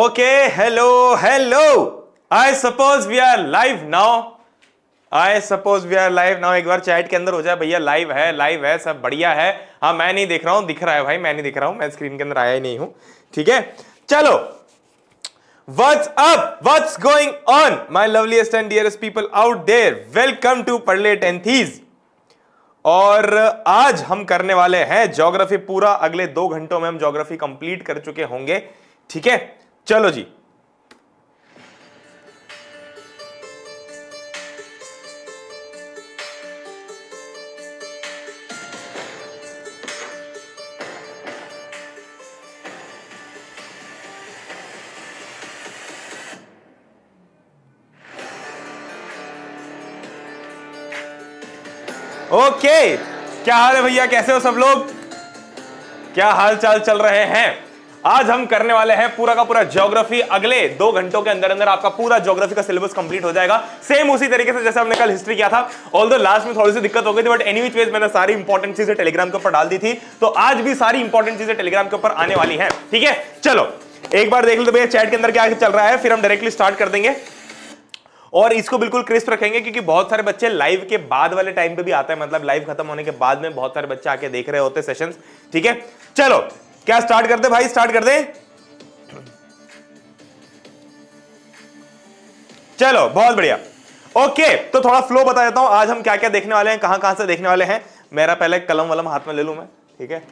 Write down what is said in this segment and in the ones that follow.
Okay hello hello I suppose we are live now I suppose we are live now एक बार chat के अंदर हो जाए भैया लाइव है लाइव है सब बढ़िया है हाँ मैं नहीं देख रहा हूं दिख रहा है भाई मैं नहीं दिख रहा हूं मैं स्क्रीन के अंदर आया ही नहीं हूं ठीक है चलो What's up? What's going on? My loveliest and dearest people out there. Welcome to Parle and Thieves. और आज हम करने वाले हैं ज्योग्राफी पूरा अगले दो घंटों में हम ज्योग्राफी कंप्लीट कर चुके होंगे ठीक है चलो जी ओके क्या हाल है भैया कैसे हो सब लोग क्या हाल चाल चल रहे हैं आज हम करने वाले हैं पूरा का पूरा ज्योग्राफी अगले दो घंटों के अंदर अंदर आपका पूरा ज्योग्राफी का सिलेबस कंप्लीट हो जाएगा सेम उसी तरीके से जैसे हमने कल हिस्ट्री किया था ऑल दो लास्ट में थोड़ी सी दिक्कत हो गई थी बट एनी विच वेज मैंने सारी इंपॉर्टेंट चीजें टेलीग्राम के ऊपर डाल दी थी तो आज भी सारी इंपॉर्टेंट चीजें टेलीग्राम के ऊपर आने वाली है ठीक है चलो एक बार देख लो तो भैया चैट के अंदर क्या चल रहा है फिर हम डायरेक्टली स्टार्ट कर देंगे और इसको बिल्कुल क्रिस्प रखेंगे क्योंकि बहुत सारे बच्चे लाइव के बाद वाले टाइम पे भी आते हैं मतलब लाइव खत्म होने के बाद में बहुत सारे बच्चे आके देख रहे होते सेशंस ठीक है चलो क्या स्टार्ट करते भाई स्टार्ट कर दे चलो बहुत बढ़िया ओके तो थोड़ा फ्लो बता देता हूं आज हम क्या क्या देखने वाले हैं कहां कहां से देखने वाले हैं मेरा पहले कलम वलम हाथ में ले लू मैं ठीक है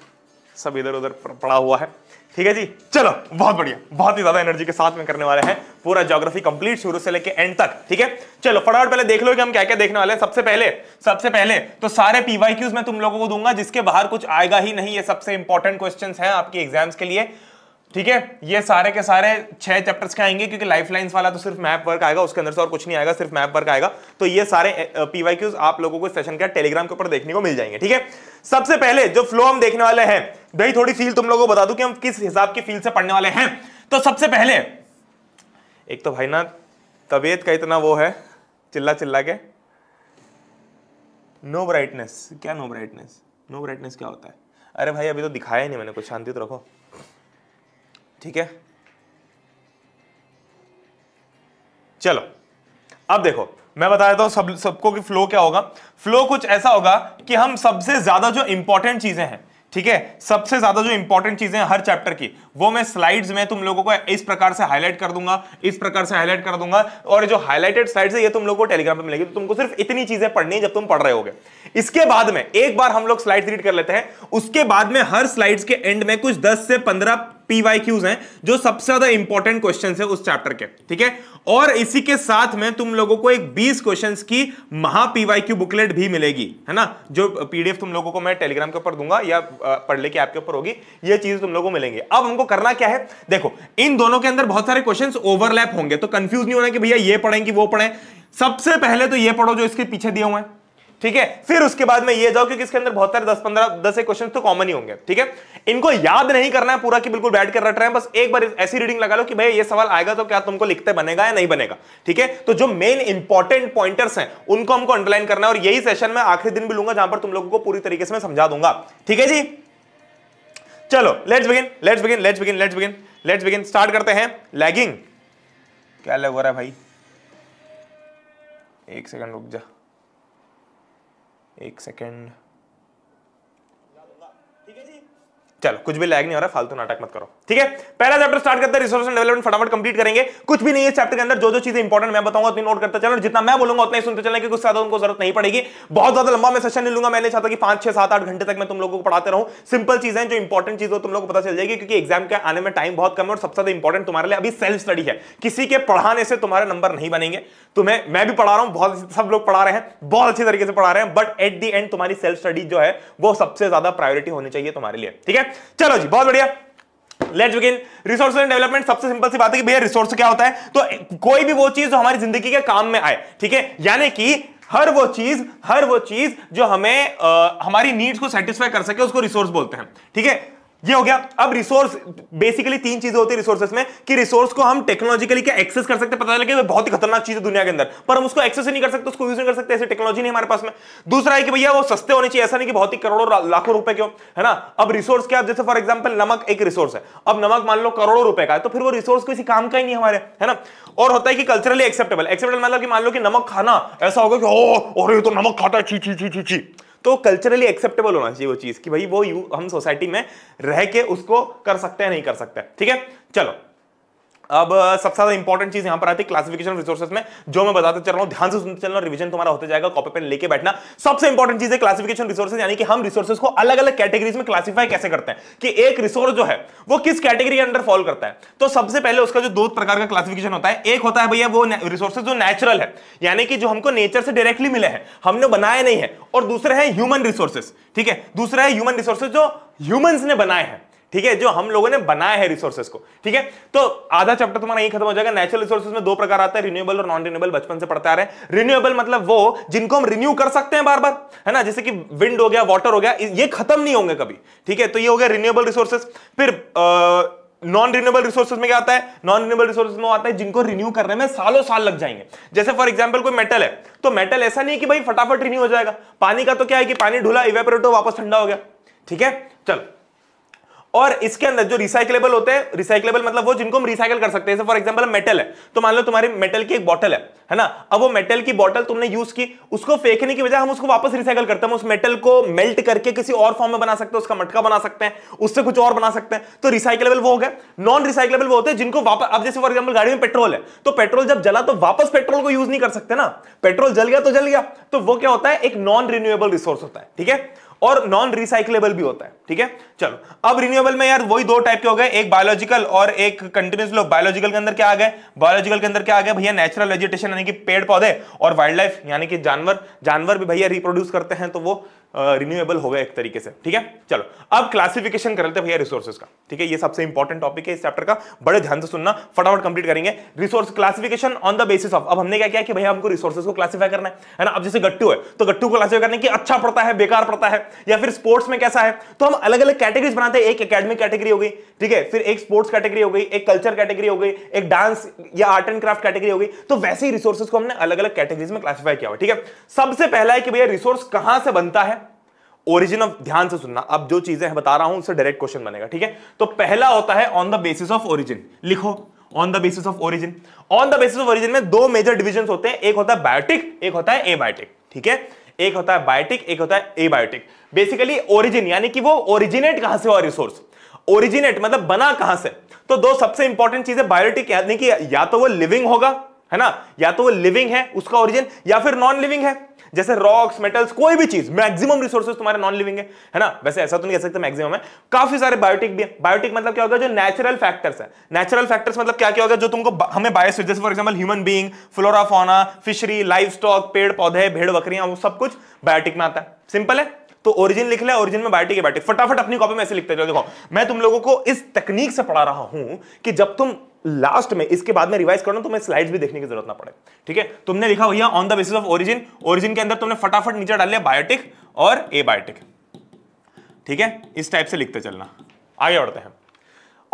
सब इधर उधर पड़ा हुआ है ठीक है जी चलो बहुत बढ़िया बहुत ही ज्यादा एनर्जी के साथ में करने वाले हैं पूरा ज्योग्राफी कंप्लीट शुरू से लेके एंड तक ठीक है चलो फटाफट पहले देख लो कि हम क्या क्या देखने वाले हैं सबसे पहले सबसे पहले तो सारे पीवाई मैं तुम लोगों को दूंगा जिसके बाहर कुछ आएगा ही नहीं ये सबसे इंपॉर्टेंट क्वेश्चन है आपके एग्जाम्स के लिए ठीक है ये सारे के सारे छह चैप्टर्स के आएंगे क्योंकि लाइफ लाइन्स वाला तो सिर्फ मैप वर्क आएगा उसके अंदर से और कुछ नहीं आएगा सिर्फ मैप वर्क आएगा तो ये सारे पीवाई क्यूज आप लोगों को सेशन के टेलीग्राम के ऊपर देखने को मिल जाएंगे ठीक है सबसे पहले जो फ्लो हम देखने वाले हैं भाई थोड़ी फील तुम लोगों को बता दू कि हम किस हिसाब की फील से पढ़ने वाले हैं तो सबसे पहले एक तो भाई ना तबीयत का इतना वो है चिल्ला चिल्ला के नो ब्राइटनेस क्या नो ब्राइटनेस नो ब्राइटनेस क्या होता है अरे भाई अभी तो दिखाया ही नहीं मैंने कुछ शांति तो रखो ठीक है चलो अब देखो मैं बता देता हूं सब सबको कि फ्लो क्या होगा फ्लो कुछ ऐसा होगा कि हम सबसे ज्यादा जो इंपॉर्टेंट चीजें हैं ठीक है सबसे ज्यादा जो इंपॉर्टेंट चीजें हैं हर चैप्टर की वो मैं स्लाइड्स में तुम लोगों को इस प्रकार से हाईलाइट कर दूंगा इस प्रकार से हाईलाइट कर दूंगा और जो हाईलाइटेड स्लाइड्स है ये तुम लोग को टेलीग्राम पर मिलेगी तो तुमको सिर्फ इतनी चीजें पढ़नी है जब तुम पढ़ रहे होगे इसके बाद में एक बार हम लोग स्लाइड रीड कर लेते हैं उसके बाद में हर स्लाइड्स के एंड में कुछ दस से पंद्रह पीवाईक्यूज हैं जो सबसे ज्यादा इंपॉर्टेंट क्वेश्चन है उस चैप्टर के ठीक है और इसी के साथ में तुम लोगों को एक 20 क्वेश्चंस की महा पीवाईक्यू बुकलेट भी मिलेगी है ना जो पीडीएफ तुम लोगों को मैं टेलीग्राम के ऊपर दूंगा या पढ़ लेके आपके ऊपर होगी ये चीज तुम लोगों को मिलेंगे अब हमको करना क्या है देखो इन दोनों के अंदर बहुत सारे क्वेश्चन ओवरलैप होंगे तो कंफ्यूज नहीं होना कि भैया ये कि वो पढ़े सबसे पहले तो ये पढ़ो जो इसके पीछे दिए हुए हैं ठीक है फिर उसके बाद में ये जाओ क्योंकि इसके अंदर बहुत सारे दस पंद्रह दस एक क्वेश्चन तो कॉमन ही होंगे ठीक है इनको याद नहीं करना है पूरा कि बिल्कुल बैठ कर रट रहे हैं बस एक बार ऐसी रीडिंग लगा लो कि भाई ये सवाल आएगा तो क्या तुमको लिखते बनेगा या नहीं बनेगा ठीक है तो जो मेन इंपॉर्टेंट पॉइंटर्स हैं उनको हमको अंडरलाइन करना है और यही सेशन में आखिरी दिन भी लूंगा जहां पर तुम लोगों को पूरी तरीके से समझा दूंगा ठीक है जी चलो let's begin let's begin let's begin let's begin let's begin start करते हैं लैगिंग क्या लग रहा है भाई एक सेकंड रुक जा एक सेकंड चलो कुछ भी लैग नहीं हो रहा फालतू नाटक मत करो ठीक है पहला चैप्टर स्टार्ट करते हैं रिसोर्स एंड डेवलपमेंट फटाफट कंप्लीट करेंगे कुछ भी नहीं है चैप्टर के अंदर जो जो चीजें इंपॉर्टेंट मैं बताऊंगा उतनी नोट करता चलो जितना मैं बोलूंगा उतना ही सुनते चलेंगे कुछ ज्यादा उनको जरूरत नहीं पड़ेगी बहुत ज्यादा लंबा मैं सेशन नहीं लूंगा मैंने चाहता कि पांच छह सात आठ घंटे तक मैं तुम लोगों को पढ़ाते रहूं सिंपल चीजें जो इंपॉर्टेंट चीज हो तुम लोग को पता चल जाएगी क्योंकि एग्जाम के आने में टाइम बहुत कम है और सबसे ज्यादा इंपॉर्टेंट तुम्हारे लिए अभी सेल्फ स्टडी है किसी के पढ़ाने से तुम्हारे नंबर नहीं बनेंगे तुम्हें मैं भी पढ़ा रहा हूं बहुत सब लोग पढ़ा रहे हैं बहुत अच्छे तरीके से पढ़ा रहे हैं बट एट दी एंड तुम्हारी सेल्फ स्टडी जो है वो सबसे ज्यादा प्रायोरिटी होनी चाहिए तुम्हारे लिए ठीक है राइट चलो जी बहुत बढ़िया let's begin resource and development सबसे सिंपल सी बात है कि भैया रिसोर्स क्या होता है तो कोई भी वो चीज जो हमारी जिंदगी के काम में आए ठीक है यानी कि हर वो चीज हर वो चीज जो हमें आ, हमारी नीड्स को सेटिस्फाई कर सके उसको रिसोर्स बोलते हैं ठीक है ये हो गया अब रिसोर्स बेसिकली तीन चीजें होती है रिसोर्सेस में कि रिसोर्स को हम टेक्नोलॉजिकली क्या एक्सेस कर सकते पता चले बहुत ही खतरनाक चीज है दुनिया के अंदर पर हम उसको एक्सेस नहीं कर सकते उसको यूज नहीं कर सकते ऐसी टेक्नोलॉजी नहीं हमारे पास में दूसरा है कि भैया वो सस्ते होने चाहिए ऐसा नहीं कि बहुत ही करोड़ों लाखों रुपए क्यों है ना अब रिसोर्स क्या जैसे फॉर एग्जाम्पल नमक एक रिसोर्स है अब नमक मान लो करोड़ों रुपए का है तो फिर वो रिसोर्स किसी काम का ही नहीं हमारे है ना और होता है कि कल्चरली एक्सेप्टेबल एक्सेप्टेबल मतलब कि मान लो कि नमक खाना ऐसा होगा कि ओ अरे तो नमक खाता छी छी छी छी छी तो कल्चरली एक्सेप्टेबल होना चाहिए वो चीज़ कि भाई वो हम सोसाइटी में रह के उसको कर सकते हैं नहीं कर सकते ठीक है चलो अब सबसे ज्यादा इंपॉर्टेंट चीज यहां पर आती है क्लासिफिकेशन रिसोर्सेस में जो मैं बताते चल रहा हूं ध्यान से सुनते चलना रिवीजन तुम्हारा होते जाएगा कॉपी पेन लेके बैठना सबसे इंपॉर्टेंट चीज है क्लासिफिकेशन रिसोर्सेज यानी कि हम रिसोर्सेज को अलग अलग कैटेगरीज में क्लासिफाई कैसे करते हैं कि एक रिसोर्स जो है वो किस कैटेगरी के अंडर फॉल करता है तो सबसे पहले उसका जो दो प्रकार का क्लासिफिकेशन होता है एक होता है भैया वो रिसोर्सेज जो नेचुरल है यानी कि जो हमको नेचर से डायरेक्टली मिले हैं हमने बनाए नहीं है और दूसरा है ह्यूमन रिसोर्सेज ठीक है दूसरा है ह्यूमन रिसोर्सेज जो ह्यूमन ने बनाए हैं ठीक है जो हम लोगों ने बनाया है रिसोर्सेस को ठीक है तो आधा चैप्टर तुम्हारा यही खत्म हो जाएगा नेचुरल रिसोर्सेस में दो प्रकार आता है रिन्यूएबल और नॉन रिन्यूएबल बचपन से पढ़ते आ रहे हैं रिन्यूएबल मतलब वो जिनको हम रिन्यू कर सकते हैं बार बार है ना जैसे कि विंड हो गया वाटर हो गया ये खत्म नहीं होंगे कभी ठीक है तो ये हो गया रिन्यूएबल रिसोर्सेस फिर नॉन रिन्यूएबल रिसोर्सेस में क्या आता है नॉन रिन्यूएबल रिसोर्सेस में आता है जिनको रिन्यू करने में सालों साल लग जाएंगे जैसे फॉर एग्जांपल कोई मेटल है तो मेटल ऐसा नहीं कि भाई फटाफट रिन्यू हो जाएगा पानी का तो क्या है कि पानी ढुला इवेपोरेट वापस ठंडा हो गया ठीक है चलो और इसके अंदर जो रिसाइकलेबल होते हैं रिसाइकलेबल मतलब वो जिनको हम रिसाइकल कर सकते हैं फॉर एग्जांपल मेटल है तो मान लो तुम्हारी मेटल की एक बॉटल है है ना अब वो मेटल की बॉटल तुमने यूज की उसको फेंकने की बजाय हम उसको वापस रिसाइकल करते हैं उस मेटल को मेल्ट करके किसी और फॉर्म में बना सकते हैं उसका मटका बना सकते हैं उससे कुछ और बना सकते हैं तो रिसाइकलेबल वो हो गया नॉन रिसाइकलेबल वो होते हैं जिनको वापस अब जैसे फॉर एग्जाम्पल गाड़ी में पेट्रोल है तो पेट्रोल जब जला तो वापस पेट्रोल को यूज नहीं कर सकते ना पेट्रोल जल गया तो जल गया तो वो क्या होता है एक नॉन रिन्यूएबल रिसोर्स होता है ठीक है और नॉन रिसाइकलेबल भी होता है ठीक है चलो अब रिन्यूएबल में यार वही दो टाइप के हो गए एक बायोलॉजिकल और एक कंटिन्यूस लोग बायोलॉजिकल के अंदर क्या आ गए बायोलॉजिकल के अंदर क्या आ गया भैया नेचुरल वेजिटेशन यानी कि पेड़ पौधे और वाइल्ड लाइफ यानी कि जानवर जानवर भी भैया रिप्रोड्यूस करते हैं तो वो रिन्यूएबल हो गया एक तरीके से ठीक है चलो अब क्लासिफिकेशन कर लेते भैया रिसोर्सेज का ठीक है ये सबसे इंपॉर्टेंट टॉपिक है इस चैप्टर का बड़े ध्यान से सुनना फटाफट कंप्लीट करेंगे resource classification on the basis of अब हमने क्या किया कि भैया हमको रिसोर्सेज को क्लासिफाई करना है है ना अब जैसे गट्टू है तो गट्टू को क्लासिफाई करने की अच्छा पड़ता है बेकार पड़ता है या फिर स्पोर्ट्स में कैसा है तो हम अलग अलग कैटेगरीज बनाते हैं एक अकेडमिक कैटेगरी हो गई ठीक है फिर एक स्पोर्ट्स कैटेगरी हो गई एक कल्चर कैटेगरी हो गई एक डांस या आर्ट एंड क्राफ्ट कैटेगरी हो गई तो वैसे ही रिसोर्सेज को हमने अलग अलग कैटेगरीज में क्लासिफाई किया हुआ ठीक है सबसे पहला है कि भैया रिसोर्स कहां से बनता है ओरिजिन ऑफ ध्यान से सुनना अब जो चीजें हैं बता रहा हूं उससे डायरेक्ट क्वेश्चन बनेगा ठीक है तो पहला होता है on the basis of origin लिखो on the basis of origin on the basis of origin में दो मेजर डिविजन होते हैं एक होता है बायोटिक एक होता है एबायोटिक ठीक है एक होता है बायोटिक एक होता है एबायोटिक बेसिकली ओरिजिन यानी कि वो ओरिजिनेट कहां से हुआ रिसोर्स ओरिजिनेट मतलब बना कहां से तो दो सबसे इंपॉर्टेंट चीजें बायोटिक यानी कि या तो वो लिविंग होगा है ना या तो वो लिविंग है उसका ओरिजिन या फिर नॉन लिविंग है जैसे रॉक्स मेटल्स कोई भी चीज मैक्सिमम रिसोर्सेस तुम्हारे नॉन लिविंग है है ना वैसे ऐसा तो नहीं कह सकते मैक्सिमम है काफी सारे बायोटिक भी है बायोटिक मतलब क्या होगा जो नेचुरल फैक्टर्स है नेचुरल फैक्टर्स मतलब क्या क्या होगा जो तुमको हमें बायस जैसे for example human being flora fauna fishery livestock पेड़ पौधे भेड़ बकरियां वो सब कुछ बायोटिक में आता है सिंपल है तो ओरिजिन लिख लिया ओरिजिन में बायोटिक बायोटिक फटाफट अपनी कॉपी में ऐसे लिखते चलो देखो मैं तुम लोगों को इस तकनीक से पढ़ा रहा हूं कि जब तुम लास्ट में इसके बाद में रिवाइज करो तुम्हें स्लाइड्स भी देखने की जरूरत ना पड़े ठीक है तुमने लिखा भैया on the basis of origin origin के अंदर तुमने फटाफट नीचे डाल लिया बायोटिक और ए बायोटिक ठीक है इस टाइप से लिखते चलना आगे बढ़ते हैं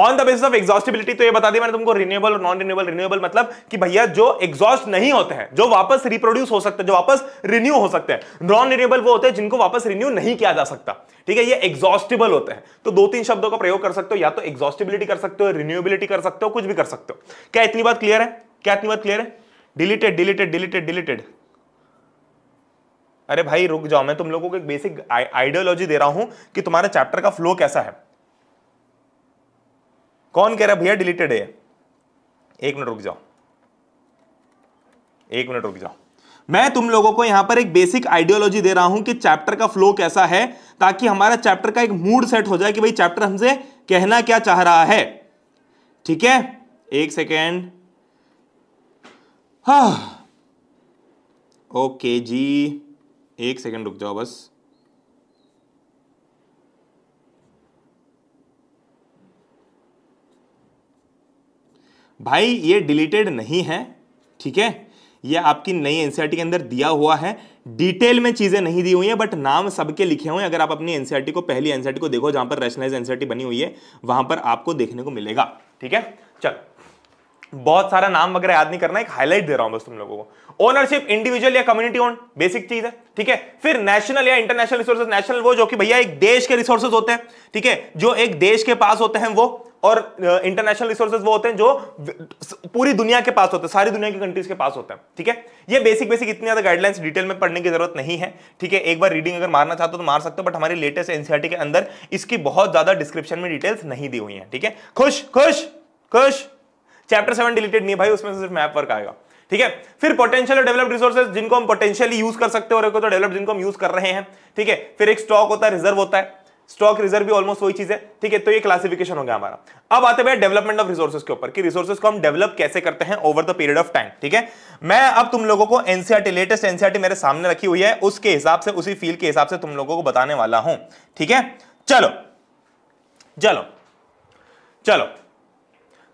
on the basis of exhaustibility तो ये बता दी मैंने तुमको रिन्यूएबल और नॉन रिन्यूएबल रिन्यूएबल मतलब कि भैया जो एग्जॉस्ट नहीं होते हैं जो वापस रिप्रोड्यूस हो सकते हैं जो वापस रिन्यू हो सकते हैं नॉन रिन्यूएबल वो होते हैं जिनको वापस रिन्यू नहीं किया जा सकता ठीक है ये एग्जॉस्टिबल होते हैं तो दो तीन शब्दों का प्रयोग कर सकते हो या तो एग्जॉस्टिबिलिटी कर सकते हो रिन्यूएबिलिटी कर सकते हो कुछ भी कर सकते हो क्या इतनी बात क्लियर है क्या इतनी बात क्लियर है डिलीटेड डिलीटेड डिलीटेड डिलीटेड अरे भाई रुक जाओ मैं तुम लोगों को एक बेसिक आइडियोलॉजी दे रहा हूं कि तुम्हारे चैप्टर का फ्लो कैसा है कौन कह रहा भैया डिलीटेड है एक मिनट रुक जाओ एक मिनट रुक जाओ मैं तुम लोगों को यहां पर एक बेसिक आइडियोलॉजी दे रहा हूं कि चैप्टर का फ्लो कैसा है ताकि हमारा चैप्टर का एक मूड सेट हो जाए कि भाई चैप्टर हमसे कहना क्या चाह रहा है ठीक है एक सेकेंड हाँ ओके जी एक सेकेंड रुक जाओ बस भाई ये डिलीटेड नहीं है ठीक है ये आपकी नई एनसीईआरटी e के अंदर दिया हुआ है डिटेल में चीज़ें नहीं दी हुई हैं बट नाम सबके लिखे हुए हैं अगर आप अपनी एनसीईआरटी e को पहली एनसीईआरटी e को देखो जहां पर रैशनलाइज एनसीईआरटी बनी हुई है वहां पर आपको देखने को मिलेगा ठीक है चल बहुत सारा नाम वगैरह याद नहीं करना एक हाईलाइट दे रहा हूं बस तुम लोगों को ओनरशिप इंडिविजुअल या कम्युनिटी ओन बेसिक चीज है ठीक है फिर नेशनल या इंटरनेशनल रिसोर्सेज नेशनल वो जो कि भैया एक देश के रिसोर्सेज होते हैं ठीक है जो एक देश के पास होते हैं वो और इंटरनेशनल रिसोर्सेज वो होते हैं जो पूरी दुनिया के पास होते हैं सारी दुनिया की कंट्रीज के पास होते हैं ठीक है ये बेसिक बेसिक इतनी ज्यादा गाइडलाइंस डिटेल में पढ़ने की जरूरत नहीं है ठीक है एक बार रीडिंग अगर मारना चाहते हो तो मार सकते हो बट हमारे लेटेस्ट एनसीआरटी के अंदर इसकी बहुत ज्यादा डिस्क्रिप्शन में डिटेल्स नहीं दी हुई है ठीक है खुश खुश खुश चैप्टर सेवन डिलीटेड नहीं भाई उसमें सिर्फ मैप वर्क आएगा ठीक है फिर पोटेंशियल और डेवलप्ड रिसोर्सेज जिनको हम पोटेंशियली यूज कर सकते हो तो डेवलप जिनको हम यूज कर रहे हैं ठीक है फिर एक स्टॉक होता है रिजर्व होता है स्टॉक रिजर्व भी ऑलमोस्ट वही चीज है ठीक है तो ये क्लासिफिकेशन हो गया हमारा अब आते हैं डेवलपमेंट ऑफ रिसोर्सेज के ऊपर कि रिसोर्सेज को हम डेवलप कैसे करते हैं over the period of time ठीक है मैं अब तुम लोगों को एनसीआरटी लेटेस्ट एनसीआरटी मेरे सामने रखी हुई है उसके हिसाब से उसी फील्ड के हिसाब से तुम लोगों को बताने वाला हूं ठीक है चलो चलो चलो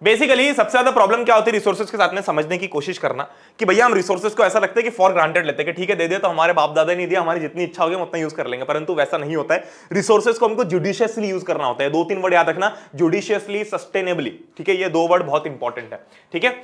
बेसिकली सबसे ज्यादा प्रॉब्लम क्या होती है रिसोर्सेज के साथ में समझने की कोशिश करना कि भैया हम रिसोर्सेज को ऐसा लगता है कि फॉर ग्रांटेड लेते हैं ठीक है दे दे तो हमारे बाप दादा नहीं दिया हमारी जितनी इच्छा होगी हम उतना यूज कर लेंगे परंतु वैसा नहीं होता है रिसोर्सेज को हमको जुडिशियसली यूज करना होता है दो तीन वर्ड याद रखना जुडिशियसली सस्टेनेबली ठीक है ये दो वर्ड बहुत इंपॉर्टेंट है ठीक है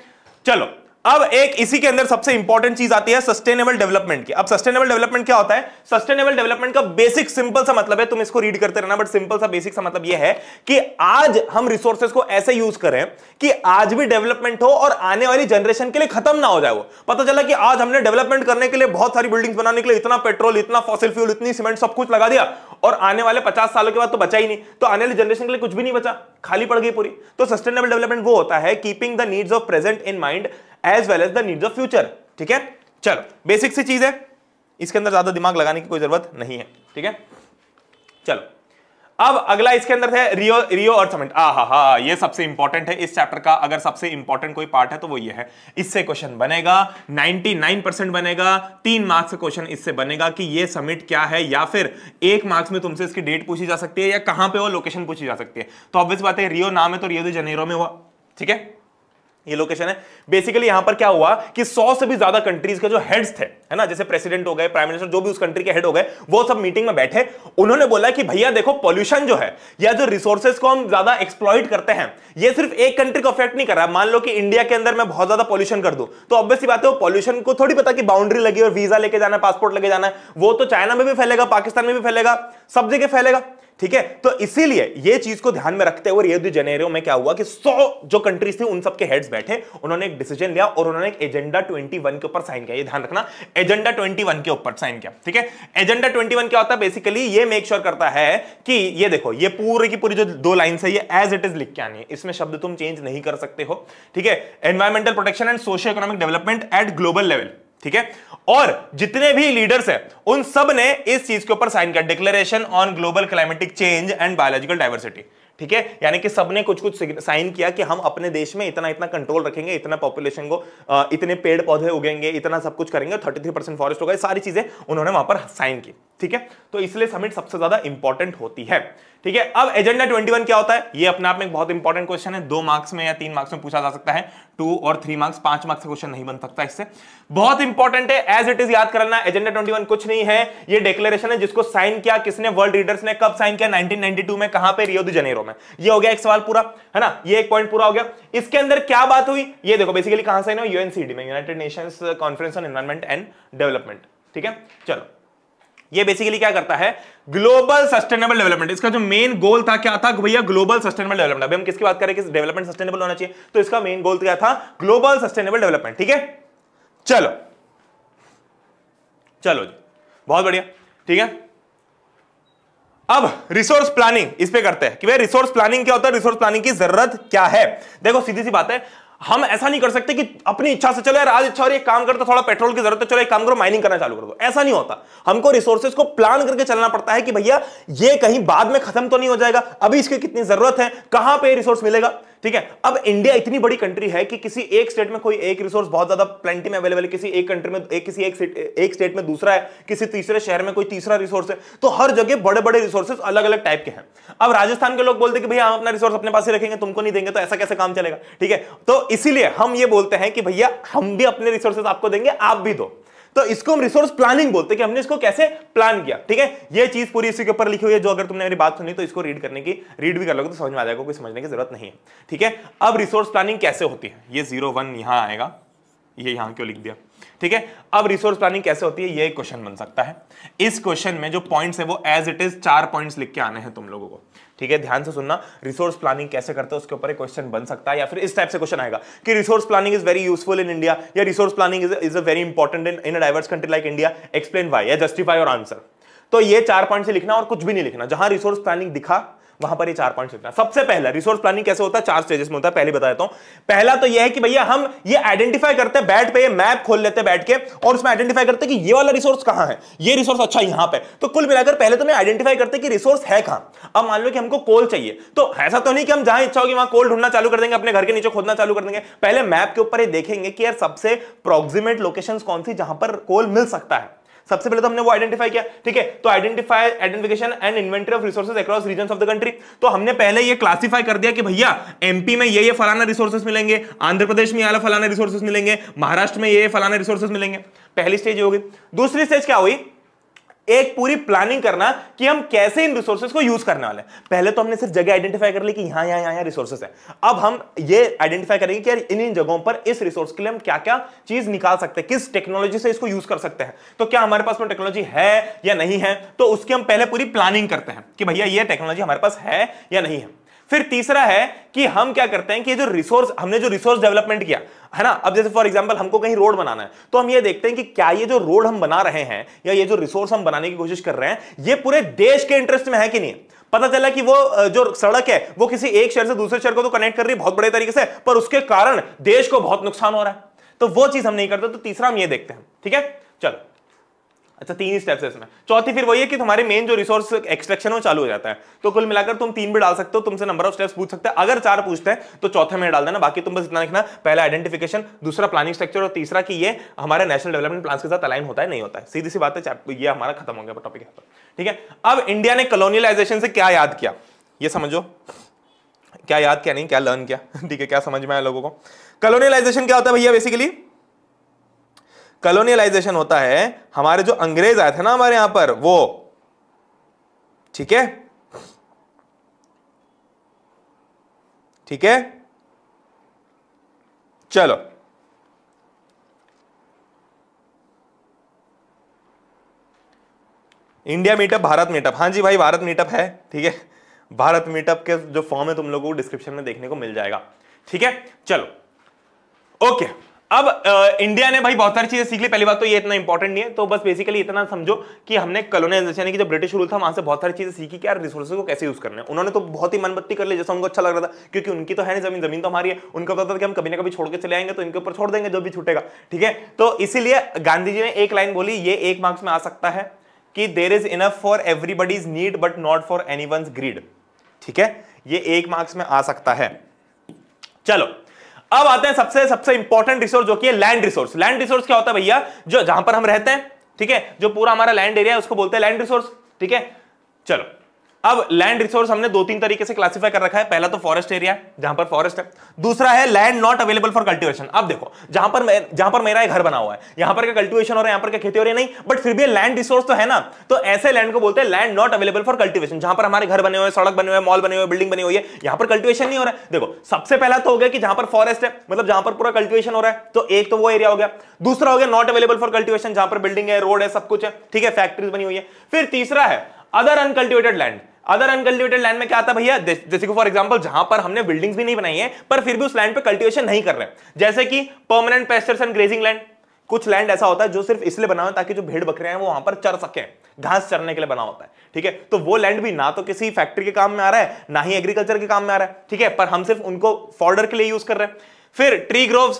चलो अब एक इसी के अंदर सबसे इंपॉर्टेंट चीज आती है सस्टेनेबल डेवलपमेंट की अब सस्टेनेबल डेवलपमेंट क्या होता है सस्टेनेबल डेवलपमेंट का बेसिक सिंपल सा मतलब है तुम इसको रीड करते रहना बट सिंपल सा बेसिक सा मतलब यह है कि आज हम रिसोर्सेज को ऐसे यूज करें कि आज भी डेवलपमेंट हो और आने वाली जनरेशन के लिए खत्म ना हो जाए वो पता चला कि आज हमने डेवलपमेंट करने के लिए बहुत सारी बिल्डिंग बनाने के लिए इतना पेट्रोल इतना फॉसिल फ्यूल इतनी सीमेंट सब कुछ लगा दिया और आने वाले पचास सालों के बाद तो बचा ही नहीं तो आने वाली जनरेशन के लिए कुछ भी नहीं बचा खाली पड़ गई पूरी तो सस्टेनेबल डेवलपमेंट वो होता है keeping the needs of present in mind as well as the needs of future ठीक है चलो बेसिक सी चीज है इसके अंदर ज्यादा दिमाग लगाने की कोई जरूरत नहीं है ठीक है चलो अब अगला इसके अंदर है रियो रियो अर्थ समिट आ हा हा ये सबसे इंपॉर्टेंट है इस चैप्टर का अगर सबसे इंपॉर्टेंट कोई पार्ट है तो वो ये है इससे क्वेश्चन बनेगा 99 परसेंट बनेगा तीन मार्क्स क्वेश्चन इससे बनेगा कि ये समिट क्या है या फिर एक मार्क्स में तुमसे इसकी डेट पूछी जा सकती है या कहां पे वो लोकेशन पूछी जा सकती है तो ऑब्वियस बात है रियो नाम है तो रियो दे जनेरो में हुआ ठीक है ये लोकेशन है बेसिकली यहां पर क्या हुआ कि 100 से भी ज्यादा कंट्रीज के जो हेड्स थे है ना जैसे प्रेसिडेंट हो गए प्राइम मिनिस्टर जो भी उस कंट्री के हेड हो गए वो सब मीटिंग में बैठे उन्होंने बोला कि भैया देखो पोल्यूशन जो है या जो रिसोर्सेज को हम ज्यादा एक्सप्लॉइट करते हैं ये सिर्फ एक कंट्री को अफेक्ट नहीं कर रहा मान लो कि इंडिया के अंदर मैं बहुत ज्यादा पॉल्यूशन कर दू तो ऑब्वियसली बात है वो पॉल्यूशन को थोड़ी पता कि बाउंड्री लगी और वीजा लेके जाना पासपोर्ट लेके जाना है वो तो चाइना में भी फैलेगा पाकिस्तान में भी फैलेगा सब जगह फैलेगा ठीक है तो इसीलिए ये चीज को ध्यान में रखते हुए रियो जेनेरियो में क्या हुआ कि 100 जो कंट्रीज थी उन सबके हेड्स बैठे उन्होंने एक डिसीजन लिया और उन्होंने एक एजेंडा 21 के ऊपर साइन किया ये ध्यान रखना एजेंडा 21 के ऊपर साइन किया ठीक है एजेंडा 21 क्या होता है बेसिकली ये मेक श्योर sure करता है कि ये देखो ये पूरी की पूरी जो दो लाइन है ये एज इट इज लिख के आनी है इसमें शब्द तुम चेंज नहीं कर सकते हो ठीक है environmental protection and socio economic development at global level ठीक है और जितने भी लीडर्स हैं उन सब ने इस चीज के ऊपर साइन किया declaration on global climatic change and biological diversity ठीक है यानी कि सबने कुछ कुछ साइन किया कि हम अपने देश में इतना इतना कंट्रोल रखेंगे इतना पॉपुलेशन को इतने पेड़ पौधे उगेंगे इतना सब कुछ करेंगे थर्टी थ्री परसेंट फॉरेस्ट होगा सारी चीजें उन्होंने वहां पर साइन की ठीक है तो इसलिए समिट सबसे ज्यादा इंपॉर्टेंट होती है ठीक है अब एजेंडा ट्वेंटी वन क्या होता है ये अपने आप में एक बहुत इंपॉर्टेंट क्वेश्चन है दो मार्क्स में या तीन मार्क्स में पूछा जा सकता है टू और थ्री मार्क्स पांच मार्क्स का क्वेश्चन नहीं बन सकता इससे बहुत इंपॉर्टेंट है एज इट इज याद करना एजेंडा ट्वेंटी वन कुछ नहीं है ये डिक्लेरेशन है जिसको साइन किया किसने वर्ल्ड रीडर्स ने कब साइन किया नाइनटीन में कहां पर रियो जनेरो में यह हो गया एक सवाल पूरा है ना ये एक पॉइंट पूरा हो गया इसके अंदर क्या बात हुई ये देखो बेसिकली कहां साइन हो यूएनसीडी में united nation conference on environment and development ठीक है चलो ये बेसिकली क्या करता है ग्लोबल सस्टेनेबल डेवलपमेंट इसका जो मेन गोल था क्या था भैया ग्लोबल सस्टेनेबल डेवलपमेंट अभी हम किसकी बात करें किस डेवलपमेंट सस्टेनेबल होना चाहिए तो इसका मेन गोल क्या था ग्लोबल सस्टेनेबल डेवलपमेंट ठीक है चलो चलो जी बहुत बढ़िया ठीक है अब रिसोर्स प्लानिंग इस पे करते हैं कि भाई रिसोर्स प्लानिंग क्या होता है रिसोर्स प्लानिंग की जरूरत क्या है देखो सीधी सी बात है हम ऐसा नहीं कर सकते कि अपनी इच्छा से चलो यार आज इच्छा और एक काम करते थोड़ा पेट्रोल की जरूरत है चलो एक काम करो माइनिंग करना चालू कर दो ऐसा नहीं होता हमको रिसोर्सेज को प्लान करके चलना पड़ता है कि भैया ये कहीं बाद में खत्म तो नहीं हो जाएगा अभी इसकी कितनी जरूरत है कहां पर रिसोर्स मिलेगा ठीक है अब इंडिया इतनी बड़ी कंट्री है कि किसी एक स्टेट में कोई एक रिसोर्स बहुत ज्यादा प्लेंटी में अवेलेबल है किसी एक कंट्री में एक किसी एक, एक स्टेट में दूसरा है किसी तीसरे शहर में कोई तीसरा रिसोर्स है तो हर जगह बड़े बड़े रिसोर्सेस अलग अलग टाइप के हैं अब राजस्थान के लोग बोलते कि भैया हम अपना रिसोर्स अपने पास ही रखेंगे तुमको नहीं देंगे तो ऐसा कैसे काम चलेगा ठीक है तो इसीलिए हम ये बोलते हैं कि भैया हम भी अपने रिसोर्सेज आपको देंगे आप भी दो तो इसको हम रिसोर्स प्लानिंग बोलते हैं कि हमने इसको कैसे प्लान किया ठीक है ये चीज पूरी इसी के ऊपर लिखी हुई है जो अगर तुमने मेरी बात सुनी तो इसको रीड करने की रीड भी कर लोगे तो समझ में आ जाएगा कोई समझने की जरूरत नहीं है ठीक है अब रिसोर्स प्लानिंग कैसे होती है ये जीरो वन यहां आएगा ये यहां क्यों लिख दिया ठीक है अब रिसोर्स प्लानिंग कैसे होती है ये क्वेश्चन बन सकता है इस क्वेश्चन में जो पॉइंट्स है वो एज इट इज चार पॉइंट्स लिख के आने हैं तुम लोगों को ठीक है ध्यान से सुनना रिसोर्स प्लानिंग कैसे करते हैं उसके ऊपर एक क्वेश्चन बन सकता है या फिर इस टाइप से क्वेश्चन आएगा कि resource planning is very useful in India या resource planning is is a very important in a diverse country like India explain why या जस्टिफाई और आंसर तो ये चार पॉइंट से लिखना और कुछ भी नहीं लिखना जहां रिसोर्स प्लानिंग दिखा वहां पर ये चार पॉइंट लिखना सबसे पहला रिसोर्स प्लानिंग कैसे होता है चार स्टेजेस में होता है पहले बता देता हूं पहला तो यह है कि भैया हम ये आइडेंटिफाई करते हैं बैट पे मैप खोल लेते हैं बैठ के और उसमें आइडेंटिफाई करते हैं कि ये वाला रिसोर्स कहां है ये रिसोर्स अच्छा यहां पे तो कुल मिलाकर पहले तो हमें आइडेंटिफाई करते कि रिसोर्स है कहां अब मान लो कि हमको कोल चाहिए तो ऐसा तो नहीं कि हम जहां इच्छा होगी वहां कोल ढूंढना चालू कर देंगे अपने घर के नीचे खोदना चालू कर देंगे पहले मैप के ऊपर देखेंगे कि यार सबसे प्रोक्सीमेट लोकेशन कौन सी जहां पर कोल मिल सकता है सबसे पहले तो हमने वो आइडेंटिफाई किया ठीक है तो identify identification and inventory of resources across region of the country तो हमने पहले ये क्लासिफाई कर दिया कि भैया एमपी में ये ये फलाना रिसोर्सेस मिलेंगे आंध्र प्रदेश में ये फलाना रिसोर्सेस मिलेंगे महाराष्ट्र में ये फलाना रिसोर्सेस मिलेंगे पहली स्टेज होगी दूसरी स्टेज क्या हुई एक पूरी प्लानिंग करना कि हम कैसे इन रिसोर्सेज को यूज करने वाले हैं पहले तो हमने सिर्फ जगह आइडेंटिफाई कर ली कि यहां यहां यहां रिसोर्सेज है अब हम ये आइडेंटिफाई करेंगे कि यार इन इन जगहों पर इस रिसोर्स के लिए हम क्या क्या चीज निकाल सकते हैं किस टेक्नोलॉजी से इसको यूज कर सकते हैं तो क्या हमारे पास में टेक्नोलॉजी है या नहीं है तो उसकी हम पहले पूरी प्लानिंग करते हैं कि भैया ये टेक्नोलॉजी हमारे पास है या नहीं है फिर तीसरा है कि हम क्या करते हैं कि जो रिसोर्स हमने जो रिसोर्स डेवलपमेंट किया है ना अब जैसे फॉर एग्जांपल हमको कहीं रोड बनाना है तो हम ये देखते हैं कि क्या ये जो रोड हम बना रहे हैं या ये जो रिसोर्स हम बनाने की कोशिश कर रहे हैं ये पूरे देश के इंटरेस्ट में है कि नहीं पता चला कि वो जो सड़क है वो किसी एक शहर से दूसरे शहर को तो कनेक्ट कर रही है बहुत बड़े तरीके से पर उसके कारण देश को बहुत नुकसान हो रहा है तो वो चीज हम नहीं करते तो तीसरा हम ये देखते हैं ठीक है चलो अच्छा तीन स्टेप्स है इसमें चौथी फिर वही है कि तुम्हारे मेन जो रिसोर्स एक्सट्रेक्शन हो चालू हो जाता है तो कुल मिलाकर तुम तीन भी डाल सकते हो तुमसे नंबर ऑफ स्टेप्स पूछ सकते हैं अगर चार पूछते हैं तो चौथे में डाल देना बाकी तुम बस इतना लिखना पहला आइडेंटिफिकेशन दूसरा प्लानिंग स्ट्रक्चर और तीसरा कि ये हमारे नेशनल डेवलपमेंट प्लान के साथ अलाइन होता है नहीं होता है सीधी सी बात है ये हमारा खत्म हो गया टॉपिक ठीक है अब इंडिया ने कलोनियलाइजेशन से क्या याद किया ये समझो क्या याद क्या नहीं क्या लर्न किया ठीक है क्या समझ में आया लोगों को कलोनियलाइजेशन क्या होता है भैया बेसिकली कलोनियलाइजेशन होता है हमारे जो अंग्रेज आए थे ना हमारे यहां पर वो ठीक है ठीक है चलो इंडिया मीटअप भारत मीटअप हाँ जी भाई भारत मीटअप है ठीक है भारत मीटअप के जो फॉर्म है तुम लोगों को डिस्क्रिप्शन में देखने को मिल जाएगा ठीक है चलो ओके अब आ, इंडिया ने भाई बहुत सारी चीजें सीख ली पहली बात तो ये इतना इंपॉर्टेंट नहीं है तो बस बेसिकली इतना समझो कि हमने कलोनाइजेशन यानी कि जो ब्रिटिश रूल था वहां से बहुत सारी चीजें सीखी कि यार रिसोर्सेज को कैसे यूज करने उन्होंने तो बहुत ही मनबत्ती कर ली जैसा उनको अच्छा लग रहा था क्योंकि उनकी तो है ना जमीन जमीन तो हमारी है उनको पता था कि हम कभी ना कभी छोड़ के चले आएंगे तो इनके ऊपर छोड़ देंगे जो भी छूटेगा ठीक है तो इसीलिए गांधी जी ने एक लाइन बोली ये एक मार्क्स में आ सकता है कि there is enough for everybody's need but not for any greed ठीक है ये एक मार्क्स में आ सकता है चलो अब आते हैं सबसे सबसे इंपॉर्टेंट रिसोर्स जो कि है लैंड रिसोर्स लैंड रिसोर्स क्या होता है भैया जो जहां पर हम रहते हैं ठीक है जो पूरा हमारा लैंड एरिया है उसको बोलते हैं लैंड रिसोर्स ठीक है चलो अब लैंड रिसोर्स हमने दो तीन तरीके से क्लासिफाई कर रखा है पहला तो फॉरेस्ट एरिया जहां पर फॉरेस्ट है दूसरा है land not available for cultivation अब देखो जहां पर जहां पर मेरा घर बना हुआ है यहां पर कल्टिवेशन हो रहा है यहां पर क्या खेती हो रही है नहीं बट फिर भी लैंड रिसोर्स तो है ना तो ऐसे लैंड को बोलते हैं land not available for cultivation जहां पर हमारे घर बने हुए सड़क बने हुए मॉल बने हुए बिल्डिंग बनी हुई है यहां पर कल्टिवेशन नहीं हो रहा है देखो सबसे पहला तो हो गया कि जहां पर फॉरेस्ट है मतलब जहां पर पूरा कल्टिवेशन हो रहा है तो एक तो वो एरिया हो गया दूसरा हो गया नॉट अवेलेबल फॉर कल्टिवेशन जहां पर बिल्डिंग है रोड है सब कुछ है ठीक है फैक्ट्रीज बनी हुई है फिर तीसरा है other uncultivated land other uncultivated land में क्या आता भैया जैसे कि फॉर एग्जांपल जहां पर हमने बिल्डिंग्स भी नहीं बनाई है पर फिर भी उस लैंड पर कल्टिवेशन नहीं कर रहे जैसे कि permanent pastures and grazing land कुछ लैंड ऐसा होता है जो सिर्फ इसलिए बना हुआ ताकि जो भेड़ बकरे हैं वो वहां पर चर सके घास चरने के लिए बना होता है ठीक है तो वो लैंड भी ना तो किसी फैक्ट्री के काम में आ रहा है ना ही एग्रीकल्चर के काम में आ रहा है ठीक है पर हम सिर्फ उनको फॉर्डर के लिए यूज कर रहे हैं फिर ट्री ग्रोव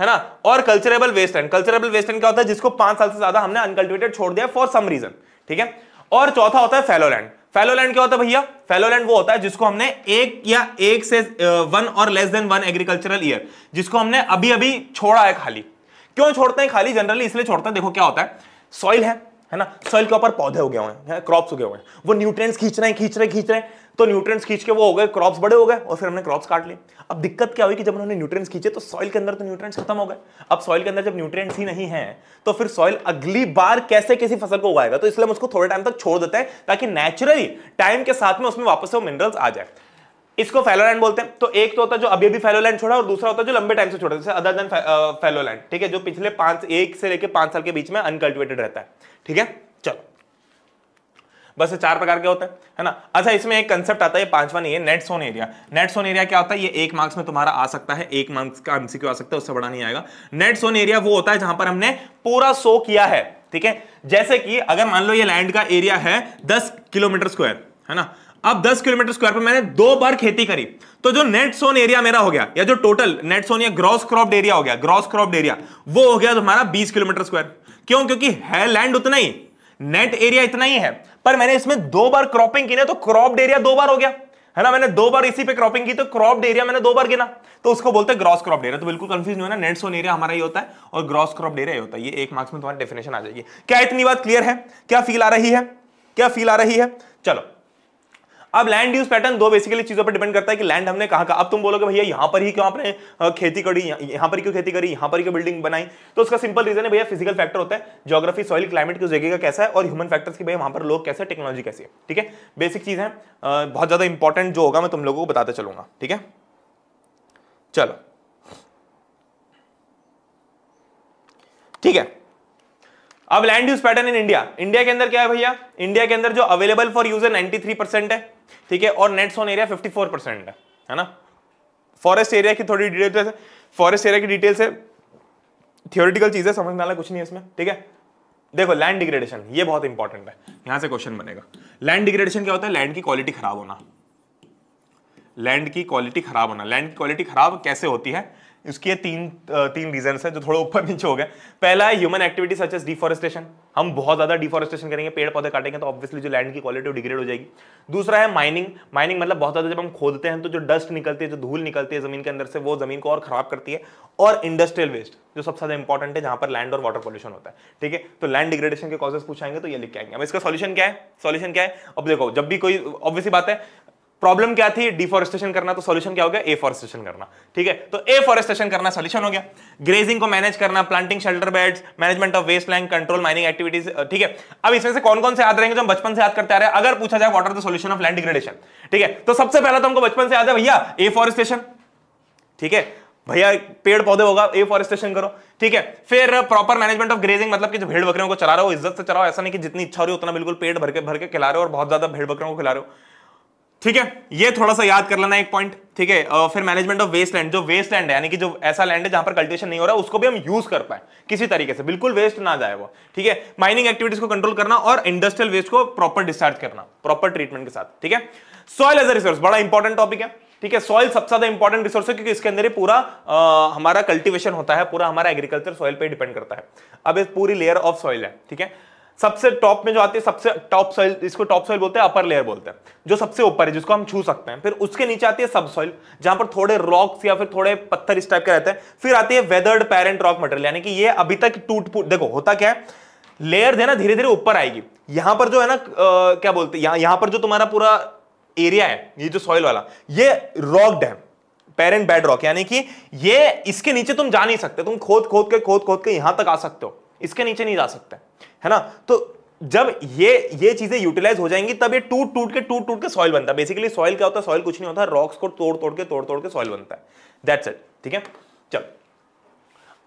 है ना और culturable waste and culturable waste and क्या होता है जिसको पांच साल से ज्यादा हमने अनकल्टिवेटेड छोड़ दिया फॉर सम रीजन ठीक है और चौथा होता है फेलो लैंड फेलोलैंड क्या होता है भैया फेलोलैंड वो होता है जिसको हमने एक या एक से वन और less than one agricultural year जिसको हमने अभी अभी छोड़ा है खाली क्यों छोड़ते हैं खाली जनरली इसलिए छोड़ते हैं देखो क्या होता है सॉइल है है ना सॉइल के ऊपर पौधे हो गए हुए हैं क्रॉप्स हो गए हुए हैं वो न्यूट्रिएंट्स खींच रहे हैं खींच रहे खींच रहे हैं तो न्यूट्रिएंट्स खींच के वो हो गए क्रॉप्स बड़े हो गए और फिर हमने क्रॉप्स काट लिए अब दिक्कत क्या हुई कि जब उन्होंने न्यूट्रिएंट्स खींचे तो सॉइल के अंदर तो न्यूट्रिएंट्स खत्म हो गए अब सॉइल के अंदर जब न्यूट्रिएंट्स ही नहीं है तो फिर सॉइल अगली बार कैसे किसी फसल को उगाएगा तो इसलिए हम उसको थोड़े टाइम तक छोड़ देते हैं ताकि नेचुरली टाइम के साथ में उसमें वापस से वो मिनरल्स आ जाए इसको फेलोलैंड बोलते हैं तो एक तो होता है जो अभी अभी फेलोलैंड छोड़ा और दूसरा होता है जो लंबे टाइम से छोड़ा जैसे अदर देन फेलोलैंड ठीक है जो पिछले पांच एक से लेकर पांच साल के बीच में अनकल्टिवेटेड रहता है ठीक है चलो बस ये चार प्रकार के होते हैं है ना अच्छा इसमें एक कंसेप्ट आता है पांचवा नहीं है net sown area net sown area क्या होता है ये एक मार्क्स में तुम्हारा आ सकता है एक मार्क्स का एमसीक्यू आ सकता है उससे बड़ा नहीं आएगा नेट सोन एरिया वो होता है जहां पर हमने पूरा सो किया है ठीक है जैसे कि अगर मान लो ये लैंड का एरिया है दस किलोमीटर स्क्वायर है ना अब 10 किलोमीटर स्क्वायर पर मैंने दो बार खेती करी तो जो नेट सोन एरिया मेरा हो गया या जो टोटल नेट सोन या ग्रॉस क्रॉप एरिया हो गया ग्रॉस क्रॉप एरिया वो हो गया तुम्हारा 20 किलोमीटर स्क्वायर क्यों क्योंकि है लैंड उतना ही नेट एरिया इतना ही है पर मैंने इसमें दो बार क्रॉपिंग की ना तो क्रॉप एरिया दो बार हो गया है ना मैंने दो बार इसी पे क्रॉपिंग की तो क्रॉप एरिया मैंने दो बार गिना तो उसको बोलते हैं ग्रॉस क्रॉप एरिया तो बिल्कुल कंफ्यूज नहीं होना नेट सोन एरिया हमारा ही होता है और ग्रॉस क्रॉप एरिया होता है ये एक मार्क्स में तुम्हारी डेफिनेशन आ जाएगी क्या इतनी बात क्लियर है क्या फील आ रही है क्या फील आ रही है चलो अब लैंड यूज पैटर्न दो बेसिकली चीजों पर डिपेंड करता है कि लैंड हमने कहा का अब तुम बोलोगे भैया यहां पर ही क्यों आपने खेती करी यहां पर क्यों खेती करी यहां पर क्यों बिल्डिंग बनाई तो उसका सिंपल रीजन है भैया फिजिकल फैक्टर होता है जोग्राफी सॉइल क्लाइमेट की जगह का कैसा है और ह्यूमन फैक्टर्स की भैया वहां पर लोग कैसे टेक्नोलॉजी कैसी है ठीक है बेसिक चीज है बहुत ज्यादा इंपॉर्टेंट जो होगा मैं तुम लोगों को बताते चलूंगा ठीक है चलो ठीक है अब land use pattern in India India के अंदर क्या है भैया इंडिया के अंदर जो अवेलेबल फॉर है 93 परसेंट है ठीक है और नेट सोन एरिया 54 परसेंट है है ना फॉरेस्ट एरिया की थोड़ी डिटेल फॉरेस्ट एरिया की डिटेल से थियोरिटिकल चीज़ें समझने वाला कुछ नहीं है इसमें ठीक है देखो लैंड डिग्रेडेशन ये बहुत इंपॉर्टेंट है यहां से क्वेश्चन बनेगा लैंड डिग्रेडेशन क्या होता है लैंड की क्वालिटी खराब होना लैंड की क्वालिटी खराब होना लैंड की क्वालिटी खराब कैसे होती है इसके तीन तीन रीजन है जो थोड़ा ऊपर नीचे हो गए पहला है human activity such as deforestation हम बहुत ज्यादा डिफॉरेस्टेशन करेंगे पेड़ पौधे काटेंगे तो ऑब्वियसली जो लैंड की क्वालिटी डिग्रेड हो जाएगी दूसरा है माइनिंग माइनिंग मतलब बहुत ज्यादा जब हम खोदते हैं तो जो डस्ट निकलती है जो धूल निकलती है जमीन के अंदर से वो जमीन को और खराब करती है और इंडस्ट्रियल वेस्ट जो सबसे ज्यादा इंपॉर्टेंट है जहां पर लैंड और वाटर पॉल्यूशन होता है ठीक है तो लैंड डिग्रेडेशन के कॉजेस पूछाएंगे तो ये लिख के आएंगे अब इसका सोल्यूशन क्या है सोल्यूशन क्या है अब देखो जब भी कोई ऑब्वियसली बात है प्रॉब्लम क्या थी डिफोरेस्टेशन करना तो सॉल्यूशन क्या हो गया एफोरेस्टेशन करना ठीक है तो एफोरेस्टेशन करना सॉल्यूशन हो गया ग्रेजिंग को मैनेज करना planting shelter belts management of waste land control mining activities ठीक है अब इसमें से कौन कौन से याद रहेंगे जो हम बचपन से याद करते आ रहे हैं अगर पूछा जाए what are the solution of land degradation ठीक है तो सबसे पहले तो हमको बचपन से याद है भैया एफोरेस्टेशन ठीक है भैया पेड़ पौधे होगा ए फॉरेस्टेशन करो ठीक है फिर प्रॉपर मैनेजमेंट ऑफ ग्रेजिंग मतलब कि जो भेड़ बकरियों को चला रहे हो इज्जत से चलाओ ऐसा नहीं कि जितनी इच्छा हो रही उतना बिल्कुल पेड़ भर के भर के खिला रहे हो और बहुत ज्यादा भेड़ बकरियों को खिला रहे हो ठीक है ये थोड़ा सा याद कर लेना एक पॉइंट ठीक है फिर मैनेजमेंट ऑफ वेस्ट लैंड जो वेस्ट लैंड है यानी कि जो ऐसा लैंड है जहां पर कल्टिवेशन नहीं हो रहा है उसको भी हम यूज कर पाए किसी तरीके से बिल्कुल वेस्ट ना जाए वो ठीक है माइनिंग एक्टिविटीज को कंट्रोल करना और इंडस्ट्रियल वेस्ट को प्रॉपर डिस्चार्ज करना प्रॉपर ट्रीटमेंट के साथ ठीक है सॉइल एज अ रिसोर्स बड़ा इंपॉर्टेंट टॉपिक है ठीक है सॉइल सबसे ज्यादा इंपॉर्टेंट रिसोर्स है क्योंकि इसके अंदर ही पूरा आ, हमारा कल्टिवेशन होता है पूरा हमारा एग्रीकल्चर सॉइल पर डिपेंड करता है अब इस पूरी लेयर ऑफ सॉइल है ठीक है सबसे टॉप में जो आती है सबसे टॉप सॉइल इसको टॉप सॉइल बोलते हैं अपर लेयर बोलते हैं जो सबसे ऊपर है जिसको हम छू सकते हैं फिर उसके नीचे आती है सब सॉइल जहां पर थोड़े रॉक्स या फिर थोड़े पत्थर इस टाइप के रहते हैं फिर आती है वेदर्ड पेरेंट रॉक मटेरियल यानी कि ये अभी तक टूट फूट देखो होता क्या है लेयर है ना धीरे धीरे ऊपर आएगी यहां पर जो है ना क्या बोलते हैं यहां यहां पर जो तुम्हारा पूरा एरिया है ये जो सॉइल वाला ये रॉक्ड है पेरेंट बेड रॉक यानी कि ये इसके नीचे तुम जा नहीं सकते तुम खोद खोद के खोद खोद के यहां तक आ सकते हो इसके नीचे नहीं जा सकते है ना तो जब ये ये चीजें यूटिलाइज हो जाएंगी तब ये टूट टूट के टूट टूट के सॉइल बनता है बेसिकली सॉइल क्या होता है सॉइल कुछ नहीं होता रॉक्स को तोड़ तोड़ के तोड़ तोड़ के सॉइल बनता है दैट्स इट ठीक है चल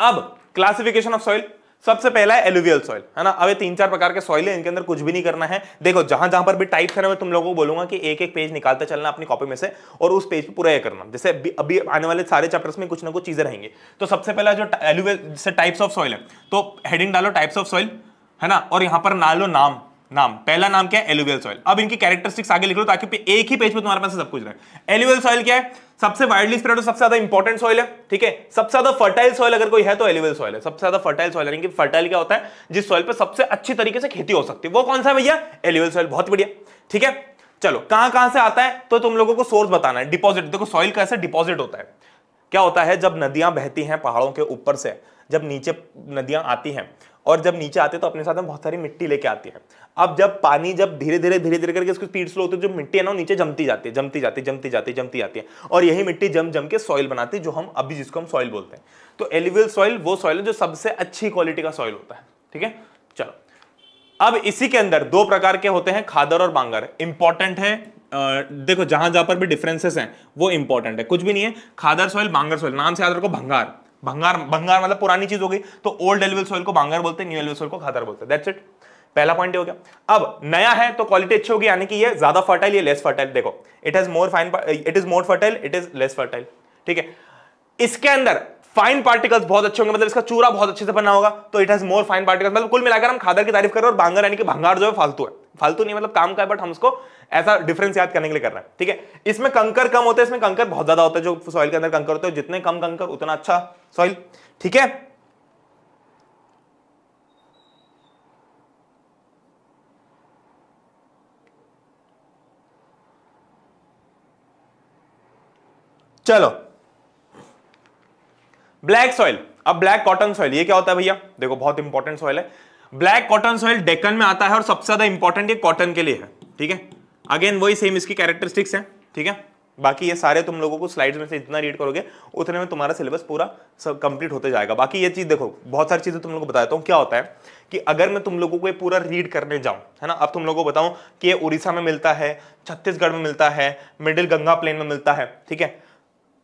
अब क्लासिफिकेशन ऑफ सॉइल सबसे पहला है एलुवियल सॉइल है ना अब ये तीन चार प्रकार के सॉइल है इनके अंदर कुछ भी नहीं करना है देखो जहां जहां पर भी टाइप करना मैं तुम लोगों को बोलूंगा कि एक एक पेज निकालते चलना अपनी कॉपी में से और उस पेज पे पूरा ये करना जैसे अभी आने वाले सारे चैप्टर्स में कुछ ना कुछ चीजें रहेंगे तो सबसे पहला जो एलुवियल जैसे टाइप्स ऑफ सॉइल है तो हेडिंग डालो टाइप्स ऑफ सॉइल है ना और यहां पर ना लो नाम नाम पहला नाम क्या है एलुवियल सॉइल अब इनकी कैरेक्टरिस्टिक्स आगे लिख लो ताकि पे एक ही पेज पे तुम्हारे पास सब कुछ रहे एलुवियल सॉइल क्या है सबसे वाइडली स्प्रेड और सबसे ज्यादा इंपॉर्टेंट सॉइल है ठीक है सबसे ज्यादा फर्टाइल सॉइल अगर कोई है तो एलुवियल सॉइल है सबसे ज्यादा फर्टाइल सॉइल यानी कि फर्टाइल क्या होता है जिस सॉइल पर सबसे अच्छी तरीके से खेती हो सकती है वो कौन सा भैया एलुवियल सॉइल बहुत बढ़िया ठीक है चलो कहां कहां से आता है तो तुम लोगों को सोर्स बताना है डिपॉजिट देखो सॉइल कैसे डिपॉजिट होता है क्या होता है जब नदियां बहती हैं पहाड़ों के ऊपर से जब नीचे नदियां आती हैं और जब नीचे आते तो अपने साथ में बहुत सारी मिट्टी लेके आती है अब जब पानी जब धीरे धीरे धीरे धीरे करके उसकी स्पीड स्लो होती है तो जो मिट्टी है ना नीचे जमती जाती है जमती जाती है जमती जाती है जमती जाती है और यही मिट्टी जम जम के सॉइल बनाती है जो हम अभी जिसको हम सॉइल बोलते हैं तो एलिवियल सॉइल वो सॉइल है जो सबसे अच्छी क्वालिटी का सॉइल होता है ठीक है चलो अब इसी के अंदर दो प्रकार के होते हैं खादर और बांगर इंपॉर्टेंट है आ, देखो जहां जहां पर भी डिफरेंसेस हैं वो इंपॉर्टेंट है कुछ भी नहीं है खादर सॉइल बांगर सॉइल नाम से याद रखो भंगार भंगार भंगार मतलब पुरानी चीज हो गई तो ओल्ड एलविल सॉइल को भंगार बोलते हैं न्यू एलविल सॉइल को खादर बोलते हैं दैट्स इट पहला पॉइंट हो गया अब नया है तो क्वालिटी अच्छी होगी यानी कि ये ज्यादा फर्टाइल या लेस फर्टाइल देखो it has more fine it is more fertile it is less fertile ठीक है इसके अंदर फाइन पार्टिकल्स बहुत अच्छे होंगे मतलब इसका चूरा बहुत अच्छे से बना होगा तो it has more fine particles मतलब कुल मिलाकर हम खादर की तारीफ करें और भांगर यानी कि भंगार जो है फालतू है फालतू नहीं मतलब काम का है बट हम उसको ऐसा डिफरेंस याद करने के लिए कर रहा है ठीक है इसमें कंकर कम होता है इसमें कंकर बहुत ज्यादा होता है जो सॉइल के अंदर कंकर होते हैं जितने कम कंकर उतना अच्छा सॉइल ठीक है चलो ब्लैक सॉइल अब ब्लैक कॉटन सॉइल ये क्या होता है भैया देखो बहुत इंपॉर्टेंट सॉइल है ब्लैक कॉटन सॉइल डेकन में आता है और सबसे ज्यादा इंपॉर्टेंट ये कॉटन के लिए है ठीक है अगेन वही सेम इसकी कैरेक्टरिस्टिक्स हैं ठीक है बाकी ये सारे तुम लोगों को स्लाइड्स में से इतना रीड करोगे उतने में तुम्हारा सिलेबस पूरा सब कंप्लीट होते जाएगा बाकी ये चीज़ देखो बहुत सारी चीज़ें तुम लोगों को बताता हूँ क्या होता है कि अगर मैं तुम लोगों को ये पूरा रीड करने जाऊँ है ना अब तुम लोगों को बताऊँ कि ये उड़ीसा में मिलता है छत्तीसगढ़ में मिलता है मिडिल गंगा प्लेन में मिलता है ठीक है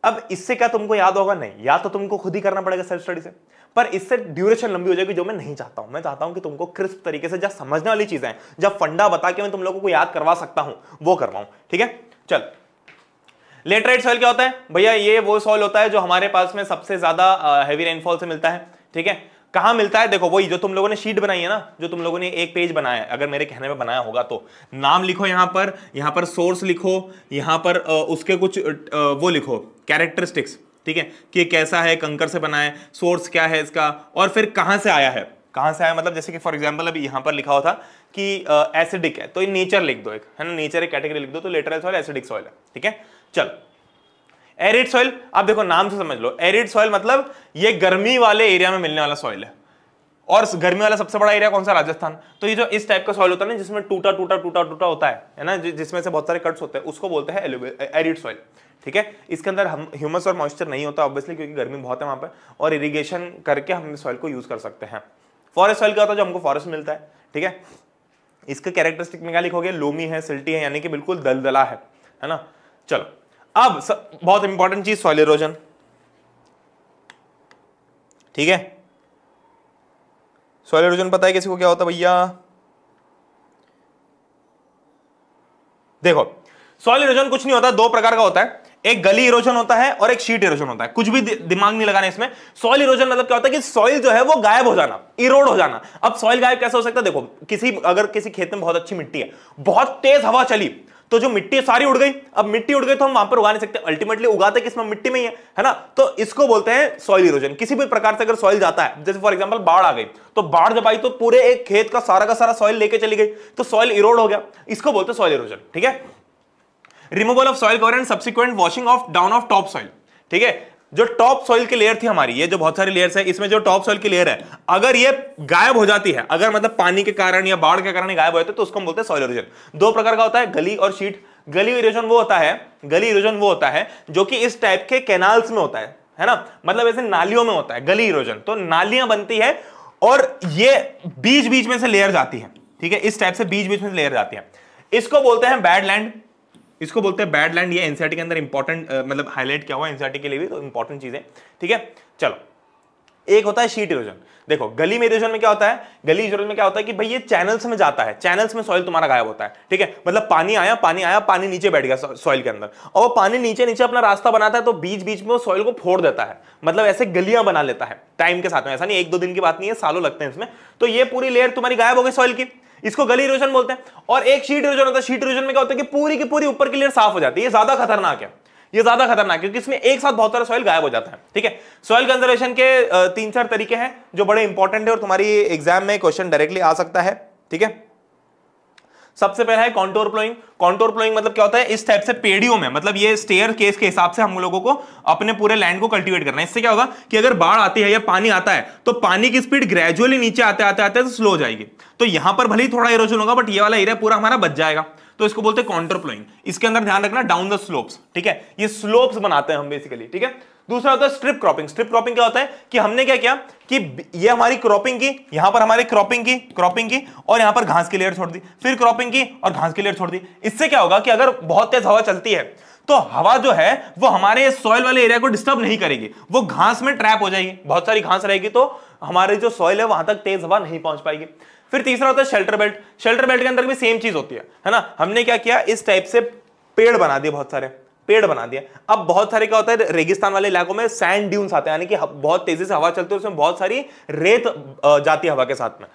अब इससे क्या तुमको याद होगा नहीं या तो तुमको खुद ही करना पड़ेगा सेल्फ स्टडी से पर इससे ड्यूरेशन लंबी हो जाएगी जो मैं नहीं चाहता हूं मैं चाहता हूं कि तुमको क्रिस्प तरीके से जहाँ समझने वाली चीजें हैं जब फंडा बता के मैं तुम लोगों को याद करवा सकता हूं वो करवाऊं ठीक है चल लेटराइट सॉइल क्या होता है भैया ये वो सॉइल होता है जो हमारे पास में सबसे ज्यादा हैवी रेनफॉल से मिलता है ठीक है कहां मिलता है देखो वही जो तुम लोगों ने शीट बनाई है ना जो तुम लोगों ने एक पेज बनाया है अगर मेरे कहने में बनाया होगा तो नाम लिखो यहां पर यहां पर सोर्स लिखो यहाँ पर उसके कुछ वो लिखो कैरेक्टरिस्टिक्स ठीक है कि कैसा है कंकर से बनाए सोर्स क्या है इसका और फिर कहां से आया है कहां से आया मतलब जैसे कि फॉर एग्जाम्पल अभी यहां पर लिखा हुआ था कि एसिडिक है तो ये नेचर लिख दो एक है ना नेचर एक कैटेगरी लिख दो तो लेटर सॉइल एसिडिक सॉइल है ठीक है चल एरिड सॉइल आप देखो नाम से समझ लो एरिड सॉइल मतलब ये गर्मी वाले एरिया में मिलने वाला सॉइल है और गर्मी वाला सबसे बड़ा एरिया कौन सा राजस्थान तो ये जो इस टाइप का सॉइल होता है ना जिसमें टूटा टूटा टूटा टूटा होता है है ना जिसमें से बहुत सारे कट्स होते हैं उसको बोलते हैं एरिड सॉइल ठीक है इसके अंदर हम ह्यूमस और मॉइस्चर नहीं होता ऑब्वियसली क्योंकि गर्मी बहुत है वहाँ पर और इरीगेशन करके हम सॉइल को यूज़ कर सकते हैं फॉरेस्ट सॉइल क्या होता है जो हमको फॉरेस्ट मिलता है ठीक है इसके कैरेक्टरिस्टिक में क्या लिखोगे लोमी है सिल्टी है यानी कि बिल्कुल दलदला है है ना चलो अब स, बहुत इंपॉर्टेंट चीज सॉइल इरोजन ठीक है सॉइल इरोजन पता है किसी को क्या होता भैया देखो सॉइल इरोजन कुछ नहीं होता दो प्रकार का होता है एक गली इरोजन होता है और एक शीट इरोजन होता है कुछ भी दिमाग नहीं लगाना इसमें सॉइल इरोजन मतलब क्या होता है कि सॉइल जो है वो गायब हो जाना इरोड हो जाना अब सॉइल गायब कैसे हो सकता है देखो किसी अगर किसी खेत में बहुत अच्छी मिट्टी है बहुत तेज हवा चली तो जो मिट्टी सारी उड़ गई अब मिट्टी उड़ गई तो हम वहां पर उगा नहीं सकते अल्टीमेटली उगाते किसमें मिट्टी में ही है है ना तो इसको बोलते हैं सॉइल इरोजन किसी भी प्रकार से अगर सॉइल जाता है जैसे फॉर एग्जाम्पल बाढ़ आ गई तो बाढ़ जब आई तो पूरे एक खेत का सारा का सारा सॉइल लेके चली गई तो सॉइल इरोड हो गया इसको बोलते हैं सॉइल इरोजन ठीक है removal of soil cover and subsequent washing off down of top soil ठीक है जो टॉप सॉइल की लेयर थी हमारी ये जो बहुत सारी लेयर्स है इसमें जो टॉप सॉइल की लेयर है अगर ये गायब हो जाती है अगर मतलब पानी के कारण या बाढ़ के कारण गायब हो जाते तो उसको हम बोलते हैं सॉइल इरोजन दो प्रकार का होता है गली और शीट गली इरोजन वो होता है गली इरोजन वो होता है जो कि इस टाइप के कैनाल्स में होता है है ना मतलब ऐसे नालियों में होता है गली इरोजन तो नालियां बनती है और ये बीच बीच में से लेयर जाती है ठीक है इस टाइप से बीच बीच में से लेयर जाती है इसको बोलते हैं बैड लैंड इसको बोलते हैं बैड लैंड या एनसीआरटी के अंदर इंपॉर्टेंट मतलब हाईलाइट क्या हुआ है एनसीआरटी के लिए भी तो इंपॉर्टेंट चीज है ठीक है चलो एक होता है शीट इरोजन देखो गली में इरोजन में क्या होता है गली इरोजन में क्या होता है कि भाई ये चैनल्स में जाता है चैनल्स में सॉइल तुम्हारा गायब होता है ठीक है मतलब पानी आया पानी आया पानी नीचे बैठ गया सॉइल के अंदर और वो पानी नीचे नीचे अपना रास्ता बनाता है तो बीच बीच में वो सॉइल को फोड़ देता है मतलब ऐसे गलियां बना लेता है टाइम के साथ में ऐसा नहीं एक दो दिन की बात नहीं है सालों लगते हैं इसमें तो ये पूरी लेयर तुम्हारी गायब हो गई सॉइल की इसको गली इरोजन बोलते हैं और एक शीट इरोजन होता है शीट इरोजन में क्या होता है कि पूरी की पूरी ऊपर की लेयर साफ हो जाती है ये ज्यादा खतरनाक है ये ज्यादा खतरनाक है क्योंकि इसमें एक साथ बहुत सारा सॉइल गायब हो जाता है ठीक है सॉइल कंजर्वेशन के तीन चार तरीके हैं जो बड़े इंपॉर्टेंट है और तुम्हारी एग्जाम में क्वेश्चन डायरेक्टली आ सकता है ठीक है सबसे पहला है कॉन्टोर प्लोइंग कॉन्टोर प्लोइंग मतलब क्या होता है इस टाइप से पेड़ियों में मतलब ये स्टेयर केस के हिसाब से हम लोगों को अपने पूरे लैंड को कल्टीवेट करना है इससे क्या होगा कि अगर बाढ़ आती है या पानी आता है तो पानी की स्पीड ग्रेजुअली नीचे आते आते आते तो स्लो हो जाएगी तो यहां पर भले ही थोड़ा इरोजन होगा बट ये वाला एरिया पूरा हमारा बच जाएगा तो इसको बोलते हैं कॉन्टर प्लोइंग इसके अंदर ध्यान रखना डाउन द स्लोप्स ठीक है ये स्लोप्स बनाते हैं हम बेसिकली ठीक है दूसरा होता है स्ट्रिप क्रॉपिंग स्ट्रिप क्रॉपिंग क्या होता है कि हमने क्या किया कि ये हमारी क्रॉपिंग की यहां पर हमारी क्रॉपिंग की क्रॉपिंग की और यहां पर घास की लेयर छोड़ दी फिर क्रॉपिंग की और घास की लेयर छोड़ दी इससे क्या होगा कि अगर बहुत तेज हवा चलती है तो हवा जो है वो हमारे सॉइल वाले एरिया को डिस्टर्ब नहीं करेगी वो घास में ट्रैप हो जाएगी बहुत सारी घास रहेगी तो हमारे जो सॉइल है वहां तक तेज हवा नहीं पहुंच पाएगी फिर तीसरा होता है शेल्टर बेल्ट शेल्टर बेल्ट के अंदर भी सेम चीज होती है है ना हमने क्या किया इस टाइप से पेड़ बना दिए बहुत सारे पेड़ बना दिया अब बहुत सारे क्या होता है रेगिस्तान वाले इलाकों में सैंड ड्यून्स आते हैं यानी कि बहुत तेजी से हवा चलती है उसमें बहुत सारी रेत जाती है हवा के साथ में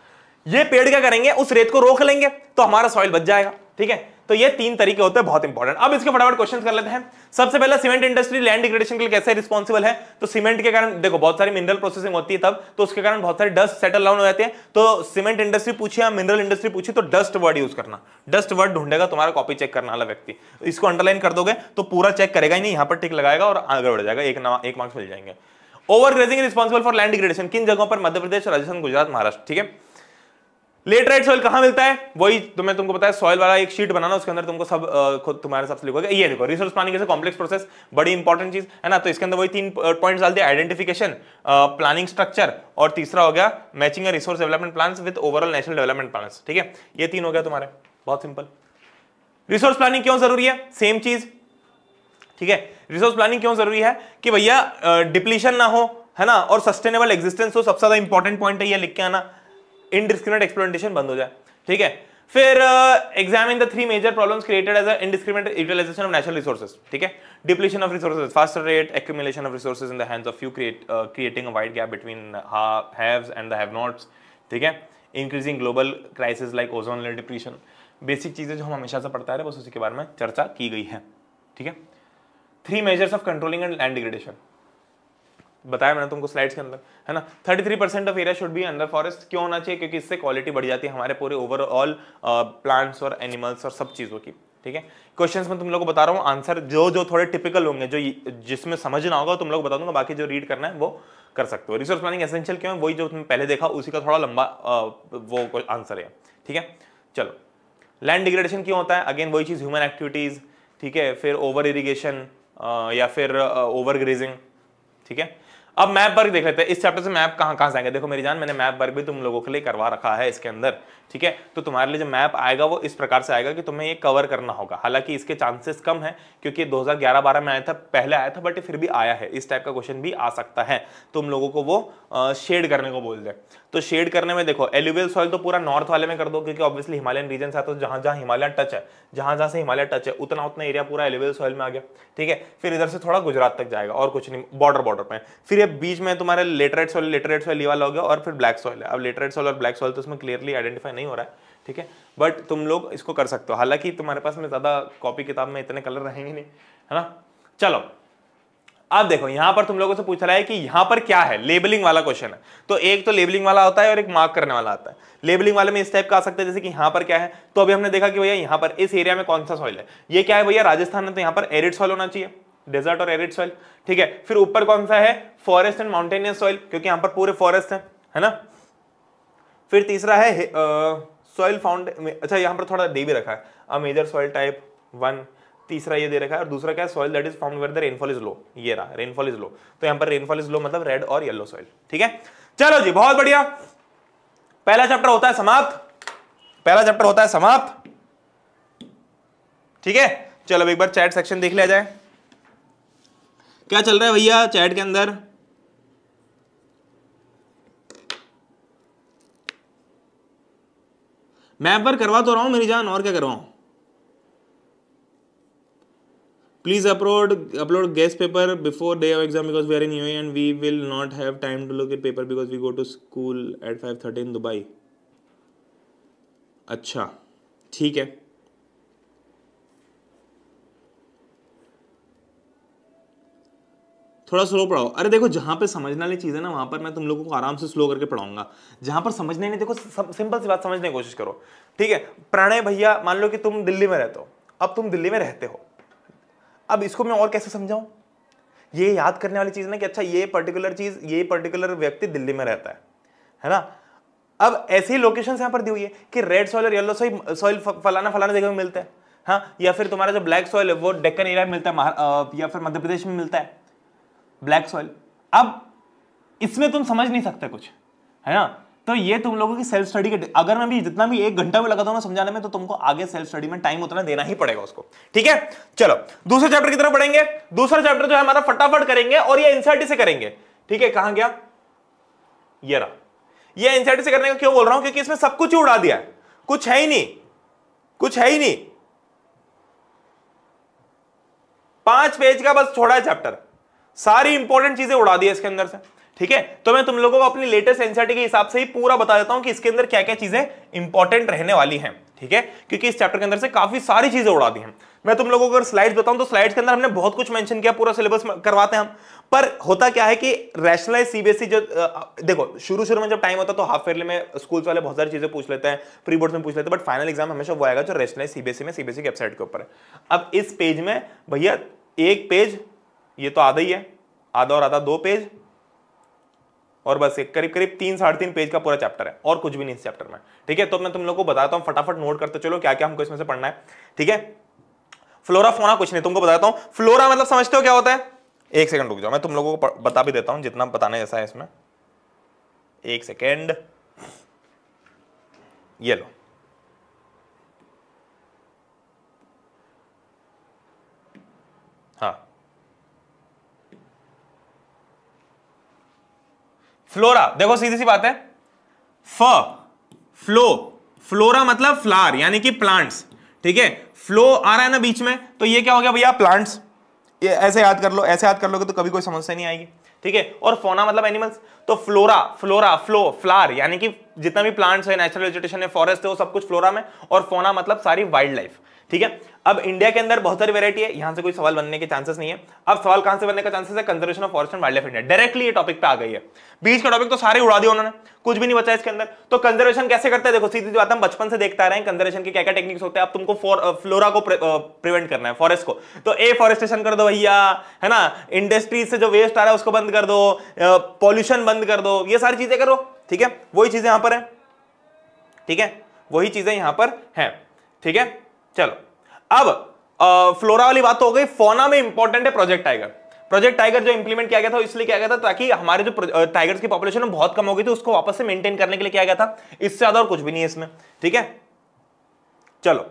ये पेड़ क्या करेंगे उस रेत को रोक लेंगे तो हमारा सॉइल बच जाएगा ठीक है तो ये तीन तरीके होते हैं बहुत इंपॉर्टेंट अब इसके फटाफट क्वेश्चन कर लेते हैं सबसे पहले सीमेंट इंडस्ट्री लैंड डिग्रेडेशन के लिए कैसे रिस्पॉन्सिबल है तो सीमेंट के कारण देखो बहुत सारी मिनरल प्रोसेसिंग होती है तब तो उसके कारण बहुत सारे डस्ट सेटल डाउन हो जाते हैं तो सीमेंट इंडस्ट्री पूछे या मिनरल इंडस्ट्री पूछी तो डस्ट वर्ड यूज करना डस्ट वर्ड ढूंढेगा तुम्हारा कॉपी चेक करने वाला व्यक्ति इसको अंडरलाइन कर दोगे तो पूरा चेक करेगा ही नहीं यहां पर टिक लगाएगा और आगे बढ़ जाएगा एक एक मार्क्स मिल जाएंगे over grazing responsible for land degradation किन जगहों पर मध्य प्रदेश राजस्थान गुजरात महाराष्ट्र ठीक है लेटराइट सॉइल कहां मिलता है वही तो मैं तुमको बताया सॉइल वाला एक शीट बनाना उसके अंदर तुमको सब खुद तुम्हारे हिसाब से लिखोगे ये देखो resource planning is complex process बड़ी इंपॉर्टेंट चीज है ना तो इसके अंदर वही तीन पॉइंट्स डाल दिया आइडेंटिफिकेशन प्लानिंग स्ट्रक्चर और तीसरा हो गया matching resource development plan with overall national development plan ठीक है ये तीन हो गया तुम्हारे बहुत सिंपल रिसोर्स प्लानिंग क्यों जरूरी है सेम चीज ठीक है रिसोर्स प्लानिंग क्यों जरूरी है कि भैया डिप्लीशन ना हो है ना और सस्टेनेबल एक्जिस्टेंस हो सबसे ज्यादा इंपॉर्टेंट पॉइंट है ये लिख के आना इनडिस्क्रिमिनेट एक्सप्लोटेशन बंद हो जाए ठीक है फिर examine the three major problems created as indiscriminate utilisation of natural resources ठीक है depletion of resources faster rate accumulation of resources in the hands of you create creating a wide gap between haves and the have nots ठीक है increasing global crisis like ozone layer depletion basic चीज़ें जो हम हमेशा से पढ़ता है बस उसी के बारे में चर्चा की गई है ठीक है three measures of controlling and land degradation बताया मैंने तुमको स्लाइड्स के अंदर है ना 33 percent of area should be under forest क्यों होना चाहिए क्योंकि इससे क्वालिटी बढ़ जाती है हमारे पूरे ओवरऑल प्लांट्स uh, और एनिमल्स और सब चीज़ों की ठीक है क्वेश्चंस में तुम लोग को बता रहा हूँ आंसर जो जो थोड़े टिपिकल होंगे जो जिसमें समझना होगा तुम लोग बता दूंगा बाकी जो रीड करना है वो कर सकते हो रिसोर्स प्लानिंग एसेंशियल क्यों है वही जो तुमने पहले देखा उसी का थोड़ा लंबा uh, वो आंसर है ठीक है चलो लैंड डिग्रेडेशन क्यों होता है अगेन वही चीज़ ह्यूमन एक्टिविटीज़ ठीक है फिर ओवर इरीगेशन uh, या फिर ओवर ग्रेजिंग ठीक है अब मैप वर्ग देख लेते हैं इस चैप्टर से मैप कहाँ कहाँ से आएंगे देखो मेरी जान मैंने मैप वर्ग भी तुम लोगों के लिए करवा रखा है इसके अंदर ठीक है तो तुम्हारे लिए जो मैप आएगा वो इस प्रकार से आएगा कि तुम्हें ये कवर करना होगा हालांकि इसके चांसेस कम है क्योंकि दो हजार में आया था पहले आया था बट फिर भी आया है इस टाइप का क्वेश्चन भी आ सकता है तुम लोगों को वो शेड करने को बोल दे तो शेड करने में देखो एल्यूवियल सॉइल तो पूरा नॉर्थ वाले में कर दो क्योंकि ऑब्वियसली हिमालयन रीजन है जहां जहां हिमालय टच है जहां जहां से हिमालय टच है उतना उतना एरिया पूरा एल्यूवियल सॉइल में आ गया ठीक है फिर इधर से थोड़ा गुजरात तक जाएगा और कुछ नहीं बॉर्डर बॉर्डर पर फिर ये बीच में तुम्हारे लेटरेट सॉइल लेटरेट सॉइल वाला हो गया और फिर ब्लैक सॉइल है अब लेटरेट सॉइल और ब्लैक सॉइल तो उसमें क्लियरली आइडेंटिफाई नहीं हो रहा है ठीक है बट तुम लोग इसको कर सकते हो हालांकि तुम्हारे पास में ज़्यादा कॉपी किताब में इतने कलर रहेंगे नहीं है ना चलो अब देखो यहां पर तुम लोगों से पूछ रहा है कि यहां पर क्या है लेबलिंग वाला क्वेश्चन है तो एक तो लेबलिंग वाला होता है और एक मार्क करने वाला आता है लेबलिंग वाले में इस टाइप का आ सकता है जैसे कि यहां पर क्या है तो अभी हमने देखा कि भैया यहां पर इस एरिया में कौन सा सॉइल है ये क्या है भैया राजस्थान में तो यहां पर एरिड सॉइल होना चाहिए डेजर्ट और एरिड सॉइल ठीक है फिर ऊपर कौन सा है फॉरेस्ट एंड माउंटेनियस सॉइल क्योंकि यहां पर पूरे फॉरेस्ट है है ना फिर तीसरा है सॉइल फाउंड अच्छा यहां पर थोड़ा डी भी रखा है a major soil type one तीसरा ये दे रखा है और दूसरा क्या है soil that is found where the rainfall is low ये रहा रेनफॉल इज लो तो यहां पर रेनफॉल इज लो मतलब रेड और येलो सॉइल ठीक है चलो जी बहुत बढ़िया पहला चैप्टर होता है समाप्त पहला चैप्टर होता है समाप्त ठीक है चलो एक बार चैट सेक्शन देख लिया जाए क्या चल रहा है भैया चैट के अंदर मैं पर करवा तो रहा हूं मेरी जान और क्या करवाऊं please upload upload guess paper before day of exam because we are in you and we will not have time to look it paper because we go to school at five thirty in Dubai अच्छा ठीक है थोड़ा slow पढ़ाओ अरे देखो जहां पे समझने वाली चीज है ना वहां पर मैं तुम लोगों को आराम से स्लो करके पढ़ाऊंगा जहां पर समझने नहीं देखो सिंपल सी बात समझने की कोशिश करो ठीक है प्रणय भैया मान लो कि तुम दिल्ली में रहते हो अब तुम दिल्ली में रहते हो अब इसको मैं और कैसे समझाऊं ये याद करने वाली चीज़ ना कि अच्छा ये पर्टिकुलर चीज़ ये पर्टिकुलर व्यक्ति दिल्ली में रहता है है ना अब ऐसी लोकेशन यहां पर दी हुई है कि रेड सॉइल और येलो सॉइल सॉइल फलाना फलाना जगह में मिलता है हाँ या फिर तुम्हारा जो ब्लैक सॉइल है वो डेक्कन एरिया में मिलता है या फिर मध्य प्रदेश में मिलता है ब्लैक सॉइल अब इसमें तुम समझ नहीं सकते कुछ है ना तो ये तुम लोगों की सेल्फ स्टडी के अगर मैं भी जितना भी एक घंटा भी लगाता हूँ ना समझाने में तो तुमको आगे सेल्फ स्टडी में टाइम उतना देना ही पड़ेगा उसको ठीक है चलो दूसरे चैप्टर की तरफ पढ़ेंगे दूसरा चैप्टर जो है हमारा फटाफट करेंगे और ये एनसीआरटी से करेंगे ठीक है कहां गया ये रहा ये एनसीआरटी से करने का क्यों बोल रहा हूं क्योंकि इसमें सब कुछ उड़ा दिया कुछ है ही नहीं कुछ है ही नहीं पांच पेज का बस छोड़ा है चैप्टर सारी इंपॉर्टेंट चीजें उड़ा दी इसके अंदर से ठीक है तो मैं तुम लोगों को अपनी लेटेस्ट एनसीआरटी के हिसाब से ही पूरा बता देता हूं कि इसके अंदर क्या क्या चीजें इंपॉर्टेंट रहने वाली हैं ठीक है क्योंकि इस चैप्टर के अंदर से काफी सारी चीजें उड़ा दी हैं मैं तुम लोगों को अगर स्लाइड्स बताऊं तो स्लाइड्स के अंदर हमने बहुत कुछ मेंशन किया पूरा सिलेबस करवाते हैं हम पर होता क्या है कि रैशनलाइज सीबीएसई e जो देखो शुरू शुरू में जब टाइम होता है तो हाफ ईयरली में स्कूल्स वाले बहुत सारी चीजें पूछ लेते हैं प्री बोर्ड में पूछ लेते हैं बट फाइनल एग्जाम हमेशा वो आएगा जो रैशनलाइज सीबीएसई e में सीबीएसई e की वेबसाइट के ऊपर अब इस पेज में भैया एक पेज ये तो आधा ही है आधा और आधा दो पेज और बस एक करीब करीब तीन साढ़े तीन पेज का पूरा चैप्टर है और कुछ भी नहीं इस चैप्टर में ठीक है तो मैं तुम लोग को बताता हूँ फटाफट नोट करते चलो क्या क्या हमको इसमें से पढ़ना है ठीक है फ्लोरा फोना कुछ नहीं तुमको बताता हूँ फ्लोरा मतलब समझते हो क्या होता है एक सेकंड रुक जाओ मैं तुम लोगों को बता भी देता हूँ जितना बताने जैसा है इसमें एक सेकेंड ये लो फ्लोरा देखो सीधी सी बात है फ फ्लो फ्लोरा मतलब फ्लावर यानी कि प्लांट्स ठीक है फ्लो आ रहा है ना बीच में तो ये क्या हो गया भैया प्लांट्स ये ऐसे याद कर लो ऐसे याद कर लोगे तो कभी कोई समस्या नहीं आएगी ठीक है और फोना मतलब एनिमल्स तो फ्लोरा फ्लोरा फ्लो फ्लार यानी कि जितना भी प्लांट्स है नेचुरल वेजिटेशन है फॉरेस्ट है वो सब कुछ फ्लोरा में और फोना मतलब सारी वाइल्ड लाइफ ठीक है अब इंडिया के अंदर बहुत सारी वैरायटी है यहां से कोई सवाल बनने के चांसेस नहीं है अब सवाल कहां से बनने का चांसेस है conservation of forest and wild life India directly ये टॉपिक पे आ गई है बीच का टॉपिक तो सारे उड़ा दिया उन्होंने कुछ भी नहीं बचा इसके अंदर तो कंजर्वेशन कैसे करते हैं देखो सीधी बात हम बचपन से देखते आ रहे हैं कंजर्वेशन के क्या क्या टेक्निक्स होते हैं अब तुमको फ्लोरा को प्रिवेंट करना है फॉरेस्ट को तो ए फॉरेस्टेशन कर दो भैया है ना इंडस्ट्रीज से जो वेस्ट आ रहा है उसको बंद कर दो पॉल्यूशन बंद कर दो ये सारी चीजें करो ठीक है वही चीजें यहां पर है ठीक है वही चीजें यहां पर है ठीक है चलो अब फ्लोरा वाली बात तो हो गई फोना में इंपॉर्टेंट है प्रोजेक्ट टाइगर प्रोजेक्ट टाइगर जो इंप्लीमेंट किया गया था इसलिए किया गया था ताकि हमारे जो टाइगर्स की पॉपुलेशन बहुत कम हो गई थी उसको वापस से मेंटेन करने के लिए किया गया था इससे ज्यादा और कुछ भी नहीं है इसमें ठीक है चलो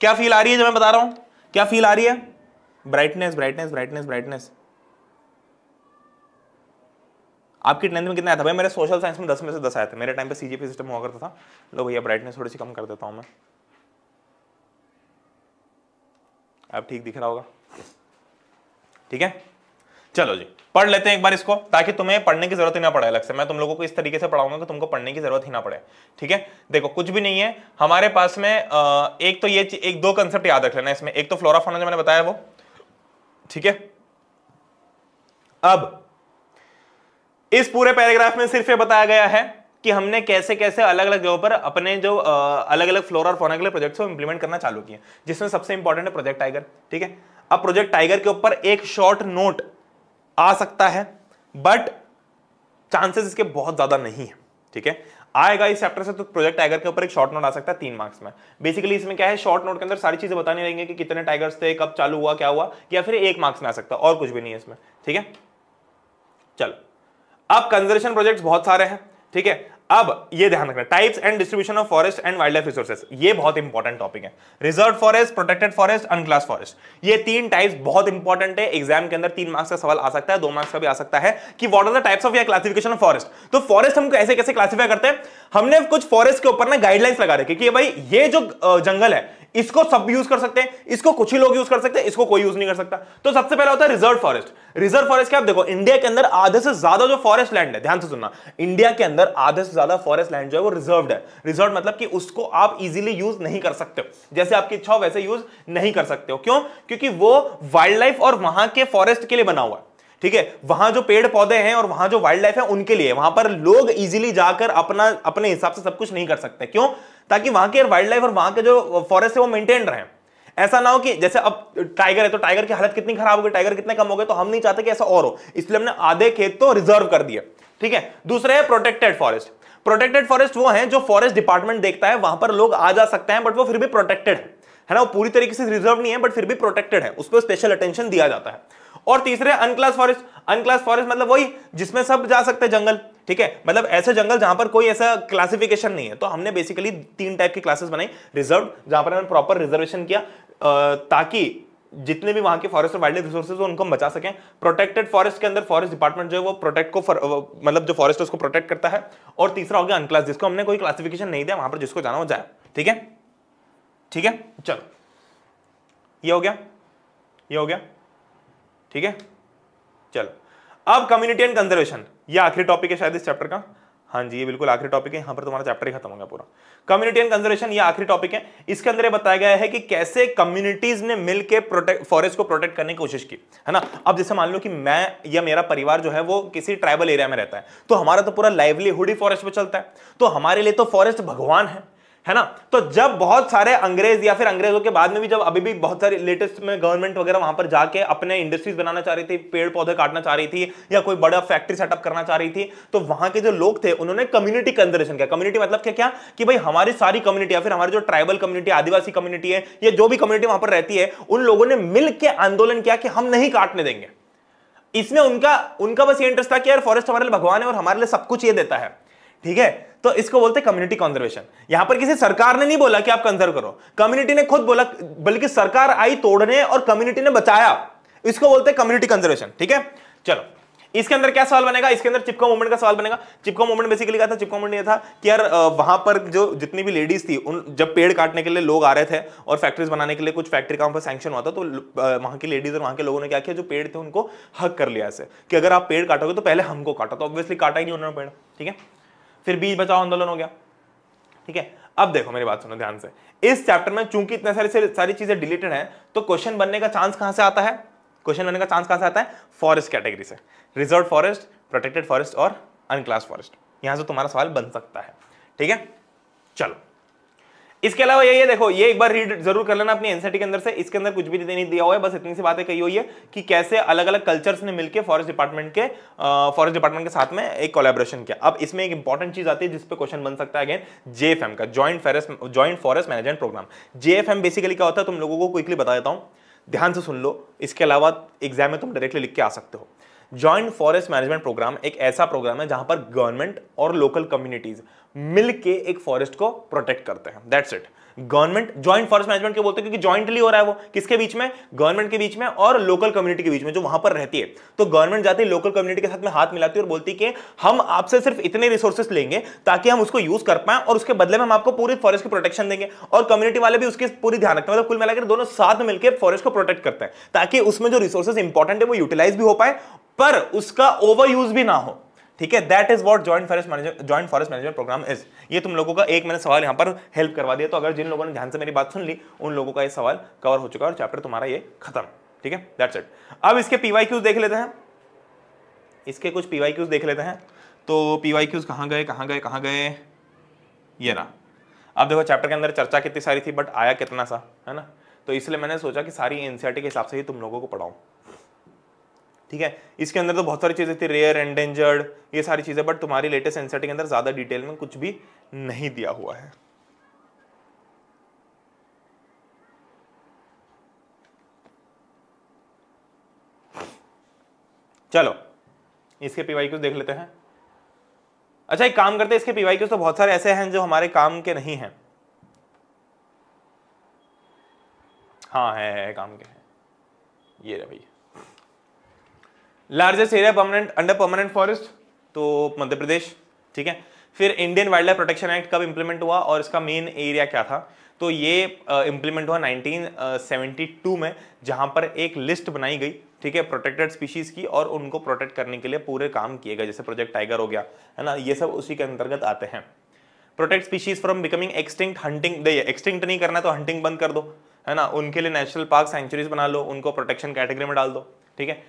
क्या फील आ रही है जो मैं बता रहा हूं क्या फील आ रही है ब्राइटनेस ब्राइटनेस ब्राइटनेस ब्राइटनेस आपकी टेंथ में कितना आया था भाई मेरे सोशल साइंस में दस में से दस आया था मेरे टाइम पे सीजीपी सिस्टम हुआ करता था लो भैया ब्राइटनेस थोड़ी सी कम कर देता हूं मैं अब ठीक दिख रहा होगा ठीक है चलो जी पढ़ लेते हैं एक बार इसको ताकि तुम्हें पढ़ने की जरूरत ही ना पड़े अलग से मैं तुम लोगों को इस तरीके से पढ़ाऊंगा कि तुमको पढ़ने की जरूरत ही ना पड़े ठीक है देखो कुछ भी नहीं है हमारे पास में एक तो ये एक दो कंसेप्ट याद रख लेना इसमें एक तो फ्लोराफोना जो मैंने बताया वो ठीक है अब इस पूरे पैराग्राफ में सिर्फ ये बताया गया है कि हमने कैसे कैसे अलग अलग जगहों पर अपने जो अलग अलग फ्लोर और फोना के लिए प्रोजेक्ट्स को इंप्लीमेंट करना चालू किया जिसमें सबसे इंपॉर्टेंट है प्रोजेक्ट टाइगर ठीक है अब प्रोजेक्ट टाइगर के ऊपर एक शॉर्ट नोट आ सकता है बट चांसेस इसके बहुत ज्यादा नहीं है ठीक है आएगा इस चैप्टर से तो प्रोजेक्ट टाइगर के ऊपर एक शॉर्ट नोट आ सकता है तीन मार्क्स में बेसिकली इसमें क्या है शॉर्ट नोट के अंदर सारी चीजें बताने रहेंगे कि कितने टाइगर्स थे कब चालू हुआ क्या हुआ या फिर एक मार्क्स में आ सकता है और कुछ भी नहीं है इसमें ठीक है चलो अब कंजर्वेशन प्रोजेक्ट्स बहुत सारे हैं ठीक है अब ये ध्यान रखना types and distribution of forest and wild life resources ये बहुत इंपॉर्टेंट टॉपिक है reserve forest protected forest class forest ये तीन टाइप्स बहुत इंपॉर्टेंट है एग्जाम के अंदर तीन मार्क्स का सवाल आ सकता है दो मार्क्स का भी आ सकता है कि what are the types of या क्लासिफिकेशन ऑफ फॉरेस्ट तो फॉरेस्ट हम ऐसे कैसे क्लासिफाई करते हैं हमने कुछ फॉरेस्ट के ऊपर ना गाइडलाइंस लगा रखे कि भाई ये जो जंगल है इसको सब यूज कर सकते हैं इसको कुछ ही लोग यूज कर सकते हैं इसको कोई यूज नहीं कर सकता तो सबसे पहला होता है रिजर्व फॉरेस्ट रिजर्व फॉरेस्ट क्या आप देखो इंडिया के अंदर आधे से ज्यादा जो फॉरेस्ट लैंड है ध्यान से सुनना इंडिया के अंदर आधे से ज्यादा फॉरेस्ट लैंड जो है वो रिजर्व है रिजर्व मतलब कि उसको आप इजिली यूज नहीं कर सकते हो जैसे आपकी इच्छा हो वैसे यूज नहीं कर सकते हो क्यों क्योंकि वो वाइल्ड लाइफ और वहां के फॉरेस्ट के लिए बना हुआ है ठीक है वहां जो पेड़ पौधे हैं और वहां जो वाइल्ड लाइफ है उनके लिए वहां पर लोग इजीली जाकर अपना अपने हिसाब से सब कुछ नहीं कर सकते क्यों ताकि वहां के वाइल्ड लाइफ और वहां के जो फॉरेस्ट है वो मेंटेन रहे ऐसा ना हो कि जैसे अब टाइगर है तो टाइगर की हालत कितनी खराब हो गई टाइगर कितने कम हो गए तो हम नहीं चाहते कि ऐसा और हो इसलिए हमने आधे खेत तो रिजर्व कर दिए ठीक है दूसरा है प्रोटेक्टेड फॉरेस्ट प्रोटेक्टेड फॉरेस्ट वो है जो फॉरेस्ट डिपार्टमेंट देखता है वहां पर लोग आ जा सकते हैं बट वो फिर भी प्रोटेक्टेड है है ना वो पूरी तरीके से रिजर्व नहीं है बट फिर भी प्रोटेक्टेड है उस पर स्पेशल अटेंशन दिया जाता है और तीसरे अनक्लास फॉरेस्ट अनक्लास फॉरेस्ट मतलब वही जिसमें सब जा सकते हैं जंगल ठीक है मतलब ऐसे जंगल जहां पर कोई ऐसा क्लासिफिकेशन नहीं है तो हमने बेसिकली तीन टाइप की क्लासेस बनाई रिजर्व जहां पर हमने प्रॉपर रिजर्वेशन किया ताकि जितने भी वहां के फॉरेस्ट और वाइल्ड लाइफ रिसोर्सेज उनको हम बचा सकें प्रोटेक्टेड फॉरेस्ट के अंदर फॉरेस्ट डिपार्टमेंट जो है वो प्रोटेक्ट को मतलब जो फॉरेस्ट उसको प्रोटेक्ट करता है और तीसरा हो गया अनक्लास जिसको हमने कोई क्लासिफिकेशन नहीं दिया वहां पर जिसको जाना हो जाए ठीक है ठीक है चलो ये हो गया ये हो गया ठीक है चलो अब कम्युनिटी एंड कंजर्वेशन ये आखिरी टॉपिक है शायद इस चैप्टर का हाँ जी ये बिल्कुल आखिरी टॉपिक है यहाँ पर तुम्हारा चैप्टर ही खत्म होगा पूरा कम्युनिटी एंड कंजर्वेशन ये आखिरी टॉपिक है इसके अंदर ये बताया गया है कि कैसे कम्युनिटीज ने मिलकर प्रोटेक्ट फॉरेस्ट को प्रोटेक्ट करने की कोशिश की है ना अब जैसे मान लो कि मैं या मेरा परिवार जो है वो किसी ट्राइबल एरिया में रहता है तो हमारा तो पूरा लाइवलीहुड ही फॉरेस्ट पर चलता है तो हमारे लिए तो फॉरेस्ट भगवान है है ना तो जब बहुत सारे अंग्रेज या फिर अंग्रेजों के बाद में भी जब अभी भी बहुत सारे लेटेस्ट में गवर्नमेंट वगैरह वहां पर जाके अपने इंडस्ट्रीज बनाना चाह रही थी पेड़ पौधे काटना चाह रही थी या कोई बड़ा फैक्ट्री सेटअप करना चाह रही थी तो वहां के जो लोग थे उन्होंने कम्युनिटी कंजर्वेशन किया कम्युनिटी मतलब क्या क्या कि भाई हमारी सारी कम्युनिटी या फिर हमारी जो ट्राइबल कम्युनिटी आदिवासी कम्युनिटी है या जो भी कम्युनिटी वहां पर रहती है उन लोगों ने मिलकर आंदोलन किया कि हम नहीं काटने देंगे इसमें उनका उनका बस ये इंटरेस्ट था कि यार फॉरेस्ट हमारे लिए भगवान है और हमारे लिए सब कुछ ये देता है ठीक है तो इसको बोलते हैं कम्युनिटी कंजर्वेशन यहां पर किसी सरकार ने नहीं बोला कि आप कंजर्व करो कम्युनिटी ने खुद बोला बल्कि सरकार आई तोड़ने और कम्युनिटी ने बचाया इसको बोलते हैं कम्युनिटी कंजर्वेशन ठीक है चलो इसके अंदर क्या सवाल बनेगा इसके अंदर चिपका मूवमेंट का सवाल बनेगा चिपका मूवमेंट बेसिकली क्या था चिपका मूवमेंट ये था कि यार वहां पर जो जितनी भी लेडीज थी उन जब पेड़ काटने के लिए लोग आ रहे थे और फैक्ट्रीज बनाने के लिए कुछ फैक्ट्री का वहां पर सैंक्शन हुआ था तो वहां की लेडीज और वहां के लोगों ने क्या किया जो पेड़ थे उनको हक कर लिया ऐसे कि अगर आप पेड़ काटोगे तो पहले हमको काटो तो ऑब्वियसली काटा ही नहीं उन्होंने पेड़ ठीक है फिर बीज बचाओ आंदोलन हो गया ठीक है अब देखो मेरी बात सुनो ध्यान से इस चैप्टर में चूंकि इतने सारी सारी चीजें डिलीटेड हैं तो क्वेश्चन बनने का चांस कहां से आता है क्वेश्चन बनने का चांस कहां से आता है फॉरेस्ट कैटेगरी से रिजर्व फॉरेस्ट प्रोटेक्टेड फॉरेस्ट और अनक्लास फॉरेस्ट यहां से तुम्हारा सवाल बन सकता है ठीक है चलो इसके अलावा ये देखो ये एक बार रीड जरूर कर लेना अपनी एनसीटी के अंदर से इसके अंदर कुछ भी नहीं दिया हुआ है बस इतनी सी बातें कही हुई है कि कैसे अलग अलग कल्चर्स ने मिलकर फॉरेस्ट डिपार्टमेंट के फॉरेस्ट डिपार्टमेंट के साथ में एक कोलेब्रेशन किया अब इसमें एक इंपॉर्टेंट चीज आती है जिसपे क्वेश्चन बन सकता है अगेन जेएफएम का joint forest joint forest management programme JFM basically क्या होता है तुम लोगों को क्विकली बता देता हूँ ध्यान से सुन लो इसके अलावा एग्जाम में तुम डायरेक्टली लिख के आ सकते हो ज्वाइंट फॉरेस्ट मैनेजमेंट प्रोग्राम एक ऐसा प्रोग्राम है जहां पर गवर्नमेंट और लोकल कम्युनिटीज मिलके एक फॉरेस्ट को प्रोटेक्ट करते हैं that's it government joint forest management के बोलते हैं क्योंकि ज्वाइंटली हो रहा है वो किसके बीच में गवर्नमेंट के बीच में और लोकल कम्युनिटी के बीच में जो वहां पर रहती है तो गवर्नमेंट जाती है लोकल कम्युनिटी के साथ में हाथ मिलाती है और बोलती है कि हम आपसे सिर्फ इतने रिसोर्सेस लेंगे ताकि हम उसको यूज कर पाए और उसके बदले में हम आपको पूरी फॉरेस्ट की प्रोटेक्शन देंगे और कम्युनिटी वाले भी उसकी पूरी ध्यान रखते हैं मतलब कुल मिलाकर दोनों साथ मिलकर फॉरेस्ट को प्रोटेक्ट करते हैं ताकि उसमें जो रिसोर्सेज इंपॉर्टेंट है वो यूटिलाइज भी हो पाए पर उसका ओवर यूज भी ना हो ठीक है that is what joint forest manager joint forest management programme is ये तुम लोगों का एक मैंने सवाल यहाँ पर हेल्प करवा दिया तो अगर जिन लोगों ने ध्यान से मेरी बात सुन ली उन लोगों का ये सवाल कवर हो चुका है और चैप्टर तुम्हारा ये खत्म ठीक है दैट्स इट अब इसके पीवाई क्यूज देख लेते हैं इसके कुछ पीवाई क्यूज देख लेते हैं तो पीवाई क्यूज कहाँ गए कहाँ गए कहाँ गए ये ना अब देखो चैप्टर के अंदर चर्चा कितनी सारी थी बट आया कितना सा है ना तो इसलिए मैंने सोचा कि सारी एनसीआरटी के हिसाब से ही तुम लोगों को पढ़ाऊँ ठीक है इसके अंदर तो बहुत सारी चीज़ें थी रेयर एंडेंजर्ड ये सारी चीज़ें बट तुम्हारी लेटेस्ट एनसेटी के अंदर ज़्यादा डिटेल में कुछ भी नहीं दिया हुआ है चलो इसके पीवाई देख लेते हैं अच्छा एक काम करते हैं इसके पीवाई तो बहुत सारे ऐसे हैं जो हमारे काम के नहीं हैं हाँ है, है काम के हैं ये भैया largest area permanent under permanent forest तो मध्य प्रदेश ठीक है फिर Indian wild life protection act कब इंप्लीमेंट हुआ और इसका मेन एरिया क्या था तो ये इंप्लीमेंट हुआ 1972 में जहां पर एक लिस्ट बनाई गई ठीक है प्रोटेक्टेड स्पीशीज़ की और उनको प्रोटेक्ट करने के लिए पूरे काम किए गए जैसे प्रोजेक्ट टाइगर हो गया है ना ये सब उसी के अंतर्गत आते हैं protect species from becoming extinct hunting देखिए एक्सटिंक्ट नहीं करना तो हंटिंग बंद कर दो है ना उनके लिए नेशनल पार्क सेंचुरीज बना लो उनको प्रोटेक्शन कैटेगरी में डाल दो ठीक है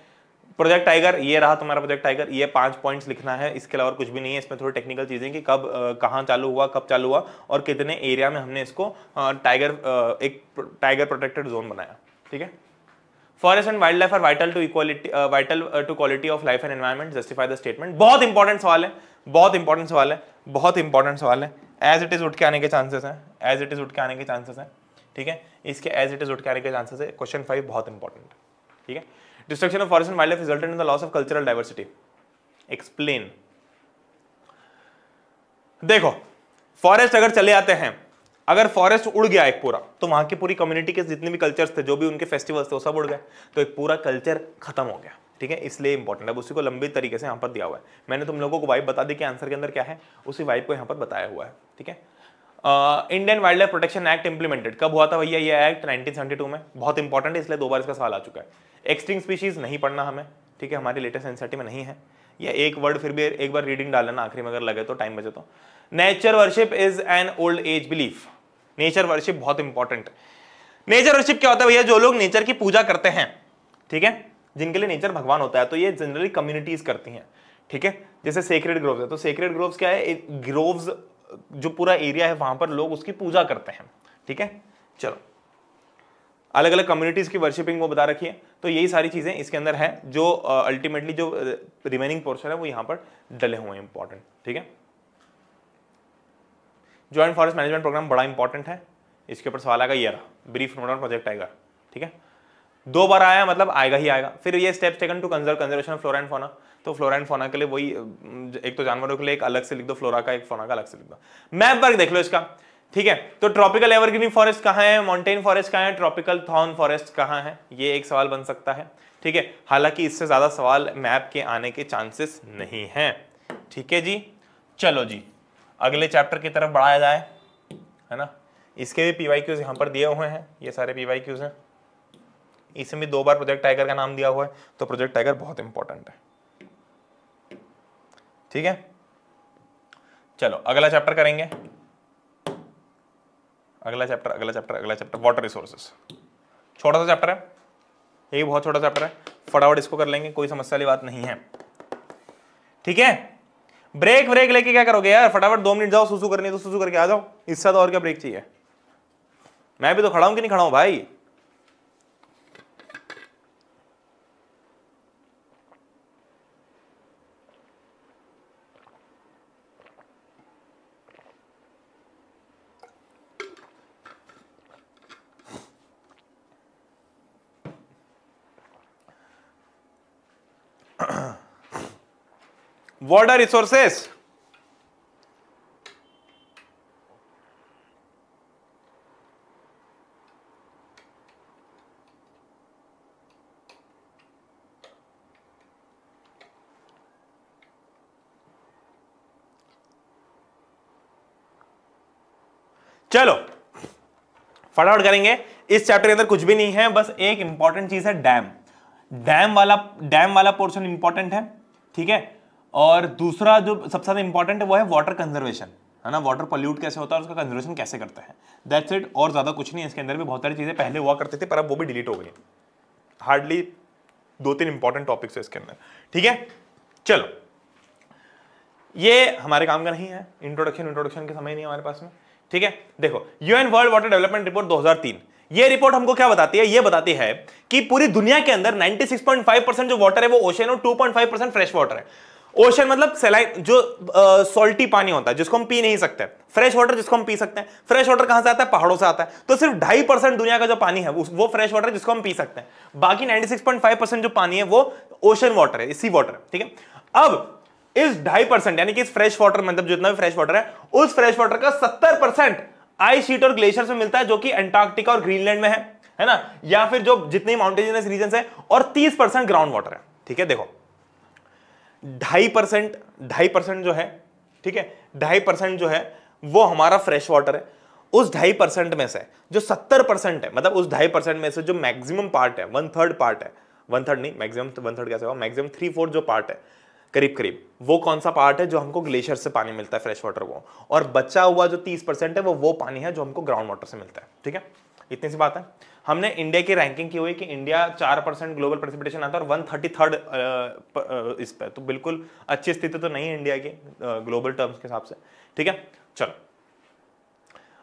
प्रोजेक्ट टाइगर ये रहा तुम्हारा प्रोजेक्ट टाइगर ये पांच पॉइंट्स लिखना है इसके अलावा कुछ भी नहीं है इसमें थोड़ी टेक्निकल चीज़ें कि कब कहाँ चालू हुआ कब चालू हुआ और कितने एरिया में हमने इसको टाइगर एक टाइगर प्रोटेक्टेड जोन बनाया ठीक है forest and wild life are vital to equality vital to quality of life and environment justify the statement बहुत इंपॉर्टेंट सवाल है बहुत इंपॉर्टेंट सवाल है बहुत इंपॉर्टेंट सवाल है एज इट इज उठ के आने के चांसेस हैं एज इट इज उठ के आने के चांसेस हैं ठीक है इसके एज इट इज उठ के आने के चांसेस है क्वेश्चन फाइव बहुत इंपॉर्टेंट ठीक है destruction of forest and wildlife resulted in the loss of cultural diversity explain देखो फॉरेस्ट अगर चले आते हैं अगर फॉरेस्ट उड़ गया एक पूरा तो वहां की पूरी कम्युनिटी के जितने भी कल्चर्स थे जो भी उनके फेस्टिवल्स थे वो सब उड़ गए तो एक पूरा कल्चर खत्म हो गया ठीक है इसलिए इंपॉर्टेंट है उसी को लंबी तरीके से यहाँ पर दिया हुआ है मैंने तुम लोगों को वाइब बता दी कि आंसर के अंदर क्या है उसी वाइब को यहाँ पर बताया हुआ है ठीक है Indian wild life protection act implemented कब हुआ था भैया ये एक्ट नाइनटीन में बहुत इंपॉर्टेंट है इसलिए दो बार इसका सवाल आ चुका है एक्सटिंग स्पीशीज नहीं पढ़ना हमें ठीक है हमारी लेटेस्ट एनसीआरटी में नहीं है या एक वर्ड फिर भी एक बार रीडिंग डाल लेना आखिरी में अगर लगे तो टाइम बचे तो nature worship is an old age belief nature worship बहुत इंपॉर्टेंट नेचर वर्शिप क्या होता है भैया जो लोग नेचर की पूजा करते हैं ठीक है जिनके लिए नेचर भगवान होता है तो ये जनरली कम्युनिटीज करती हैं ठीक है जैसे सेक्रेड ग्रोव्स है तो सेक्रेड ग्रोव्स क्या है ग्रोव्स जो पूरा एरिया है वहां पर लोग उसकी पूजा करते हैं ठीक है चलो अलग अलग कम्युनिटीज की वर्शिपिंग वो बता रखी है तो यही सारी चीज़ें इसके अंदर है जो अल्टीमेटली जो रिमेनिंग पोर्शन है वो यहाँ पर डले हुए हैं इंपॉर्टेंट ठीक है ज्वाइंट फॉरेस्ट मैनेजमेंट प्रोग्राम बड़ा इंपॉर्टेंट है इसके ऊपर सवाल आएगा ये रहा ब्रीफ नोट प्रोजेक्ट आएगा ठीक है दो बार आया मतलब आएगा ही आएगा फिर ये steps taken to conserve conservation flora and fauna तो फ्लोरा एंड फोना के लिए वही एक तो जानवरों के लिए एक अलग से लिख दो फ्लोरा का एक फोना का अलग से लिख दो मैप वर्क देख लो इसका ठीक है तो ट्रॉपिकल एवरग्रीन फॉरेस्ट कहाँ है माउंटेन फॉरेस्ट कहाँ है ट्रॉपिकल थॉर्न फॉरेस्ट कहाँ है ये एक सवाल बन सकता है ठीक है हालांकि इससे ज़्यादा सवाल मैप के आने के चांसेस नहीं है ठीक है जी चलो जी अगले चैप्टर की तरफ बढ़ाया जाए है ना इसके भी पीवाई क्यूज यहाँ पर दिए हुए हैं ये सारे पीवाई क्यूज हैं इसमें भी दो बार प्रोजेक्ट टाइगर का नाम दिया हुआ है तो प्रोजेक्ट टाइगर बहुत इंपॉर्टेंट है ठीक है चलो अगला चैप्टर करेंगे अगला चैप्टर अगला चैप्टर अगला चैप्टर वाटर रिसोर्सेस छोटा सा चैप्टर है ये बहुत छोटा चैप्टर है फटाफट इसको कर लेंगे कोई समस्या वाली बात नहीं है ठीक है ब्रेक ब्रेक लेके क्या करोगे यार फटाफट दो मिनट जाओ सुसु करनी है तो सुसु करके आ जाओ इससे तो और क्या ब्रेक चाहिए मैं भी तो खड़ा हूं कि नहीं खड़ा हूं भाई वॉटर रिसोर्सेस चलो फटाफट करेंगे इस चैप्टर के अंदर कुछ भी नहीं है बस एक इंपॉर्टेंट चीज है डैम डैम वाला डैम वाला पोर्शन इंपॉर्टेंट है ठीक है और दूसरा जो सबसे ज़्यादा इंपॉर्टेंट है वो है वाटर कंजर्वेशन है ना वाटर पोल्यूट कैसे होता है उसका कंजर्वेशन कैसे करते हैं दैट्स इट और ज़्यादा कुछ नहीं इसके अंदर भी बहुत सारी चीज़ें पहले हुआ करती थी पर अब वो भी डिलीट हो गई हार्डली दो तीन इंपॉर्टेंट टॉपिक्स है इसके अंदर ठीक है चलो ये हमारे काम का नहीं है इंट्रोडक्शन इंट्रोडक्शन के समय नहीं हमारे पास में ठीक है देखो UN world water development report 2003 ये रिपोर्ट हमको क्या बताती है ये बताती है कि पूरी दुनिया के अंदर 96.5 परसेंट जो वाटर है वो ओशन और 2.5 परसेंट फ्रेश वाटर है ओशन मतलब सेलाइन जो सॉल्टी पानी होता है जिसको हम पी नहीं सकते फ्रेश वाटर जिसको हम पी सकते हैं फ्रेश वाटर कहां से आता है पहाड़ों से आता है तो सिर्फ ढाई परसेंट दुनिया का जो पानी है वो फ्रेश वाटर जिसको हम पी सकते हैं बाकी 96.5 परसेंट जो पानी है वो ओशन वाटर है सी वाटर है ठीक है अब इस ढाई परसेंट यानी कि इस फ्रेश वाटर मतलब जितना भी फ्रेश वाटर है उस फ्रेश वाटर का सत्तर परसेंट आइस शीट और ग्लेशियर में मिलता है जो कि एंटार्क्टिका और ग्रीनलैंड में है है ना या फिर जो जितने माउंटेनियस रीजन है और तीस ग्राउंड वाटर है ठीक है देखो ढाई परसेंट ढाई परसेंट जो है ठीक है ढाई परसेंट जो है वो हमारा फ्रेश वाटर है उस ढाई परसेंट में से जो सत्तर परसेंट है मतलब उस ढाई परसेंट में से जो मैक्सिमम पार्ट है वन थर्ड पार्ट है वन थर्ड नहीं मैक्सिमम वन थर्ड कैसे होगा मैक्सिमम थ्री फोर्थ जो पार्ट है करीब करीब वो कौन सा पार्ट है जो हमको ग्लेशियर से पानी मिलता है फ्रेश वाटर को और बचा हुआ जो तीस परसेंट है वो वो पानी है जो हमको ग्राउंड वाटर से मिलता है ठीक है इतनी सी बात है हमने इंडिया की रैंकिंग की हुई कि इंडिया चार परसेंट ग्लोबल प्रेसिपिटेशन आता है और वन थर्टी थर्ड इस पर तो बिल्कुल अच्छी स्थिति तो नहीं है इंडिया की ग्लोबल uh, टर्म्स के हिसाब से ठीक है चलो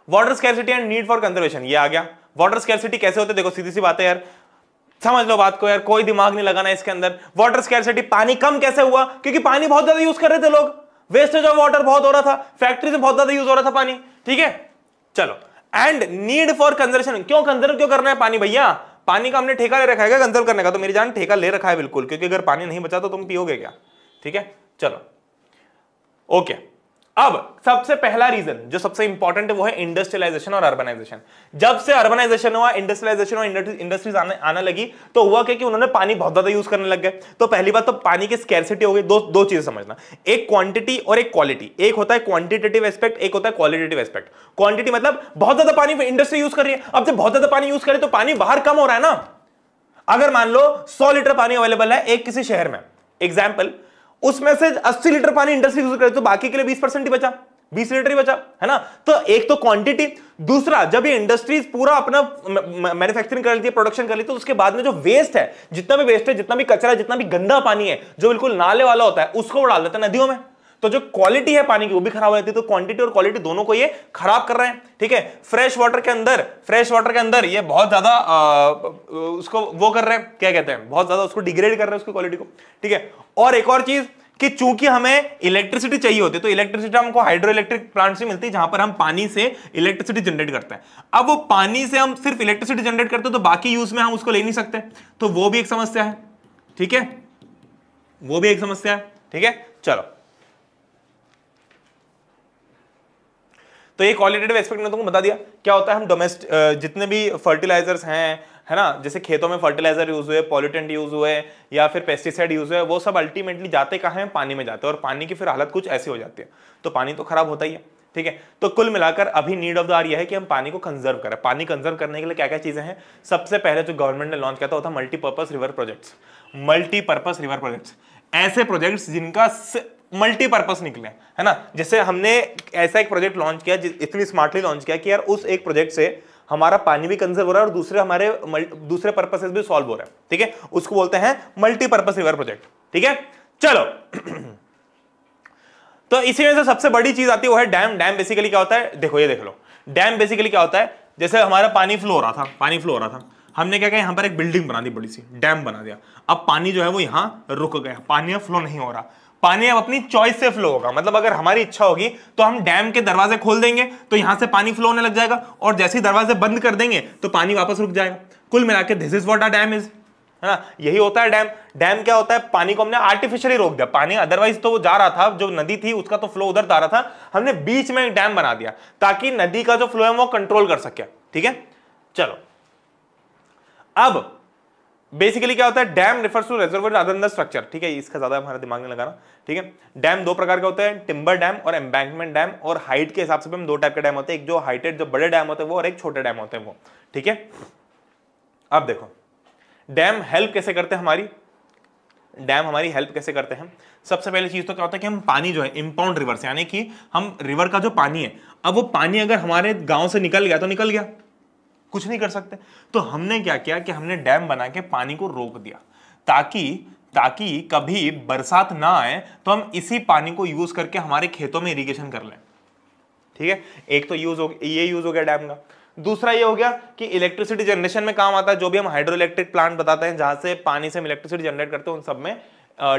water scarcity and need for conservation ये आ गया वाटर स्कैरसिटी कैसे होते देखो सीधी सी बात है यार समझ लो बात को यार कोई दिमाग नहीं लगाना इसके अंदर वाटर स्कैरसिटी पानी कम कैसे हुआ क्योंकि पानी बहुत ज्यादा यूज कर रहे थे लोग वेस्टेज ऑफ वाटर बहुत हो रहा था फैक्ट्री से बहुत ज्यादा यूज हो रहा था पानी ठीक है चलो एंड नीड फॉर कंजर्वेशन क्यों कंजर्व क्यों करना है पानी भैया पानी का हमने ठेका ले रखा है कंजर्व करने का तो मेरी जान ठेका ले रखा है बिल्कुल क्योंकि अगर पानी नहीं बचा तो तुम पियोगे क्या ठीक है चलो ओके okay. अब सबसे पहला रीजन जो सबसे इंपॉर्टेंट है वो है इंडस्ट्रियलाइजेशन और अर्बनाइजेशन जब से अर्बनाइजेशन हुआ इंडस्ट्रियलाइजेशन और इंडस्ट्रीज आने, आने लगी तो हुआ क्या कि उन्होंने पानी बहुत ज्यादा यूज करने लग गए तो पहली बात तो पानी की स्कैरसिटी हो गई दो दो चीजें समझना एक क्वांटिटी और एक क्वालिटी एक होता है क्वांटिटेटिव एस्पेक्ट एक होता है क्वालिटेटिव एस्पेक्ट क्वांटिटी मतलब बहुत ज्यादा पानी इंडस्ट्री यूज कर रही है अब जब बहुत ज्यादा पानी यूज करे तो पानी बाहर कम हो रहा है ना अगर मान लो सौ लीटर पानी अवेलेबल है एक किसी शहर में एग्जाम्पल उसमें से 80 लीटर पानी इंडस्ट्री यूज करे तो बाकी के लिए 20 परसेंट ही बचा 20 लीटर ही बचा है ना तो एक तो क्वांटिटी दूसरा जब ये इंडस्ट्रीज पूरा अपना मैन्युफैक्चरिंग कर लेती है प्रोडक्शन कर लेती है तो उसके बाद में जो वेस्ट है जितना भी वेस्ट है जितना भी कचरा जितना भी गंदा पानी है जो बिल्कुल नाले वाला होता है उसको वो डाल देता है नदियों में तो जो क्वालिटी है पानी की वो भी खराब हो जाती है तो क्वांटिटी और क्वालिटी दोनों को ये खराब कर रहे हैं ठीक है फ्रेश वाटर के अंदर फ्रेश वाटर के अंदर ये बहुत ज्यादा उसको वो कर रहे हैं क्या कहते हैं बहुत ज्यादा उसको डिग्रेड कर रहे हैं उसकी क्वालिटी को ठीक है और एक और चीज कि चूंकि हमें इलेक्ट्रिसिटी चाहिए होती है तो इलेक्ट्रिसिटी हमको हाइड्रो इलेक्ट्रिक प्लांट से मिलती है जहां पर हम पानी से इलेक्ट्रिसिटी जनरेट करते हैं अब वो पानी से हम सिर्फ इलेक्ट्रिसिटी जनरेट करते हैं तो बाकी यूज में हम उसको ले नहीं सकते तो वो भी एक समस्या है ठीक है वो भी एक समस्या है ठीक है चलो तो ये क्वालिटेटिव एस्पेक्ट मैंने तुमको बता दिया क्या होता है हम डोमेस्टिक जितने भी फर्टिलाइजर्स हैं है ना जैसे खेतों में फर्टिलाइजर यूज हुए पॉल्यूटेंट यूज हुए या फिर पेस्टिसाइड यूज हुए वो सब अल्टीमेटली जाते कहाँ हैं पानी में जाते हैं और पानी की फिर हालत कुछ ऐसी हो जाती है तो पानी तो खराब होता ही है ठीक है तो कुल मिलाकर अभी नीड ऑफ द आर यह है कि हम पानी को कंजर्व करें पानी कंजर्व करने के लिए क्या क्या चीजें हैं सबसे पहले जो गवर्नमेंट ने लॉन्च किया था वो था multipurpose river projects multipurpose river projects ऐसे प्रोजेक्ट्स जिनका मल्टीपर्पज निकले है ना जैसे हमने ऐसा एक प्रोजेक्ट लॉन्च किया इतनी स्मार्टली लॉन्च किया कि यार उस एक प्रोजेक्ट से हमारा पानी भी कंजर्व हो रहा है और दूसरे हमारे दूसरे पर्पसेस भी सॉल्व हो रहा है ठीक है उसको बोलते हैं मल्टीपर्पज रिवर प्रोजेक्ट ठीक है चलो तो इसी में से सबसे बड़ी चीज आती है वो है डैम डैम बेसिकली क्या होता है देखो ये देख लो डैम बेसिकली क्या होता है जैसे हमारा पानी फ्लो हो रहा था पानी फ्लो हो रहा था हमने क्या कहा यहां पर एक बिल्डिंग बना दी बड़ी सी डैम बना दिया अब पानी जो है वो यहां रुक गया पानी फ्लो नहीं हो रहा पानी अब अपनी चॉइस से फ्लो होगा मतलब अगर हमारी इच्छा होगी तो हम डैम के दरवाजे खोल देंगे तो यहां से पानी फ्लो होने लग जाएगा और जैसे ही दरवाजे बंद कर देंगे तो पानी वापस रुक जाएगा कुल मिला के this is what are dam is है ना यही होता है डैम डैम क्या होता है पानी को हमने आर्टिफिशियली रोक दिया पानी अदरवाइज तो वो जा रहा था जो नदी थी उसका तो फ्लो उधर जा रहा था हमने बीच में एक डैम बना दिया ताकि नदी का जो फ्लो है वो कंट्रोल कर सके ठीक है चलो अब बेसिकली क्या होता है dam refers to reservoir other the structure ठीक है इसका ज्यादा हमारे दिमाग में लगाना ठीक है डैम दो प्रकार का होता है टिम्बर डैम और एम्बैंकमेंट डैम और हाइट के हिसाब से भी हम दो टाइप के डैम होते हैं एक जो हाइटेड जो बड़े डैम होते हैं वो और एक छोटे डैम होते हैं वो ठीक है अब देखो डैम हेल्प कैसे करते हैं हमारी डैम हमारी हेल्प कैसे करते हैं सबसे पहले चीज तो क्या होता है कि हम पानी जो है इम्पाउंड रिवर्स यानी कि हम रिवर का जो पानी है अब वो पानी अगर हमारे गांव से निकल गया तो निकल गया कुछ नहीं कर सकते तो हमने क्या किया कि हमने डैम बना के पानी को रोक दिया ताकि ताकि कभी बरसात ना आए तो हम इसी पानी को यूज करके हमारे खेतों में इरिगेशन कर लें ठीक है एक तो यूज हो ये यूज हो गया डैम का दूसरा ये हो गया कि इलेक्ट्रिसिटी जनरेशन में काम आता है जो भी हम हाइड्रो इलेक्ट्रिक प्लांट बताते हैं जहां से पानी से हम इलेक्ट्रिसिटी जनरेट करते हैं उन सब में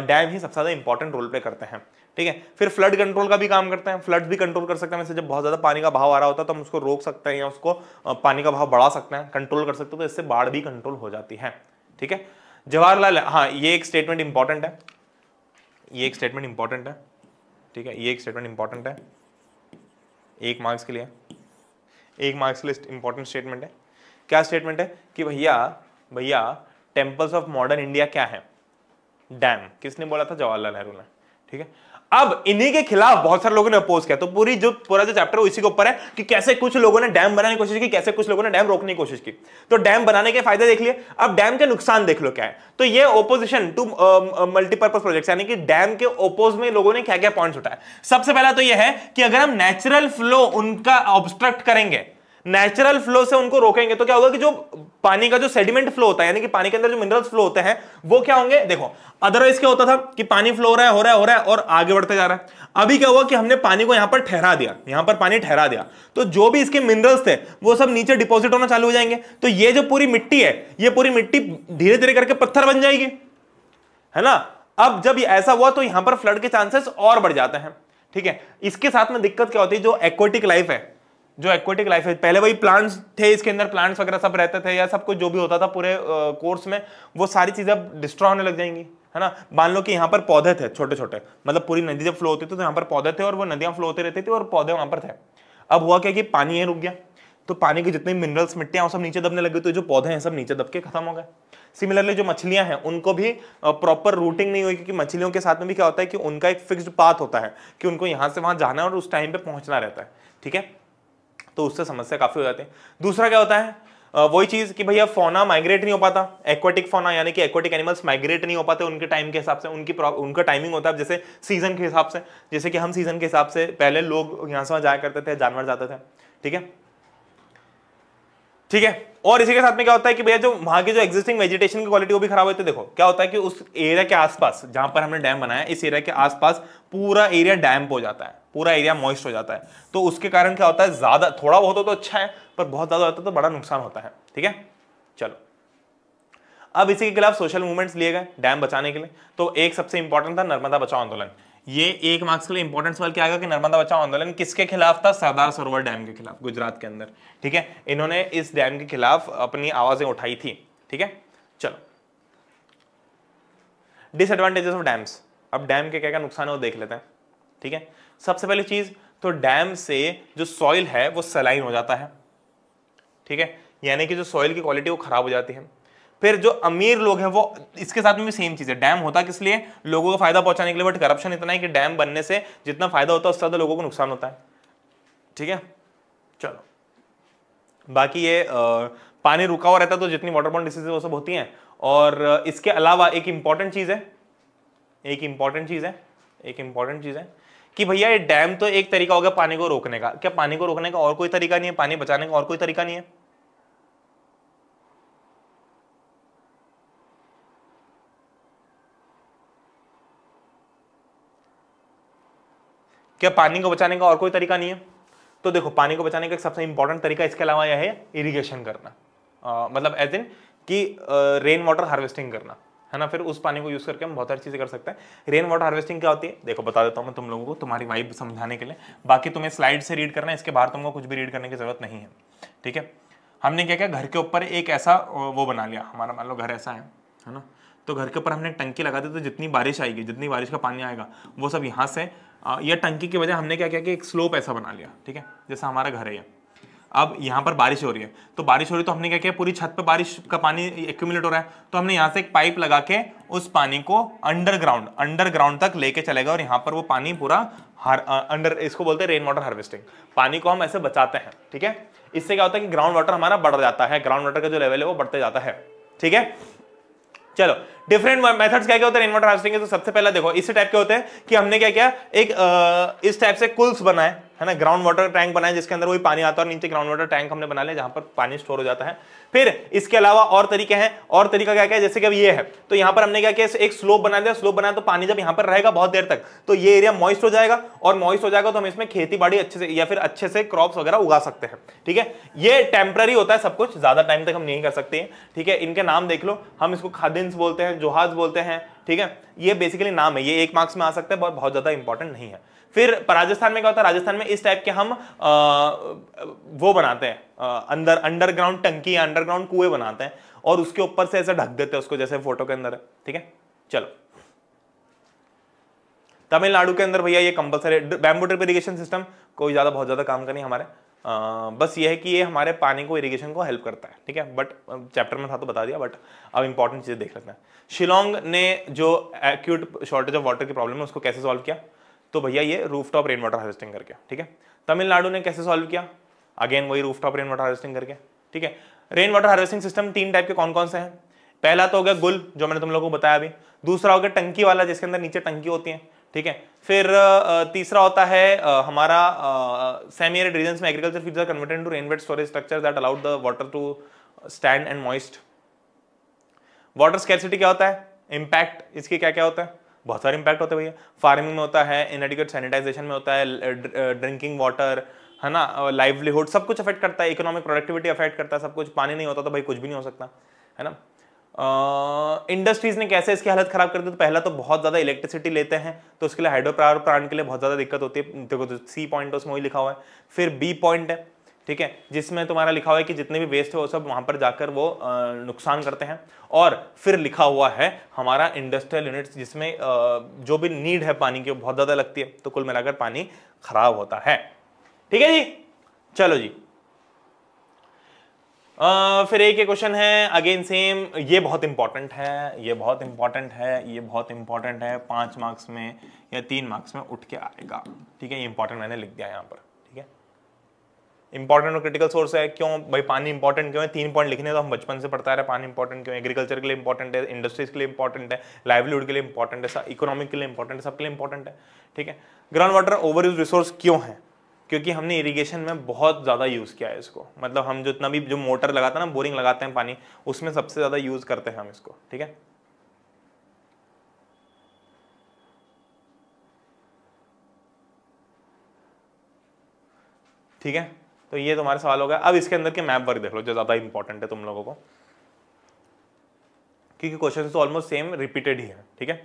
डैम ही सबसे ज्यादा इंपॉर्टेंट रोल प्ले करते हैं ठीक है फिर फ्लड कंट्रोल का भी काम करते हैं फ्लड भी कंट्रोल कर सकते हैं वैसे जब बहुत ज़्यादा पानी का भाव आ रहा होता है तो हम उसको रोक सकते हैं या उसको पानी का भाव बढ़ा सकते हैं कंट्रोल कर सकते हैं तो इससे बाढ़ भी कंट्रोल हो जाती है ठीक है जवाहरलाल हाँ ये एक स्टेटमेंट इंपॉर्टेंट है ये एक स्टेटमेंट इंपॉर्टेंट है ठीक है ये एक स्टेटमेंट इंपॉर्टेंट है एक मार्क्स के लिए एक मार्क्स के लिए इंपॉर्टेंट स्टेटमेंट है क्या स्टेटमेंट है कि भैया भैया टेम्पल्स ऑफ मॉडर्न इंडिया क्या है डैम किसने बोला था जवाहरलाल नेहरू ने ठीक है अब इन्हीं के खिलाफ बहुत सारे लोगों ने अपोज किया तो पूरी जो पूरा जो चैप्टर इसी के ऊपर है कि कैसे कुछ लोगों ने डैम बनाने की कोशिश की कैसे कुछ लोगों ने डैम रोकने की कोशिश की तो डैम बनाने के फायदे देख लिए अब डैम के नुकसान देख लो क्या है तो ये ओपोजिशन टू मल्टीपर्पज प्रोजेक्ट यानी कि डैम के ओपोज में लोगों ने क्या क्या पॉइंट उठाया सबसे पहला तो यह है कि अगर हम नेचुरल फ्लो उनका ऑब्स्ट्रक्ट करेंगे नेचुरल फ्लो से उनको रोकेंगे तो क्या होगा कि जो पानी का जो सेडिमेंट फ्लो होता है यानी कि पानी के अंदर जो मिनरल्स फ्लो होते हैं वो क्या होंगे देखो अदरवाइज क्या होता था कि पानी फ्लो हो रहा है हो रहा है हो रहा है और आगे बढ़ते जा रहा है अभी क्या हुआ कि हमने पानी को यहां पर ठहरा दिया यहां पर पानी ठहरा दिया तो जो भी इसके मिनरल्स थे वो सब नीचे डिपॉजिट होना चालू हो जाएंगे तो ये जो पूरी मिट्टी है ये पूरी मिट्टी धीरे धीरे करके पत्थर बन जाएगी है ना अब जब ऐसा हुआ तो यहां पर फ्लड के चांसेस और बढ़ जाते हैं ठीक है इसके साथ में दिक्कत क्या होती है जो एक्वेटिक लाइफ है जो एक्वेटिक लाइफ है पहले वही प्लांट्स थे इसके अंदर प्लांट्स वगैरह सब रहते थे या सब कुछ जो भी होता था पूरे कोर्स में वो सारी चीज़ें अब डिस्ट्रॉय होने लग जाएंगी है ना मान लो कि यहाँ पर पौधे थे छोटे छोटे मतलब पूरी नदी जब फ्लो होती थी तो यहाँ पर पौधे थे और वो नदियाँ फ्लो होती रहती थी और पौधे वहाँ पर थे अब हुआ क्या कि पानी ये रुक गया तो पानी के जितने मिनरल्स मिट्टियाँ वो सब नीचे दबने लगे तो जो पौधे हैं सब नीचे दब के खत्म हो गए सिमिलरली जो मछलियां हैं उनको भी प्रॉपर रूटिंग नहीं हुई क्योंकि मछलियों के साथ में भी क्या होता है कि उनका एक फिक्स्ड पाथ होता है कि उनको यहाँ से वहाँ जाना है और उस टाइम पे पहुँचना रहता है ठीक है तो उससे समस्या काफ़ी हो जाती है दूसरा क्या होता है वही चीज़ कि भैया फोना माइग्रेट नहीं हो पाता एक्वाटिक फोना यानी कि एक्वाटिक एनिमल्स माइग्रेट नहीं हो पाते उनके टाइम के हिसाब से उनकी उनका टाइमिंग होता है जैसे सीजन के हिसाब से जैसे कि हम सीजन के हिसाब से पहले लोग यहां से वहां जाया करते थे जानवर जाते थे ठीक है ठीक है और इसी के साथ में क्या होता है कि भैया जो वहां की जो एक्जिस्टिंग वेजिटेशन की क्वालिटी वो भी खराब होती है देखो क्या होता है कि उस एरिया के आसपास जहां पर हमने डैम बनाया इस एरिया के आसपास पूरा एरिया डैम्प हो जाता है पूरा एरिया मॉइस्ट हो जाता है तो उसके कारण क्या होता है ज़्यादा थोड़ा बहुत हो तो अच्छा है पर बहुत ज़्यादा होता है तो बड़ा नुकसान होता है ठीक है चलो अब इसी के खिलाफ सोशल मूवमेंट्स लिए गए डैम बचाने के लिए तो एक सबसे इंपॉर्टेंट था नर्मदा बचाओ आंदोलन ये एक मार्क्स के लिए इंपॉर्टेंट सवाल क्या आएगा कि नर्मदा बचाओ आंदोलन किसके खिलाफ था सरदार सरोवर डैम के खिलाफ गुजरात के अंदर ठीक है इन्होंने इस डैम के खिलाफ अपनी आवाजें उठाई थी ठीक है चलो डिसएडवांटेजेस ऑफ डैम्स अब डैम के क्या क्या नुकसान है वो देख लेते हैं ठीक है सबसे पहली चीज तो डैम से जो सॉइल है वो सलाइन हो जाता है ठीक है यानी कि जो सॉइल की क्वालिटी वो खराब हो जाती है फिर जो अमीर लोग हैं वो इसके साथ में भी सेम चीज़ है डैम होता किस लिए लोगों को फायदा पहुंचाने के लिए बट करप्शन इतना है कि डैम बनने से जितना फायदा होता है उससे ज़्यादा लोगों को नुकसान होता है ठीक है चलो बाकी ये आ, पानी रुका हुआ रहता है तो जितनी वाटरबॉर्न डिसीजे वो सब होती हैं और इसके अलावा एक इंपॉर्टेंट चीज़ है एक इंपॉर्टेंट चीज़ है एक इंपॉर्टेंट चीज़ है कि भैया ये डैम तो एक तरीका हो गया पानी को रोकने का क्या पानी को रोकने का और कोई तरीका नहीं है पानी बचाने का और कोई तरीका नहीं है क्या पानी को बचाने का और कोई तरीका नहीं है तो देखो पानी को बचाने का एक सबसे इंपॉर्टेंट तरीका इसके अलावा यह है इरिगेशन करना आ, मतलब एज इन कि रेन वाटर हार्वेस्टिंग करना है ना फिर उस पानी को यूज़ करके हम बहुत सारी चीज़ें कर सकते हैं रेन वाटर हार्वेस्टिंग क्या होती है देखो बता देता हूँ मैं तुम लोगों को तुम्हारी वाइब समझाने के लिए बाकी तुम्हें स्लाइड से रीड करना है इसके बाहर तुमको कुछ भी रीड करने की ज़रूरत नहीं है ठीक है हमने क्या क्या घर के ऊपर एक ऐसा वो बना लिया हमारा मान लो घर ऐसा है है ना तो घर के ऊपर हमने टंकी लगा दी तो जितनी बारिश आएगी जितनी बारिश का पानी आएगा वो सब यहाँ से या टंकी की वजह हमने क्या किया कि एक स्लोप ऐसा बना लिया ठीक है जैसा हमारा घर है यह अब यहाँ पर बारिश हो रही है तो बारिश हो रही है तो हमने क्या किया पूरी छत पर बारिश का पानी एक्यूमुलेट हो रहा है तो हमने यहाँ से एक पाइप लगा के उस पानी को अंडरग्राउंड अंडरग्राउंड तक लेके चले गए और यहाँ पर वो पानी पूरा हर अंडर इसको बोलते हैं रेन वाटर हार्वेस्टिंग पानी को हम ऐसे बचाते हैं ठीक है इससे क्या होता है कि ग्राउंड वाटर हमारा बढ़ जाता है ग्राउंड वाटर का जो लेवल है वो बढ़ते जाता है ठीक है चलो डिफरेंट मेथड क्या क्या होते हैं इन्वर्टर हार्वेस्टिंग के तो सबसे पहले देखो इसी टाइप के होते हैं कि हमने क्या किया एक आ, इस टाइप से कुल्स बनाए है ना ग्राउंड वाटर टैंक बनाए जिसके अंदर वही पानी आता है और नीचे ग्राउंड वाटर टैंक हमने बना लिया जहां पर पानी स्टोर हो जाता है फिर इसके अलावा और तरीके हैं और तरीका क्या क्या है जैसे कि अब ये है तो यहां पर हमने क्या किया एक स्लोप बना दिया स्लोप बनाया तो पानी जब यहां पर रहेगा बहुत देर तक तो ये एरिया मॉइस्ट हो जाएगा और मॉइस्ट हो जाएगा तो हम इसमें खेती बाड़ी अच्छे से या फिर अच्छे से क्रॉप वगैरह उगा सकते हैं ठीक है ये टेम्प्ररी होता है सब कुछ ज्यादा टाइम तक हम नहीं कर सकते हैं ठीक है इनके नाम देख लो हम इसको खादिन्स बोलते हैं जोहाज बोलते हैं ठीक है ये बेसिकली नाम है ये एक मार्क्स में आ सकता है बहुत ज्यादा इंपॉर्टेंट नहीं है फिर राजस्थान में क्या होता है राजस्थान में इस टाइप के हम आ, वो बनाते हैं अंदर अंडरग्राउंड टंकी अंडरग्राउंड कुएं बनाते हैं और उसके ऊपर से ऐसा ढक देते हैं उसको जैसे फोटो के अंदर है ठीक है चलो तमिलनाडु के अंदर भैया ये compulsory bamboo drip irrigation system कोई ज़्यादा बहुत ज़्यादा काम का नहीं हमारे आ, बस ये है कि ये हमारे पानी को इरिगेशन को हेल्प करता है ठीक है बट चैप्टर में था तो बता दिया बट अब इंपॉर्टेंट चीज़ें देख लेते हैं शिलोंग ने जो एक्यूट शॉर्टेज ऑफ वाटर की प्रॉब्लम है उसको कैसे सॉल्व किया तो भैया ये roof top rain water harvesting करके ठीक है तमिलनाडु ने कैसे सॉल्व किया अगेन वही roof top rain water harvesting करके ठीक है रेन वाटर हार्वेस्टिंग सिस्टम तीन टाइप के कौन कौन से हैं पहला तो हो गया गुल जो मैंने तुम लोगों को बताया अभी दूसरा हो गया टंकी वाला जिसके अंदर नीचे टंकी होती है ठीक है फिर तीसरा होता है हमारा सेमी एरिड रीजन में agriculture field are converted to rain wet storage structure that allowed the water to stand and moist water scarcity क्या होता है इंपैक्ट इसके क्या क्या होता है बहुत सारे इंपैक्ट होते हैं भैया फार्मिंग में होता है इनएडिकेट सैनिटाइजेशन में होता है ड्रिंकिंग वाटर uh, है ना लाइवलीहुड सब कुछ अफेक्ट करता है इकोनॉमिक प्रोडक्टिविटी अफेक्ट करता है सब कुछ पानी नहीं होता तो भाई कुछ भी नहीं हो सकता है ना इंडस्ट्रीज uh, ने कैसे इसकी हालत खराब कर दी तो पहला तो बहुत ज़्यादा इलेक्ट्रिसिटी लेते हैं तो उसके लिए हाइड्रो पावर प्लांट के लिए बहुत ज़्यादा दिक्कत होती है देखो तो सी पॉइंट उसमें वही लिखा हुआ है फिर बी पॉइंट है ठीक है जिसमें तुम्हारा लिखा हुआ है कि जितने भी वेस्ट है वो सब वहां पर जाकर वो नुकसान करते हैं और फिर लिखा हुआ है हमारा इंडस्ट्रियल यूनिट्स जिसमें जो भी नीड है पानी की बहुत ज़्यादा लगती है तो कुल मिलाकर पानी खराब होता है ठीक है जी चलो जी आ, फिर एक क्वेश्चन है अगेन सेम ये बहुत इंपॉर्टेंट है ये बहुत इंपॉर्टेंट है ये बहुत इंपॉर्टेंट है पांच मार्क्स में या तीन मार्क्स में उठ के आएगा ठीक है ये इंपॉर्टेंट मैंने लिख दिया यहां पर इंपॉर्टेंट और क्रिटिकल सोर्स है क्यों भाई पानी इंपॉर्टेंट क्यों है तीन पॉइंट लिखने तो हम बचपन से पढ़ता रहे पानी इंपॉर्टेंट क्यों एग्रीकल्चर के लिए इंपॉर्टेंट है इंडस्ट्रीज के लिए इंपॉर्टेंट है लाइवलीहुड के लिए इंपॉर्टेंट है इकोनॉमिक के लिए इंपॉर्टेंट है सबके लिए इंपॉर्टेंट है ठीक है ground water over use resource क्यों है क्योंकि हमने इरीगेशन में बहुत ज़्यादा यूज़ किया है इसको मतलब हम जो इतना भी जो मोटर लगाते हैं ना बोरिंग लगाते हैं पानी उसमें सबसे ज़्यादा यूज़ करते हैं हम इसको ठीक है ठीक है तो ये तुम्हारे सवाल हो गया अब इसके अंदर के मैप वर्क देख लो जो ज़्यादा इंपॉर्टेंट है तुम लोगों को क्योंकि क्वेश्चन तो ऑलमोस्ट सेम रिपीटेड ही है ठीक है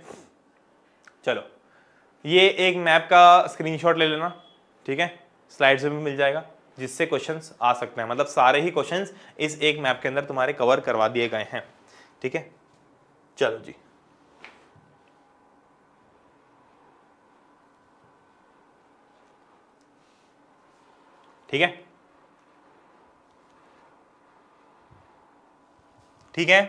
चलो ये एक मैप का स्क्रीनशॉट ले लेना ठीक है स्लाइड से भी मिल जाएगा जिससे क्वेश्चंस आ सकते हैं मतलब सारे ही क्वेश्चंस इस एक मैप के अंदर तुम्हारे कवर करवा दिए गए हैं ठीक है चलो जी ठीक है ठीक है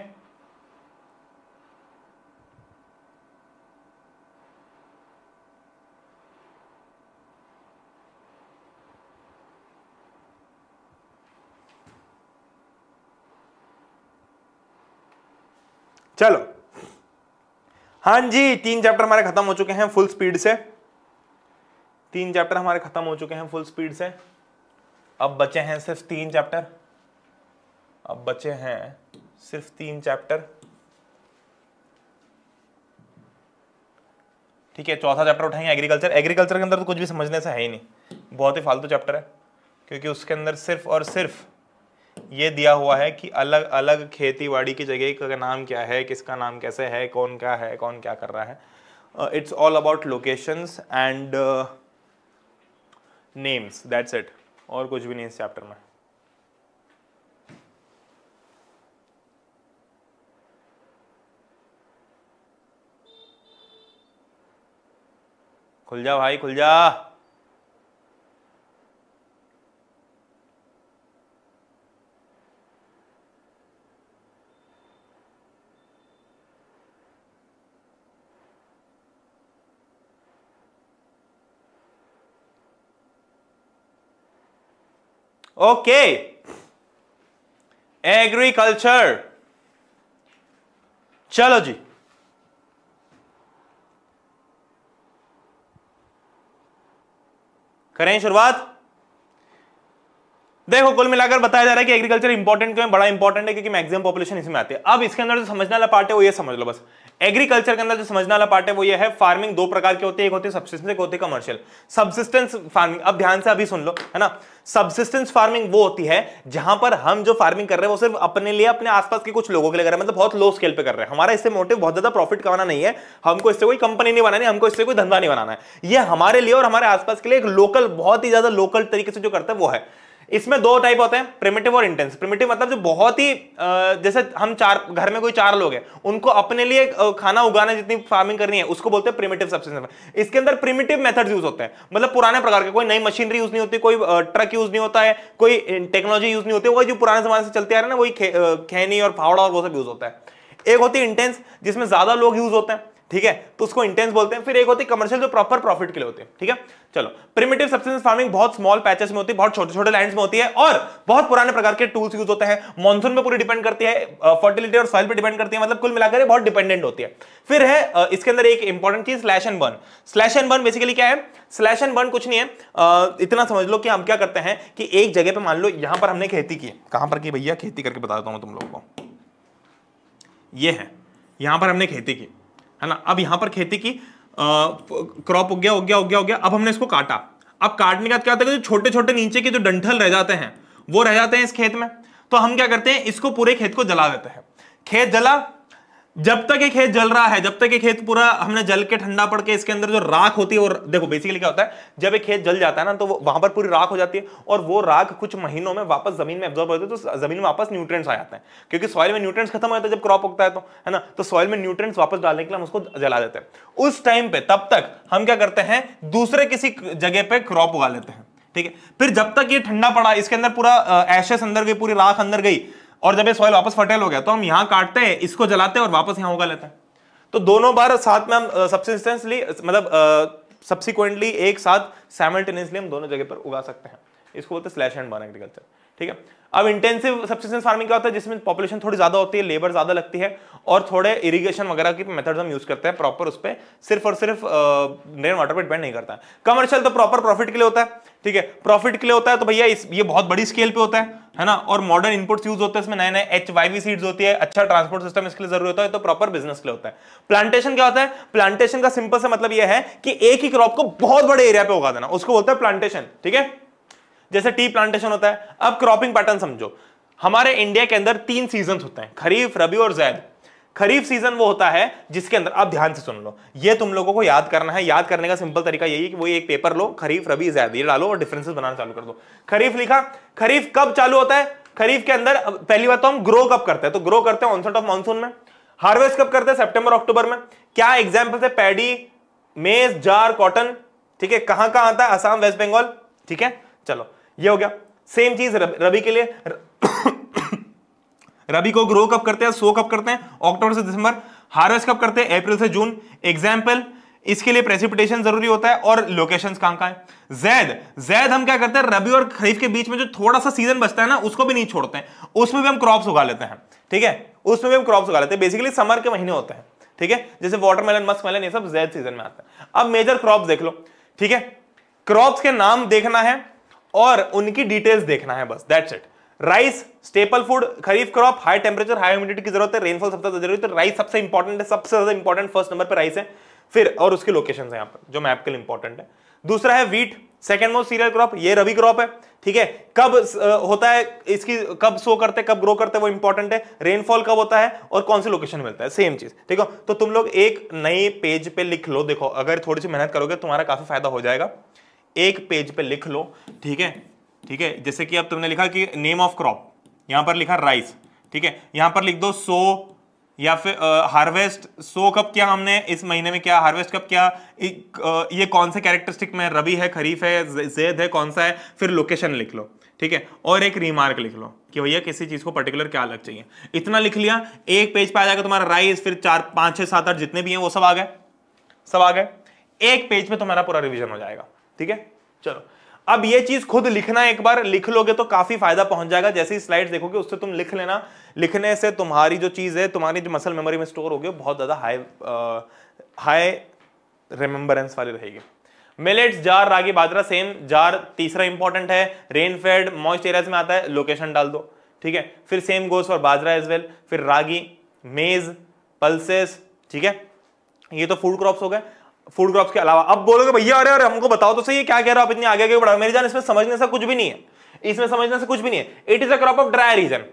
चलो हाँ जी तीन चैप्टर हमारे खत्म हो चुके हैं फुल स्पीड से तीन चैप्टर हमारे खत्म हो चुके हैं फुल स्पीड से अब बचे हैं सिर्फ तीन चैप्टर अब बचे हैं सिर्फ तीन चैप्टर ठीक है चौथा चैप्टर उठाएंगे एग्रीकल्चर एग्रीकल्चर के अंदर तो कुछ भी समझने से है ही नहीं बहुत ही फालतू चैप्टर है क्योंकि उसके अंदर सिर्फ और सिर्फ ये दिया हुआ है कि अलग अलग खेती बाड़ी की जगह का नाम क्या है किसका नाम कैसे है कौन क्या है कौन क्या कर रहा है it's all about locations and names that's it और कुछ भी नहीं इस चैप्टर में खुल जा भाई खुल जा ओके एग्रीकल्चर चलो जी करें शुरुआत देखो कुल मिलाकर बताया जा रहा है कि एग्रीकल्चर इंपॉर्टेंट क्यों बड़ा इंपॉर्टेंट है क्योंकि मैक्सिमम पॉपुलेशन इसमें आते हैं अब इसके अंदर जो समझने वाला पार्ट है वो ये समझ लो बस एग्रीकल्चर के अंदर जो समझने वाला पार्ट है वो ये है फार्मिंग दो प्रकार के होते हैं एक होते सब्सिस्टेंस एक होते कमर्शियल सब्सिस्टेंस फार्मिंग अब ध्यान से अभी सुन लो है ना सब्सिस्टेंस फार्मिंग वो होती है जहां पर हम जो फार्मिंग कर रहे हैं वो सिर्फ अपने लिए अपने आसपास के कुछ लोगों के लिए कर रहे हैं मतलब बहुत लो स्केल पे कर रहे हैं हमारा इससे मोटिव बहुत ज्यादा प्रॉफिट कमाना नहीं है हमको इससे कोई कंपनी नहीं बनानी हमको इससे कोई धंधा नहीं बनाना है ये हमारे लिए और हमारे आसपास के लिए एक लोकल बहुत ही ज्यादा लोकल तरीके से जो करता है वो है इसमें दो टाइप होते हैं प्रिमेटिव और इंटेंस प्रिमेटिव मतलब जो बहुत ही जैसे हम चार घर में कोई चार लोग हैं उनको अपने लिए खाना उगाना जितनी फार्मिंग करनी है उसको बोलते हैं प्रिमेटिव सब्सिस्टेंस इसके अंदर प्रिमेटिव मेथड यूज होते हैं मतलब पुराने प्रकार के कोई नई मशीनरी यूज नहीं होती कोई ट्रक यूज नहीं होता है कोई टेक्नोलॉजी यूज नहीं होती वही जो पुराने जमाने से चलते आ रहे हैं ना वही खैनी और फावड़ा और वो सब यूज होता है एक होती है इंटेंस जिसमें ज्यादा लोग यूज होते हैं ठीक है तो उसको इंटेंस बोलते हैं फिर एक होती है कमर्शियल जो प्रॉपर प्रॉफिट के लिए होते हैं ठीक है चलो प्रिमेटिव सब्सटेंस फार्मिंग बहुत स्मॉल पैचेस में होती है बहुत छोटे छोटे लैंड्स में होती है और बहुत पुराने प्रकार के टूल्स यूज होते हैं मॉनसून पर पूरी डिपेंड करती है फर्टिलिटी और सॉइल पर डिपेंड करती है मतलब कुल मिलाकर बहुत डिपेंडेंट होती है फिर है इसके अंदर एक इंपॉर्टेंट चीज slash and burn slash and burn basically क्या है स्लैश एंड बर्न कुछ नहीं है इतना समझ लो कि हम क्या करते हैं कि एक जगह पर मान लो यहां पर हमने खेती की कहां पर की भैया खेती करके बता देता हूं तुम लोगों को ये है यहां पर हमने खेती की है ना अब यहां पर खेती की क्रॉप उग गया उग गया उग गया उग गया अब हमने इसको काटा अब काटने का क्या होता है जो छोटे छोटे नीचे के जो डंठल रह जाते हैं वो रह जाते हैं इस खेत में तो हम क्या करते हैं इसको पूरे खेत को जला देते हैं खेत जला जब तक ये खेत जल रहा है जब तक ये खेत पूरा हमने जल के ठंडा पड़ के इसके अंदर जो राख होती है और देखो बेसिकली क्या होता है जब ये खेत जल जाता है ना तो वहां पर पूरी राख हो जाती है और वो राख कुछ महीनों में वापस जमीन में एब्जॉर्ब होती है तो जमीन में वापस न्यूट्रेंट्स आ जाते हैं क्योंकि सॉइल में न्यूट्रेंट्स खत्म होता है जब क्रॉप उगता है तो है ना तो सॉइल में न्यूट्रेंट्स वापस डालने के लिए हम उसको जला देते हैं उस टाइम पे तब तक हम क्या करते हैं दूसरे किसी जगह पे क्रॉप उगा लेते हैं ठीक है फिर जब तक ये ठंडा पड़ा इसके अंदर पूरा एशेस अंदर गई पूरी राख अंदर गई और जब ये सॉइल वापस फर्टाइल हो गया तो हम यहाँ काटते हैं इसको जलाते हैं और वापस यहाँ उगा लेते हैं तो दोनों बार साथ में हम सब्सिस्टेंसली मतलब सब्सिक्वेंटली एक साथ साइमल्टेनियसली हम दोनों जगह पर उगा सकते हैं इसको बोलते हैं स्लैश एंड बार एग्रीकल्चर ठीक है अब इंटेंसिव सब्सिस्टेंस फार्मिंग क्या होता है जिसमें पॉपुलेशन थोड़ी ज्यादा होती है लेबर ज्यादा लगती है और थोड़े इरिगेशन वगैरह की मेथड हम यूज करते हैं प्रॉपर उस पर सिर्फ और सिर्फ रेन वाटर पर डिपेंड नहीं करता है कमर्शियल तो प्रॉपर प्रॉफिट के लिए होता है ठीक है प्रॉफिट के लिए होता है तो भैया ये बहुत बड़ी स्केल पे होता है है ना और मॉडर्न इनपुट्स यूज होते हैं इसमें नए नए एच वाई वी सीड्स होती है अच्छा ट्रांसपोर्ट सिस्टम इसके लिए जरूरी होता है तो प्रॉपर बिजनेस के लिए होता है प्लांटेशन क्या होता है प्लांटेशन का सिंपल सा मतलब यह है कि एक ही क्रॉप को बहुत बड़े एरिया पे उगा देना उसको बोलता है प्लांटेशन ठीक है जैसे टी प्लांटेशन होता है अब क्रॉपिंग पैटर्न समझो हमारे इंडिया के अंदर तीन सीजन होते हैं खरीफ रबी और जैद खरीफ सीजन वो होता है जिसके अंदर आप ध्यान से सुन लो ये तुम लोगों को याद करना है याद करने का सिंपल तरीका यही कि वो एक पेपर लो खरीफ रबी जैद ये डालो और डिफरेंसेस बनाना चालू कर दो खरीफ लिखा खरीफ कब चालू होता है खरीफ के अंदर पहली बात तो हम ग्रो कब करते हैं तो ग्रो करते हैं ऑनसेट ऑफ मानसून में हार्वेस्ट कब करते हैं सेप्टेंबर अक्टूबर में क्या एग्जाम्पल है पैडी मेज जार कॉटन ठीक है कहां कहां आता है आसाम वेस्ट बंगाल ठीक है चलो ये हो गया सेम चीज रबी के लिए रबी को ग्रो कब करते हैं सो कब करते हैं अक्टूबर से दिसंबर हार्वेस्ट कब करते हैं अप्रैल से जून एग्जाम्पल इसके लिए प्रेसिपिटेशन जरूरी होता है और लोकेशन कहां कहां है जैद जैद हम क्या करते हैं रबी और खरीफ के बीच में जो थोड़ा सा सीजन बचता है ना उसको भी नहीं छोड़ते हैं उसमें भी हम क्रॉप्स उगा लेते हैं ठीक है उसमें भी हम क्रॉप्स उगा लेते हैं बेसिकली समर के महीने होते हैं ठीक है जैसे वाटरमेलन मस्कमेलन ये सब जैद सीजन में आता है अब मेजर क्रॉप देख लो ठीक है क्रॉप्स के नाम देखना है और उनकी डिटेल्स देखना है बस that's it rice staple food kharif crop high temperature high humidity की जरूरत है रेनफॉल सबसे ज्यादा जरूरी है तो राइस सबसे इंपॉर्टेंट है सबसे ज्यादा इंपॉर्टेंट फर्स्ट नंबर पर राइस है फिर और उसके लोकेशन है यहाँ पर जो मैप के लिए इंपॉर्टेंट है दूसरा है wheat second most cereal crop ये रबी क्रॉप है ठीक है कब होता है इसकी कब शो करते कब ग्रो करते वो इंपॉर्टेंट है रेनफॉल कब होता है और कौन सी लोकेशन मिलता है सेम चीज ठीक है तो तुम लोग एक नए पेज पे लिख लो देखो अगर थोड़ी सी मेहनत करोगे तुम्हारा काफी फायदा हो जाएगा एक पेज पे लिख लो ठीक है ठीक है जैसे कि अब तुमने लिखा कि नेम ऑफ क्रॉप यहां पर लिखा राइस ठीक है यहां पर लिख दो सो या फिर हार्वेस्ट सो कब क्या हमने इस महीने में क्या हार्वेस्ट कब क्या ये कौन से कैरेक्टरिस्टिक में रवि है खरीफ है जेद है कौन सा है फिर लोकेशन लिख लो ठीक है और एक रिमार्क लिख लो कि भैया किसी चीज को पर्टिकुलर क्या लग चाहिए इतना लिख लिया एक पेज पे आ जाएगा तुम्हारा राइस फिर चार पांच छह सात आठ जितने भी हैं वो सब आ गए सब आ गए एक पेज पे तुम्हारा पूरा रिवीजन हो जाएगा ठीक है चलो अब ये चीज खुद लिखना एक बार लिख लोगे तो काफी फायदा पहुंच जाएगा जैसे ही स्लाइड देखोगे उससे तुम लिख लेना लिखने से तुम्हारी जो चीज है तुम्हारी जो मसल मेमोरी में स्टोर होगी बहुत ज्यादा हाई हाई रिमेम्बरेंस वाली रहेगी मिलेट्स जार रागी बाजरा सेम जार तीसरा इंपॉर्टेंट है रेनफेड मॉइस्ट एरियाज में आता है लोकेशन डाल दो ठीक है फिर same goes for bajra as well फिर रागी मेज पल्सेस ठीक है ये तो फूड क्रॉप्स हो गए फूड क्रॉप्स के अलावा अब बोलोगे भैया अरे अरे हमको बताओ तो सही क्या कह रहे हो आप इतनी आगे आगे बढ़ा मेरी जान इसमें समझने से कुछ भी नहीं है इसमें समझने से कुछ भी नहीं है it is a crop of dry region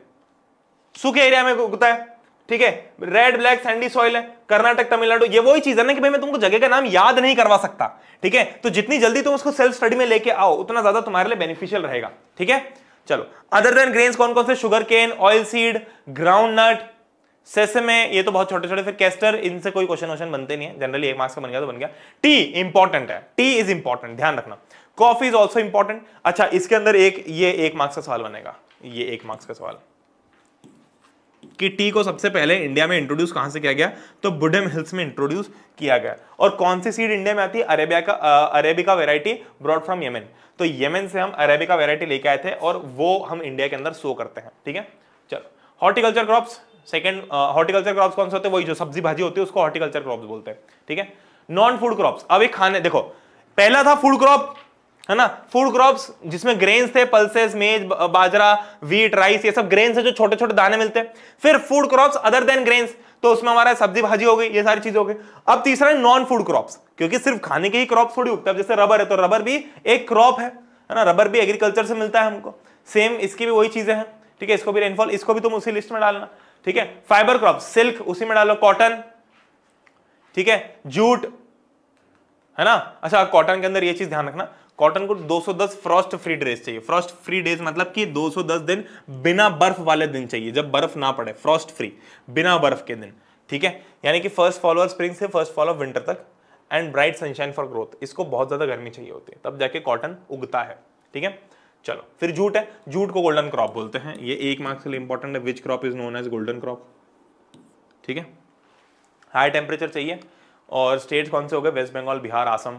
सूखे एरिया में उगता है ठीक है रेड ब्लैक सैंडी सॉइल है कर्नाटक तमिलनाडु ये वही चीज है ना कि भाई मैं तुमको जगह का नाम याद नहीं करवा सकता ठीक है तो जितनी जल्दी तुम उसको सेल्फ स्टडी में लेके आओ उतना ज्यादा तुम्हारे लिए बेनिफिशियल रहेगा ठीक है चलो अदर देन ग्रेन्स कौन कौन से sugar cane oil seed ground nut सेस में ये तो बहुत छोटे छोटे फिर कैस्टर इनसे कोई क्वेश्चन वोशन बनते नहीं है जनरली एक मार्क्स का बन गया तो बन गया टी इंपॉर्टेंट है टी इज इंपॉर्टेंट ध्यान रखना कॉफी इज ऑल्सो इंपॉर्टेंट अच्छा इसके अंदर एक ये एक मार्क्स का सवाल बनेगा ये एक मार्क्स का सवाल कि टी को सबसे पहले इंडिया में इंट्रोड्यूस कहां से किया गया तो बुडम हिल्स में इंट्रोड्यूस किया गया और कौन सी सीड इंडिया में आती है अरेबिया का Arabica variety brought from Yemen तो यमेन से हम अरेबिका वेराइटी लेके आए थे और वो हम इंडिया के अंदर शो करते हैं ठीक है चलो horticulture crops second horticulture crops कौन से होते हैं वही जो सब्जी भाजी होती है उसको हॉर्टिकल्चर क्रॉप्स बोलते हैं ठीक है नॉन फूड क्रॉप्स अब एक खाने देखो पहला था फूड क्रॉप है ना फूड क्रॉप्स जिसमें ग्रेन्स थे pulses maize bajra wheat rice ये सब ग्रेन्स है जो छोटे छोटे दाने मिलते हैं फिर food crops other than grains तो उसमें हमारा सब्जी भाजी हो गई ये सारी चीजें हो गई अब तीसरा है नॉन फूड क्रॉप्स क्योंकि सिर्फ खाने के ही क्रॉप थोड़ी उगते हैं जैसे रबर है तो रबर भी एक क्रॉप है है ना रबर भी एग्रीकल्चर से मिलता है हमको सेम इसकी भी वही चीजें हैं ठीक है इसको भी रेनफॉल इसको भी तुम उसी लिस्ट में डालना ठीक है फाइबर क्रॉप सिल्क उसी में डालो कॉटन ठीक है जूट है ना अच्छा कॉटन के अंदर ये चीज ध्यान रखना कॉटन को 210 फ्रॉस्ट फ्री डेज चाहिए फ्रॉस्ट फ्री डेज मतलब कि 210 दिन बिना बर्फ वाले दिन चाहिए जब बर्फ ना पड़े फ्रॉस्ट फ्री बिना बर्फ के दिन ठीक है यानी कि फर्स्ट फॉल ऑफ स्प्रिंग से फर्स्ट फॉल ऑफ विंटर तक and bright sunshine for growth इसको बहुत ज्यादा गर्मी चाहिए होती है तब जाके कॉटन उगता है ठीक है चलो फिर जूट है जूट को गोल्डन क्रॉप बोलते हैं ये एक मार्क्स के लिए इंपॉर्टेंट है which crop is known as golden crop ठीक है हाई टेम्परेचर चाहिए और स्टेट कौन से हो गए west Bengal Bihar Assam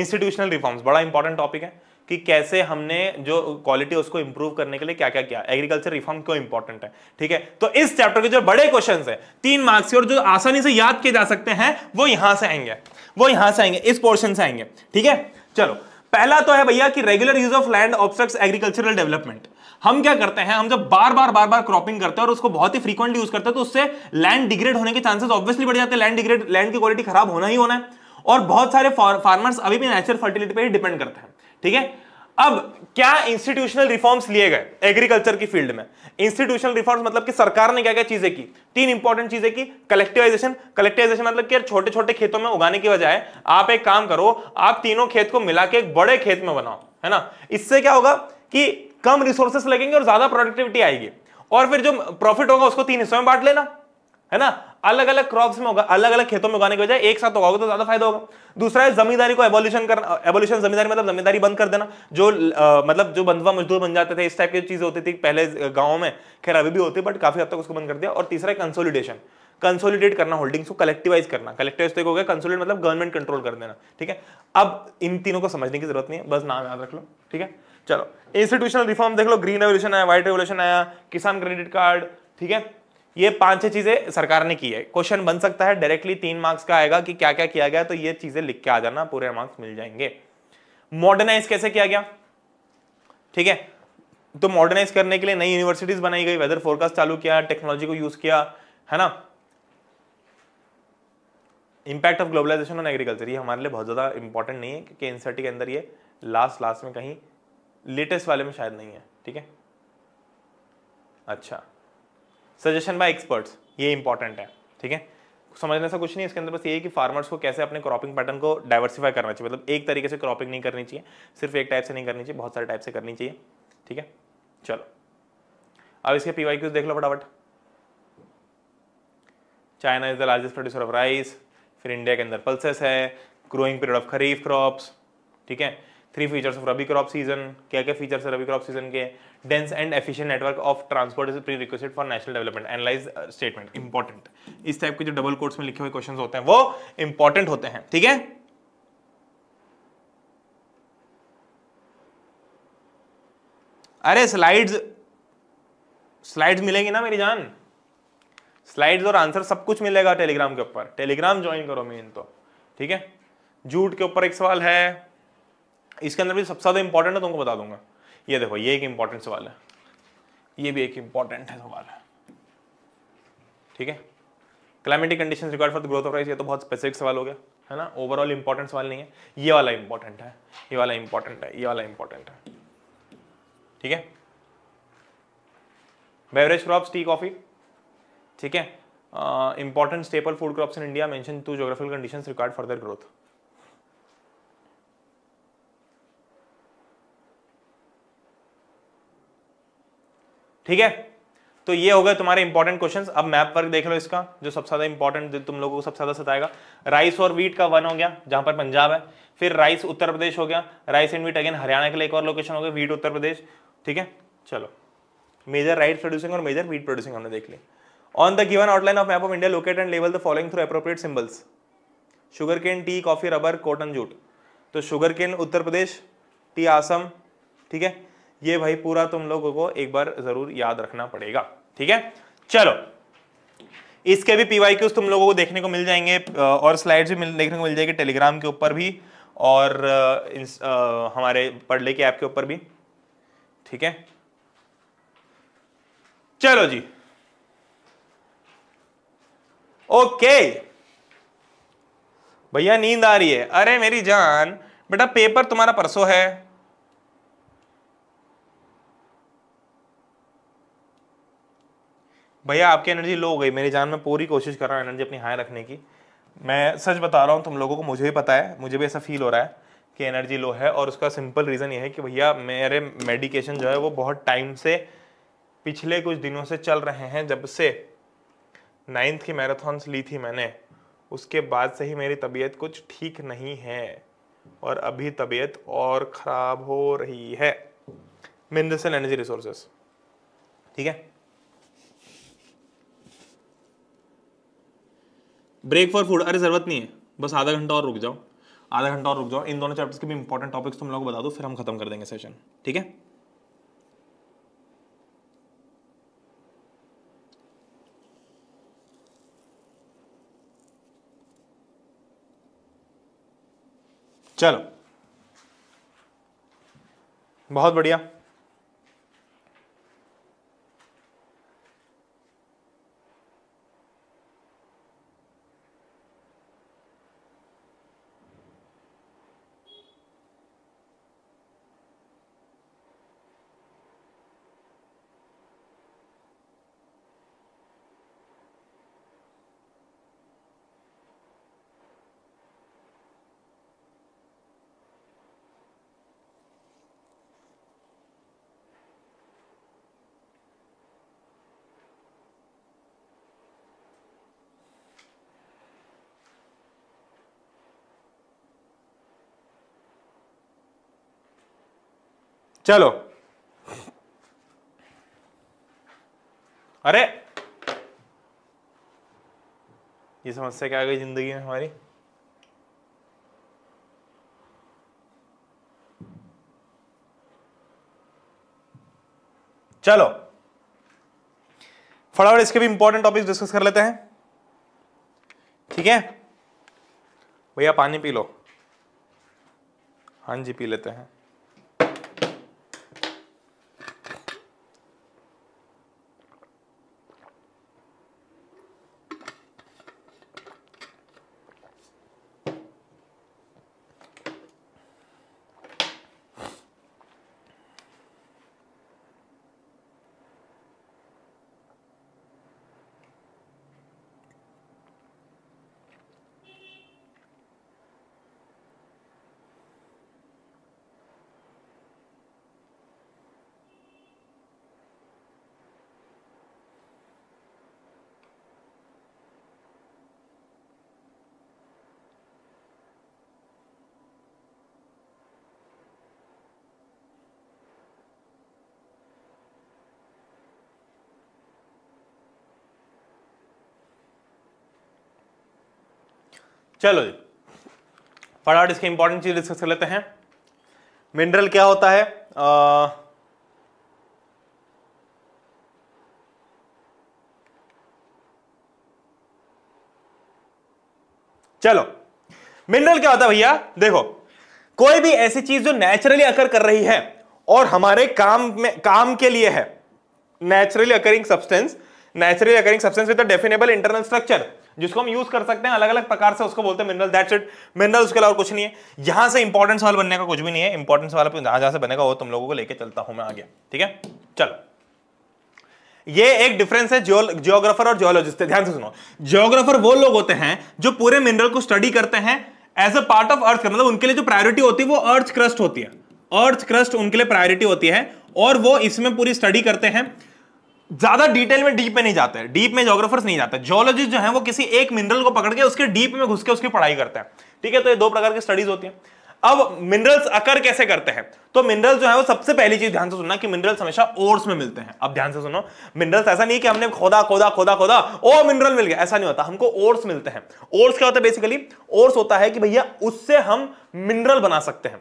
institutional reforms बड़ा इंपॉर्टेंट टॉपिक है कि कैसे हमने जो क्वालिटी उसको इंप्रूव करने के लिए क्या क्या किया एग्रीकल्चर रिफॉर्म क्यों इंपॉर्टेंट है ठीक है तो इस चैप्टर के जो बड़े क्वेश्चन है तीन मार्क्स और जो आसानी से याद किए जा सकते हैं वो यहां से आएंगे वो यहां से आएंगे इस पोर्शन से आएंगे ठीक है चलो पहला तो है भैया कि regular use of land obstructs agricultural development हम क्या करते हैं हम जब बार बार बार बार क्रॉपिंग करते हैं और उसको बहुत ही फ्रीक्वेंटली यूज करते हैं तो उससे लैंड डिग्रेड होने के चांसेस ऑब्वियसली बढ़ जाते हैं लैंड डिग्रेड लैंड की क्वालिटी खराब होना ही होना है और बहुत सारे फार्मर्स अभी भी नेचुरल फर्टिलिटी पर ही डिपेंड करते हैं ठीक है अब क्या इंस्टीट्यूशनल रिफॉर्म्स लिए गए एग्रीकल्चर की फील्ड में इंस्टीट्यूशनल रिफॉर्म्स मतलब कि सरकार ने क्या क्या चीजें की तीन इंपॉर्टेंट चीजें की कलेक्टिवाइजेशन कलेक्टिवाइजेशन मतलब कि छोटे छोटे खेतों में उगाने की बजाय आप एक काम करो आप तीनों खेत को मिला के एक बड़े खेत में बनाओ है ना इससे क्या होगा कि कम रिसोर्सेस लगेंगे और ज्यादा प्रोडक्टिविटी आएगी और फिर जो प्रॉफिट होगा उसको तीन हिस्सों में बांट लेना है ना अलग अलग क्रॉप्स में होगा अलग अलग खेतों में उगाने की बजाय एक साथ तो उगाओगे तो ज्यादा फायदा होगा दूसरा है जमींदारी को एबोल्यूशन करना एबोल्यूशन जमींदारी मतलब जमींदारी बंद कर देना जो आ, मतलब जो बंधवा मजदूर बन जाते थे इस टाइप की चीज होती थी पहले गाँव में खैर अभी भी होती है बट काफी हद तक उसको बंद कर दिया और तीसरा है कंसोलिडेशन कंसोलिडेट करना होल्डिंग्स को कलेक्टिवाइज करना कलेक्टिवाइज तो हो गया कंसोलिडेट मतलब गवर्नमेंट कंट्रोल कर देना ठीक है अब इन तीनों को समझने की जरूरत नहीं है बस नाम याद रख लो ठीक है चलो इंस्टीट्यूशनल रिफॉर्म देख लो ग्रीन रेवल्यूशन आया व्हाइट रेवल्यूशन आया किसान क्रेडिट कार्ड ठीक है ये पांच छह चीजें सरकार ने की है क्वेश्चन बन सकता है डायरेक्टली तीन मार्क्स का आएगा कि क्या क्या किया गया तो ये चीजें लिख के आ जाना पूरे मार्क्स मिल जाएंगे मॉडर्नाइज कैसे किया गया ठीक है तो मॉडर्नाइज करने के लिए नई यूनिवर्सिटीज बनाई गई वेदर फोरकास्ट चालू किया टेक्नोलॉजी को यूज किया है ना impact of globalisation on agriculture ये हमारे लिए बहुत ज़्यादा इंपॉर्टेंट नहीं है क्योंकि एनसीआरटी के अंदर ये लास्ट लास्ट में कहीं लेटेस्ट वाले में शायद नहीं है ठीक है अच्छा सजेशन बाय एक्सपर्ट्स ये इंपॉर्टेंट है ठीक है समझने से कुछ नहीं इसके अंदर बस ये है कि फार्मर्स को कैसे अपने क्रॉपिंग पैटर्न को डाइवर्सिफाई करना चाहिए मतलब एक तरीके से क्रॉपिंग नहीं करनी चाहिए सिर्फ एक टाइप से नहीं करनी चाहिए बहुत सारे टाइप से करनी चाहिए ठीक है चलो अब इसके पी वाई देख लो फटाफट China is the largest producer of rice फिर इंडिया के अंदर पल्सेस है growing period of kharif crops ठीक है three features of rabi crop season क्या क्या फीचर्स है रबी क्रॉप सीजन के dense and efficient network of transport is pre request for national development analyse statement important इस टाइप के जो डबल कोर्ट्स में लिखे हुए क्वेश्चन होते हैं वो इंपॉर्टेंट होते हैं ठीक है अरे स्लाइड्स स्लाइड्स मिलेंगी ना मेरी जान स्लाइड्स और आंसर सब कुछ मिलेगा टेलीग्राम के ऊपर टेलीग्राम ज्वाइन करो मेन तो ठीक है जूट के ऊपर एक सवाल है इसके अंदर भी सबसे ज्यादा इंपॉर्टेंट है तुमको तो बता दूंगा ये देखो ये एक इंपॉर्टेंट सवाल है ये भी एक इंपॉर्टेंट है सवाल है ठीक है climatic condition required for the growth of rice ये तो बहुत स्पेसिफिक सवाल हो गया है ना ओवरऑल इंपॉर्टेंट सवाल नहीं है ये वाला इंपॉर्टेंट है ये वाला इंपॉर्टेंट है ये वाला इंपॉर्टेंट है ठीक है बेवरेज क्रॉप्स टी कॉफी ठीक है important staple food crops in India mention two geographical conditions required for their growth ठीक है तो ये हो गए तुम्हारे इंपॉर्टेंट क्वेश्चन अब मैप वर्क देख लो इसका जो सबसे ज्यादा इंपॉर्टेंट तुम लोगों को सबसे ज्यादा सताएगा राइस और वीट का वन हो गया जहां पर पंजाब है फिर राइस उत्तर प्रदेश हो गया rice and wheat again Haryana के लिए एक और लोकेशन हो गया वीट उत्तर प्रदेश ठीक है चलो मेजर राइस प्रोड्यूसिंग और मेजर वीट प्रोड्यूसिंग हमने देख लिया on the given outline of map of India locate and level the following through appropriate symbols sugar cane tea coffee rubber cotton jute तो sugar cane Uttar Pradesh tea Assam ठीक है ये भाई पूरा तुम लोगों को एक बार जरूर याद रखना पड़ेगा ठीक है चलो इसके भी पीवाई क्यूज तुम लोगों को देखने को मिल जाएंगे और स्लाइड्स भी देखने को मिल जाएगी टेलीग्राम के ऊपर भी और इस, आ, हमारे पढ़ ले के ऐप के ऊपर भी ठीक है चलो जी ओके भैया नींद आ रही है अरे मेरी जान बेटा पेपर तुम्हारा परसों है भैया आपकी एनर्जी लो हो गई मेरी जान में पूरी कोशिश कर रहा हूँ एनर्जी अपनी हाई रखने की मैं सच बता रहा हूँ तुम लोगों को मुझे भी पता है मुझे भी ऐसा फील हो रहा है कि एनर्जी लो है और उसका सिंपल रीज़न ये है कि भैया मेरे मेडिकेशन जो है वो बहुत टाइम से पिछले कुछ दिनों से चल रहे हैं जब से नाइन्थ की मैराथन्स ली थी मैंने उसके बाद से ही मेरी तबीयत कुछ ठीक नहीं है और अभी तबीयत और ख़राब हो रही है मिनरल एनर्जी रिसोर्सेस ठीक है ब्रेक फॉर फूड अरे ज़रूरत नहीं है बस आधा घंटा और रुक जाओ आधा घंटा और रुक जाओ इन दोनों चैप्टर्स के भी इंपॉर्टेंट टॉपिक्स तुम लोग बता दो फिर हम खत्म कर देंगे सेशन ठीक है चलो बहुत बढ़िया चलो अरे ये समस्या क्या आ गई जिंदगी में हमारी चलो फटाफट इसके भी इंपॉर्टेंट टॉपिक डिस्कस कर लेते हैं ठीक है भैया पानी पी लो हाँ जी पी लेते हैं चलो जी फटाफट इसके इंपॉर्टेंट चीज डिस्कस कर लेते हैं मिनरल क्या होता है आ, चलो मिनरल क्या होता है भैया देखो कोई भी ऐसी चीज जो नेचुरली अकर कर रही है और हमारे काम में काम के लिए है naturally occurring substance naturally occurring substance with definable internal structure जिसको हम यूज कर सकते हैं अलग अलग प्रकार से उसको बोलते हैं मिनरल दैट्स इट मिनरल उसके अलावा कुछ नहीं है यहां से इंपॉर्टेंट सवाल बनने का कुछ भी नहीं है इंपॉर्टेंट सवाल जहां जहां से बनेगा वो तुम लोगों को लेकर चलता हूं मैं आगे ठीक है चलो ये एक डिफरेंस है जियोग्राफर और जियोलॉजिस्ट ध्यान से सुनो जियोग्राफर वो लोग होते हैं जो पूरे मिनरल को स्टडी करते हैं as a part of earth मतलब उनके लिए जो प्रायोरिटी होती है वो अर्थ क्रस्ट होती है अर्थ क्रस्ट उनके लिए प्रायोरिटी होती है और वो इसमें पूरी स्टडी करते हैं ज्यादा डिटेल में डीप में नहीं जाते डीप में जोग्राफर्स नहीं जाते जोलॉजिस्ट जो है वो किसी एक मिनरल को पकड़ के उसके डीप में घुस के उसकी पढ़ाई करते हैं ठीक है तो ये दो प्रकार की स्टडीज होती है अब मिनरल्स अकर कैसे करते हैं तो मिनरल्स जो है वो सबसे पहली चीज ध्यान से सुनना कि मिनरल्स हमेशा ओर्स में मिलते हैं अब ध्यान से सुनो मिनरल्स ऐसा नहीं कि हमने खोदा खोदा खोदा खोदा ओ मिनरल मिल गया ऐसा नहीं होता हमको ओर्स मिलते हैं ओर्स क्या होता है बेसिकली ओर्स होता है कि भैया उससे हम मिनरल बना सकते हैं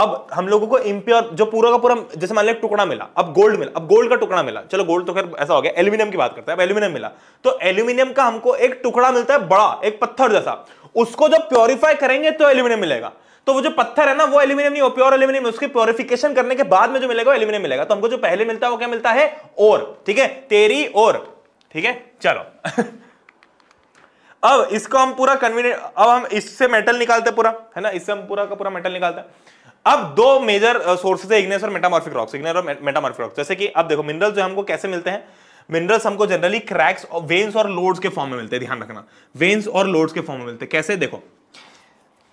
अब हम लोगों को इम्प्योर जो पूरा का पूरा जैसे मान लिया टुकड़ा मिला अब गोल्ड मिला अब गोल्ड का टुकड़ा मिला चलो गोल्ड तो खैर ऐसा हो गया एल्यूमिनियम की बात करते हैं अब एल्यूमिनियम मिला तो एल्यूमिनियम का हमको एक टुकड़ा मिलता है बड़ा एक पत्थर जैसा उसको जब प्योरीफाई करेंगे तो एल्यूमिनियम मिलेगा तो वो जो पत्थर है ना वो एल्यूमिनियम नहीं हो प्योर एल्यूमिनियम उसकी प्योरिफिकेशन करने के बाद में जो मिलेगा एल्यूमिनियम मिलेगा तो हमको जो पहले मिलता है वो क्या मिलता है और ठीक है तेरी और ठीक है चलो अब इसको हम पूरा कन्वीनियंट अब हम इससे मेटल निकालते पूरा है ना इससे हम पूरा का पूरा मेटल निकालते हैं अब दो मेजर सोर्सेज uh, है इग्नेस और मेटामॉर्फिक रॉक्स इग्नेस और मेटामॉर्फिक रॉक्स जैसे कि अब देखो मिनरल्स जो हमको कैसे मिलते हैं मिनरल्स हमको जनरली क्रैक्स uh, और वेन्स और लोड्स के फॉर्म में मिलते हैं ध्यान रखना वेन्स और लोड्स के फॉर्म में मिलते हैं कैसे देखो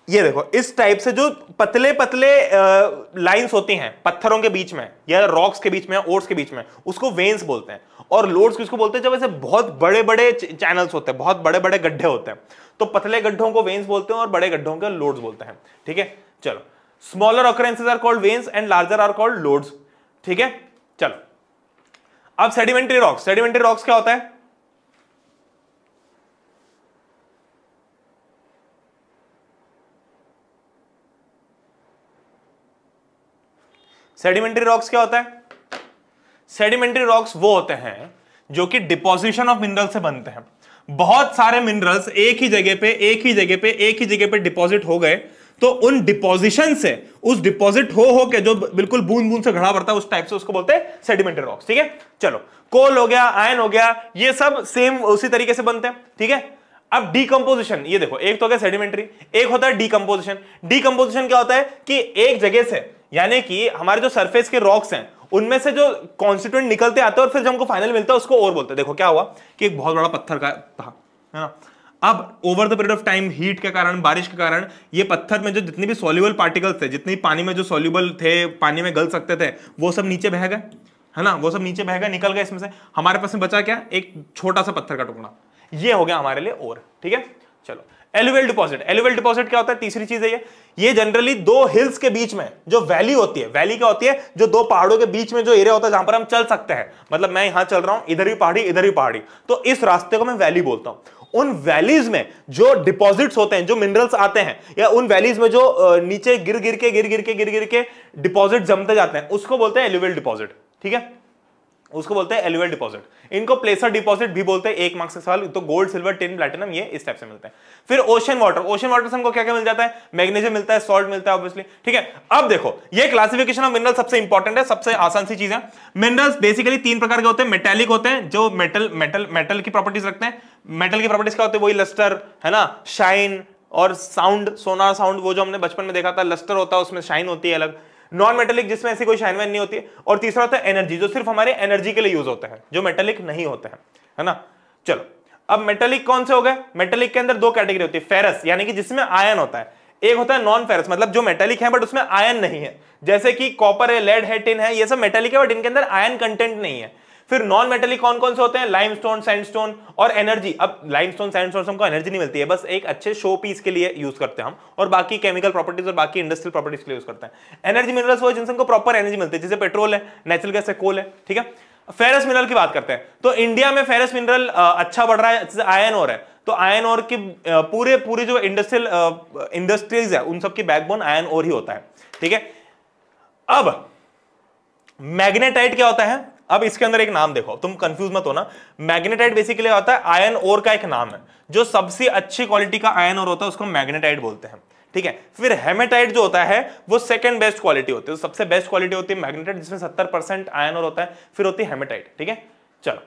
ये देखो इस टाइप से जो पतले पतले लाइंस uh, होती हैं पत्थरों के बीच में या रॉक्स के बीच में या ओट्स के बीच में उसको वेन्स बोलते हैं और लोड्स किसको बोलते हैं जब ऐसे बहुत बड़े बड़े चैनल्स होते हैं बहुत बड़े बड़े गड्ढे होते हैं तो पतले गड्ढों को वेन्स बोलते हैं और बड़े गड्ढों के लोड्स बोलते हैं ठीक है चलो smaller occurrences are called veins and larger are called lodes ठीक है चलो अब सेडिमेंट्री रॉक्स सेडिमेंट्री रॉक्स क्या होता है सेडिमेंट्री रॉक्स क्या होता है सेडिमेंट्री रॉक्स वो होते हैं जो कि डिपोजिशन ऑफ मिनरल से बनते हैं बहुत सारे मिनरल्स एक ही जगह पे एक ही जगह पे एक ही जगह पे डिपॉजिट हो गए तो उन डिपोजिशन से उस डिपॉजिट हो हो के जो बिल्कुल बूंद बूंद से घड़ा भरता है उस टाइप से उसको बोलते हैं सेडिमेंटरी रॉक्स ठीक है चलो कोल हो गया आयन हो गया ये सब सेम उसी तरीके से बनते हैं ठीक है अब डीकम्पोजिशन ये देखो एक तो हो गया सेडिमेंट्री एक होता है डीकम्पोजिशन डीकम्पोजिशन क्या होता है कि एक जगह से यानी कि हमारे जो सरफेस के रॉक्स हैं उनमें से जो कॉन्स्टिट्यूंट निकलते आते हैं और फिर जो हमको फाइनल मिलता है उसको और बोलते हैं देखो क्या हुआ कि एक बहुत बड़ा पत्थर का था है ना अब over the period of time heat के कारण बारिश के कारण ये पत्थर में जो जितने भी सोल्यूबल पार्टिकल्स थे जितने पानी में जो सोल्यूबल थे पानी में गल सकते थे वो सब नीचे बह गए है ना वो सब नीचे बह गए निकल गए इसमें से हमारे पास में बचा क्या एक छोटा सा पत्थर का टुकड़ा ये हो गया हमारे लिए और ठीक है चलो एलुवेल डिपॉजिट एलुवेल डिपॉजिट क्या होता है तीसरी चीज है ये ये जनरली दो हिल्स के बीच में जो वैली होती है वैली क्या होती है जो दो पहाड़ों के बीच में जो एरिया होता है जहां पर हम चल सकते हैं मतलब मैं यहां चल रहा हूं इधर भी पहाड़ी इधर भी पहाड़ी तो इस रास्ते को मैं वैली बोलता हूं उन वैलीज में जो डिपॉजिट्स होते हैं जो मिनरल्स आते हैं या उन वैलीज में जो नीचे गिर गिर के गिर गिर के गिर गिर के डिपॉजिट जमते जाते हैं उसको बोलते हैं एलिवेल डिपॉजिट ठीक है उसको बोलते हैं एलुअल डिपॉजिट इनको प्लेसर डिपॉजिट भी बोलते हैं एक मार्क्स का सवाल तो गोल्ड सिल्वर टिन प्लेटिनम ये इस टाइप से मिलते हैं फिर ओशन वाटर ओशन वाटर से हमको क्या क्या मिल जाता है मैग्नीशियम मिलता है सॉल्ट मिलता है ऑब्वियसली ठीक है अब देखो ये क्लासिफिकेशन ऑफ मिनरल सबसे इंपॉर्टेंट है सबसे आसान सी चीज है मिनरल्स बेसिकली तीन प्रकार के होते हैं मेटेलिक होते हैं जो मेटल मेटल मेटल की प्रॉपर्टीज रखते हैं मेटल की प्रॉपर्टीज क्या होती है वही लस्टर है ना शाइन और साउंड सोनार साउंड वो जो हमने बचपन में देखा था लस्टर होता है उसमें शाइन होती है अलग नॉन मेटेलिक जिसमें ऐसी कोई शाइन नहीं होती है और तीसरा होता है एनर्जी जो सिर्फ हमारे एनर्जी के लिए यूज होते हैं जो मेटेलिक नहीं होते हैं है ना चलो अब मेटेलिक कौन से हो गए मेटेलिक के अंदर दो कैटेगरी होती है फेरस यानी कि जिसमें आयन होता है एक होता है नॉन फेरस मतलब जो मेटेलिक है बट उसमें आयन नहीं है जैसे कि कॉपर है लेड है टिन है ये सब मेटेलिक है बट इनके अंदर आयन कंटेंट नहीं है फिर नॉन मेटेलिक कौन कौन से होते हैं लाइमस्टोन सैंडस्टोन और एनर्जी अब लाइमस्टोन सैंडस्टोन से हमको एनर्जी नहीं मिलती है बस एक अच्छे शो पीस के लिए यूज करते हैं हम और बाकी केमिकल प्रॉपर्टीज और बाकी इंडस्ट्रियल प्रॉपर्टीज के लिए यूज करते हैं एनर्जी मिनरल्स वो जिनसे हमको प्रॉपर एनर्जी मिलती है जैसे पेट्रोल है नेचुरल गैस है कोल है ठीक है फेरस मिनरल की बात करते हैं तो इंडिया में फेरस मिनरल अच्छा बढ़ रहा है जैसे आयन और है तो आयन और की पूरे पूरे जो इंडस्ट्रियल इंडस्ट्रीज है उन सबकी बैकबोन आयन और ही होता है ठीक है अब मैग्नेटाइट क्या होता है अब इसके अंदर एक नाम देखो तुम कंफ्यूज मत होना मैग्नेटाइट बेसिकली होता है आयन ओर का एक नाम है जो सबसे अच्छी क्वालिटी का आयन ओर होता है उसको मैग्नेटाइट बोलते हैं ठीक है फिर हेमेटाइट जो होता है वो सेकंड बेस्ट क्वालिटी होती है सबसे बेस्ट क्वालिटी होती है मैग्नेटाइट जिसमें सत्तर परसेंट आयन और होता है फिर होती है हेमेटाइट ठीक है चलो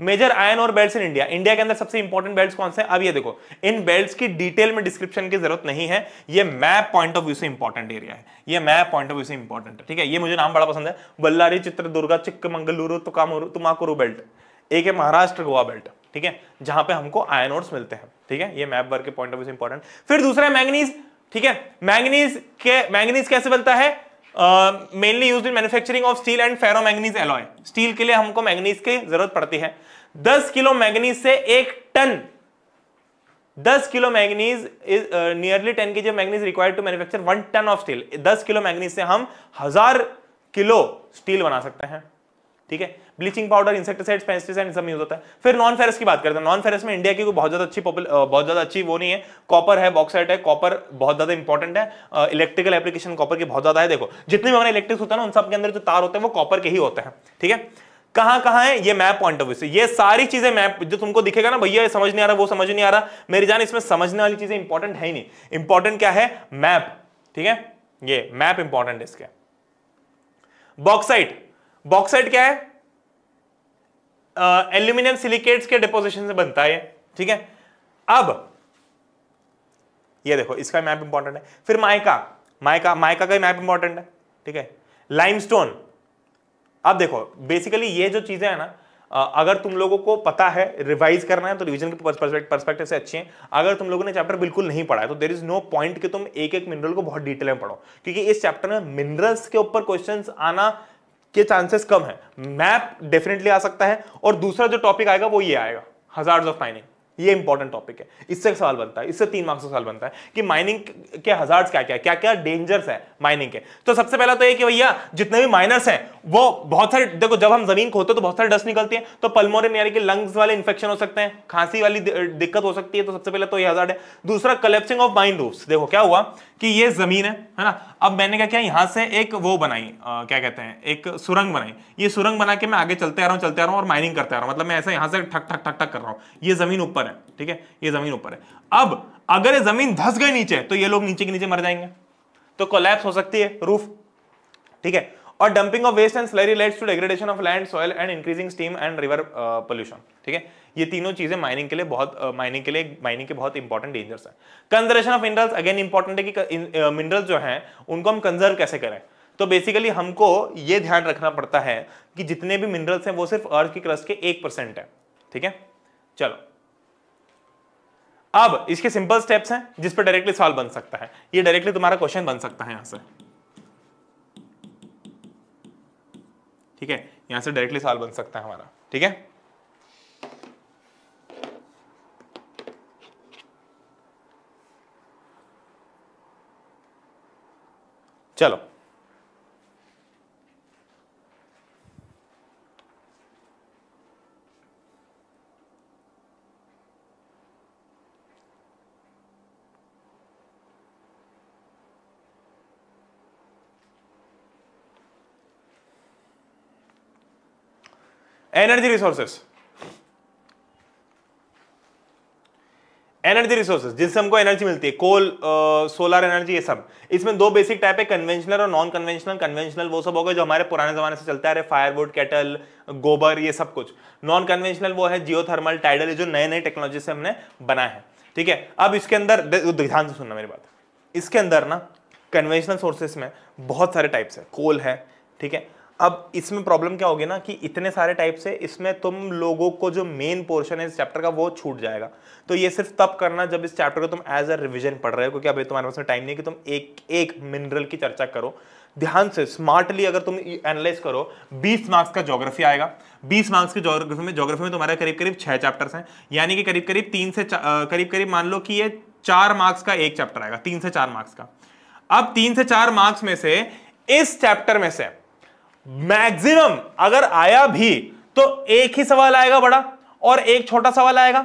major iron ore belt in India India के अंदर सबसे इंपॉर्टेंट बेल्ट कौन से अब ये देखो इन बेल्ट की डिटेल में डिस्क्रिप्शन की जरूरत नहीं है ये मैप पॉइंट ऑफ व्यू से इंपॉर्टेंट एरिया है ये मैप पॉइंट ऑफ व्यू से इंपॉर्टेंट है ठीक है ये मुझे नाम बड़ा पसंद है बल्लारी चित्रदुर्गा चिक्कमंगलुरु तुकामुरु तुमाकुरु बेल्ट एक है महाराष्ट्र गोवा बेल्ट ठीक है जहां पे हमको आयन ओर्स मिलते हैं ठीक है ये मैप वर्क के पॉइंट ऑफ व्यू से इंपॉर्टेंट फिर दूसरा है मैंगनीज ठीक है मैंगनीज के मैंगनीज कैसे बनता है mainly use in manufacturing of steel and ferro manganese alloy steel के लिए हमको मैंगनीज की जरूरत पड़ती है दस किलो मैंगनीज से एक टन दस kilo manganese is nearly ten K G manganese required to manufacture one ton of steel दस किलो मैंगनीज से हम हजार किलो स्टील बना सकते हैं ठीक है ब्लीचिंग पाउडर इंसेक्टिसाइड्स पेस्टिसाइड सब यूज होता है फिर नॉन फेरस की बात करते हैं नॉन फेरस में इंडिया की कोई बहुत ज्यादा अच्छी बहुत ज्यादा अच्छी वो नहीं है कॉपर है बॉक्साइट है कॉपर बहुत ज्यादा इंपॉर्टेंट है इलेक्ट्रिकल एप्लीकेशन कॉपर की बहुत ज्यादा है देखो जितने भी हमारे इलेक्ट्रिक्स होता है ना उन सबके अंदर जो तार होते हैं वो कॉपर के ही होते हैं ठीक है कहां कहां है ये मैप पॉइंट ऑफ व्यू से ये सारी चीजें मैप जो तुमको दिखेगा ना भैया समझ नहीं आ रहा वो समझ नहीं आ रहा मेरी जान इसमें समझने वाली चीजें इंपॉर्टेंट है ही नहीं इंपॉर्टेंट क्या है मैप ठीक है ये मैप इंपॉर्टेंट है इसके बॉक्साइट बॉक्साइट क्या है एल्यूमिनियम सिलिकेट्स के डिपोजिशन से बनता है ठीक है अब ये देखो इसका मैप इंपॉर्टेंट है फिर माइका माइका माइका का मैप इंपॉर्टेंट है ठीक है लाइमस्टोन अब देखो बेसिकली ये जो चीजें हैं ना अगर तुम लोगों को पता है रिवाइज करना है तो रिवीजन के पर्सपेक्टिव से अच्छे हैं अगर तुम लोगों ने चैप्टर बिल्कुल नहीं पढ़ा है तो देर इज नो पॉइंट कि तुम एक एक मिनरल को बहुत डिटेल में पढ़ो क्योंकि इस चैप्टर में मिनरल्स के ऊपर क्वेश्चंस आना के चांसेस कम है मैप डेफिनेटली आ सकता है और दूसरा जो टॉपिक आएगा वो ये आएगा हजार्ड ऑफ माइनिंग ये इंपॉर्टेंट टॉपिक है इससे सवाल बनता है इससे तीन मार्क्स का सवाल बनता है कि माइनिंग के हजार्ड्स क्या क्या क्या क्या डेंजर्स है माइनिंग के तो सबसे पहला तो ये कि भैया जितने भी माइनर्स हैं वो बहुत सारे देखो जब हम जमीन खोते हैं तो बहुत सारे डस्ट निकलती है तो पल्मोरिन यानी कि लंग्स वाले इन्फेक्शन हो सकते हैं खांसी वाली दिक्कत हो सकती है तो सबसे पहले तो ये हजार्ड है दूसरा कलेप्सिंग ऑफ माइंड रूफ देखो क्या हुआ कि ये जमीन है है ना अब मैंने क्या किया यहां से एक वो बनाई आ, क्या कहते हैं एक सुरंग बनाई ये सुरंग बना के मैं आगे चलते आ रहा हूं चलते आ रहा हूं और माइनिंग करते आ रहा हूं मतलब मैं ऐसा यहां से ठक ठक ठक ठक कर रहा हूं ये जमीन ऊपर है ठीक है ये जमीन ऊपर है अब अगर ये जमीन धस गए नीचे तो ये लोग नीचे के नीचे मर जाएंगे तो कोलैप्स हो सकती है रूफ ठीक है और dumping of waste and slurry leads to degradation of land soil and increasing stream and river pollution ठीक है ये तीनों चीजें माइनिंग के लिए बहुत माइनिंग के लिए माइनिंग के बहुत इंपॉर्टेंट डेंजर्स है conservation of minerals again important है कि मिनरल्स जो हैं उनको हम कंजर्व कैसे करें तो बेसिकली हमको ये ध्यान रखना पड़ता है कि जितने भी मिनरल्स हैं वो सिर्फ अर्थ की क्रस्ट के एक परसेंट है ठीक है चलो अब इसके सिंपल स्टेप्स हैं जिस पर डायरेक्टली सवाल बन सकता है ये डायरेक्टली तुम्हारा क्वेश्चन बन सकता है यहां से ठीक है यहां से डायरेक्टली सवाल बन सकता है हमारा ठीक है Energy resources. एनर्जी रिसोर्सेज जिनसे हमको एनर्जी मिलती है कोल सोलर एनर्जी ये सब इसमें दो बेसिक टाइप है कन्वेंशनल और नॉन कन्वेंशनल कन्वेंशनल वो सब होगा जो हमारे पुराने जमाने से चलता है फायरवुड केटल गोबर ये सब कुछ नॉन कन्वेंशनल वो है जियोथर्मल टाइडल ये जो नए नए टेक्नोलॉजी से हमने बना है ठीक है अब इसके अंदर ध्यान से सुनना मेरी बात इसके अंदर ना कन्वेंशनल सोर्सेस में बहुत सारे टाइप्स है कोल है ठीक है अब इसमें प्रॉब्लम क्या होगी ना कि इतने सारे टाइप से इसमें तुम लोगों को जो मेन पोर्शन है इस चैप्टर का वो छूट जाएगा तो ये सिर्फ तब करना जब इस चैप्टर को तुम एज अ रिविजन पढ़ रहे हो क्योंकि अभी तुम्हारे पास टाइम नहीं कि तुम एक एक मिनरल की चर्चा करो ध्यान से स्मार्टली अगर तुम एनालाइज करो 20 मार्क्स का ज्योग्राफी आएगा 20 मार्क्स के ज्योग्राफी में ज्योग्राफी में तुम्हारे करीब करीब छह चैप्टर्स हैं यानी कि करीब करीब तीन से करीब करीब मान लो कि ये चार मार्क्स का एक चैप्टर आएगा तीन से चार मार्क्स का अब तीन से चार मार्क्स में से इस चैप्टर में से मैक्सिमम अगर आया भी तो एक ही सवाल आएगा बड़ा और एक छोटा सवाल आएगा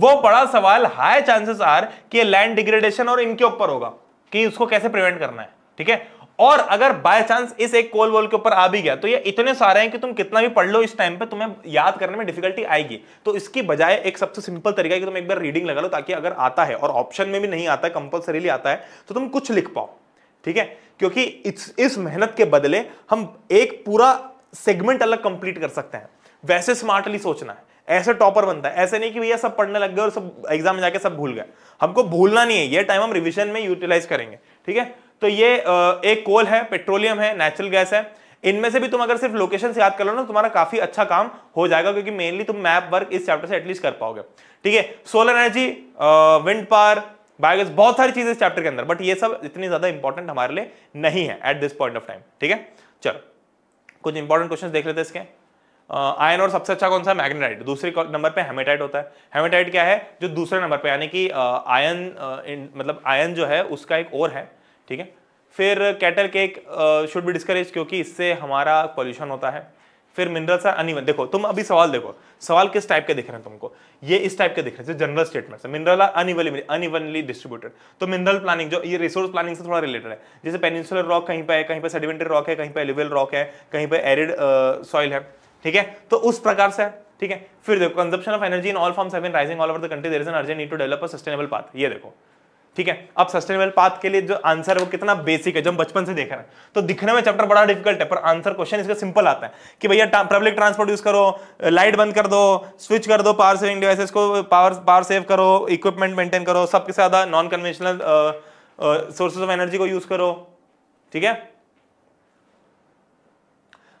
वो बड़ा सवाल हाई चांसेस आर कि लैंड डिग्रेडेशन और इनके ऊपर होगा कि उसको कैसे प्रिवेंट करना है ठीक है और अगर बाय चांस इस एक कोल वोल के ऊपर आ भी गया तो ये इतने सारे हैं कि तुम कितना भी पढ़ लो इस टाइम पे तुम्हें याद करने में डिफिकल्टी आएगी तो इसकी बजाय एक सबसे सिंपल तरीका है कि तुम एक बार रीडिंग लगा लो ताकि अगर आता है और ऑप्शन में भी नहीं आता है कंपल्सरीली आता है तो तुम कुछ लिख पाओ ठीक है क्योंकि इस इस मेहनत के बदले हम एक पूरा सेगमेंट अलग कंप्लीट कर सकते हैं वैसे स्मार्टली सोचना है ऐसे टॉपर बनता है ऐसे नहीं कि भैया सब पढ़ने लग गए और सब एग्जाम में जाके सब भूल गए हमको भूलना नहीं है ये टाइम हम रिविजन में यूटिलाइज करेंगे ठीक है तो ये एक कोल है पेट्रोलियम है नेचुरल गैस है इनमें से भी तुम अगर सिर्फ लोकेशन से याद कर लो ना तो तुम्हारा काफी अच्छा काम हो जाएगा क्योंकि मेनली तुम मैप वर्क इस चैप्टर से एटलीस्ट कर पाओगे ठीक है solar energy wind power biogas बहुत सारी चीजें इस चैप्टर के अंदर बट ये सब इतनी ज्यादा इंपॉर्टेंट हमारे लिए नहीं है at this point of time ठीक है चलो कुछ इंपॉर्टेंट क्वेश्चन देख लेते हैं इसके आयन और सबसे अच्छा कौन सा मैग्नेटाइट दूसरे नंबर पे हेमेटाइट होता है हेमेटाइट क्या है जो दूसरे नंबर पे यानी कि आयन मतलब आयन जो है उसका एक और है ठीक है फिर cattle cake should be discourage क्योंकि इससे हमारा पॉल्यूशन होता है फिर मिनरल्स आर अनइवन देखो तुम अभी सवाल देखो सवाल किस टाइप के दिख रहे हैं तुमको ये इस टाइप के दिख रहे हैं जनरल स्टेटमेंट है mineral are unevenly unevenly distributed तो मिनरल प्लानिंग जो ये रिसोर्स प्लानिंग से थोड़ा रिलेटेड है जैसे पेनिसुलर रॉक कहीं पर है कहीं पर सेडिमेंटरी रॉक है कहीं पर एलिवेल रॉक है कहीं पर एरिड सॉइल है ठीक है तो उस प्रकार से ठीक है फिर देखो consumption of energy in all forms have been rising all over the country there is an urgent need to develop a sustainable path ये देखो ठीक है अब सस्टेनेबल पाथ के लिए जो आंसर है वो कितना बेसिक है जो हम बचपन से देख रहे हैं तो दिखने में चैप्टर बड़ा डिफिकल्ट है पर आंसर क्वेश्चन इसका सिंपल आता है कि भैया पब्लिक ट्रांसपोर्ट यूज करो लाइट बंद कर दो स्विच कर दो पावर सेविंग डिवाइसेस को पावर पावर सेव करो इक्विपमेंट मेंटेन करो सबके साथ non conventional sources of energy को यूज करो ठीक है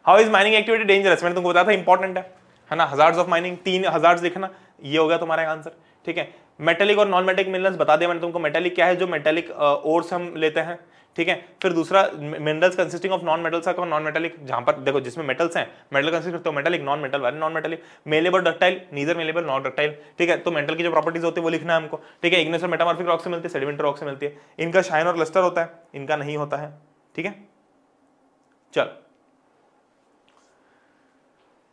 how is mining activity dangerous मैंने तुमको बताया था इंपॉर्टेंट है है ना हजार्ड ऑफ माइनिंग तीन हजार्ड लिखना ये हो गया तुम्हारा आंसर ठीक है मेटेलिक और नॉन मेटेलिक मिनरल्स बता दिया मैंने तुमको मेटेलिक क्या है जो मेटेलिक ओर्स हम लेते हैं ठीक है फिर दूसरा minerals consisting of non metals का नॉन मेटेलिक जहां पर देखो जिसमें मेटल्स हैं मेटल कंसिस्ट करते हो मेटेलिक नॉन मेटल वाले non metallic malleable ductile neither malleable non ductile ठीक है तो मेटल की जो प्रॉपर्टीज होती है वो लिखना है हमको ठीक है इग्नेस और मेटामॉर्फिक रॉक से मिलती है सेडिमेंटर रॉक से मिलती है इनका शाइन और लस्टर होता है इनका नहीं होता है ठीक है चल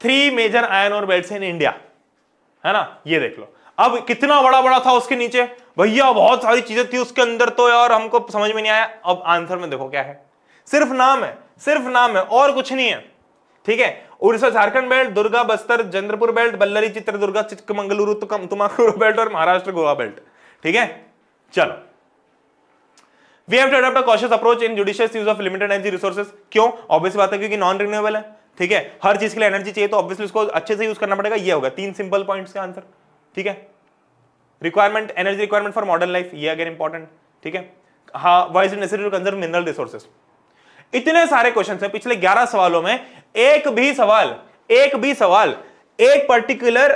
three major iron ore beds in India है ना ये देख लो अब कितना बड़ा बड़ा था उसके नीचे भैया बहुत सारी चीजें थी उसके अंदर तो यार हमको समझ में नहीं आया अब आंसर में देखो क्या है सिर्फ नाम है सिर्फ नाम है और कुछ नहीं है ठीक है Orissa Jharkhand belt Durga Bastar Chandrapur belt Ballari Chitradurga Chikkamagaluru Tumakuru belt और महाराष्ट्र गोवा बेल्ट ठीक है चलो we have to adopt a cautious approach in judicious use of limited energy resources क्यों ऑब्वियस बात है क्योंकि नॉन रिन्यूएबल है ठीक है हर चीज के लिए एनर्जी चाहिए तो ऑब्वियसली उसको अच्छे से यूज करना पड़ेगा ये होगा तीन सिंपल पॉइंट्स का आंसर ठीक है requirement energy requirement for modern life ये अगेन इंपॉर्टेंट ठीक है हा why is necessary to conserve mineral resources इतने सारे क्वेश्चन है पिछले ग्यारह सवालों में एक भी सवाल एक भी सवाल एक पर्टिकुलर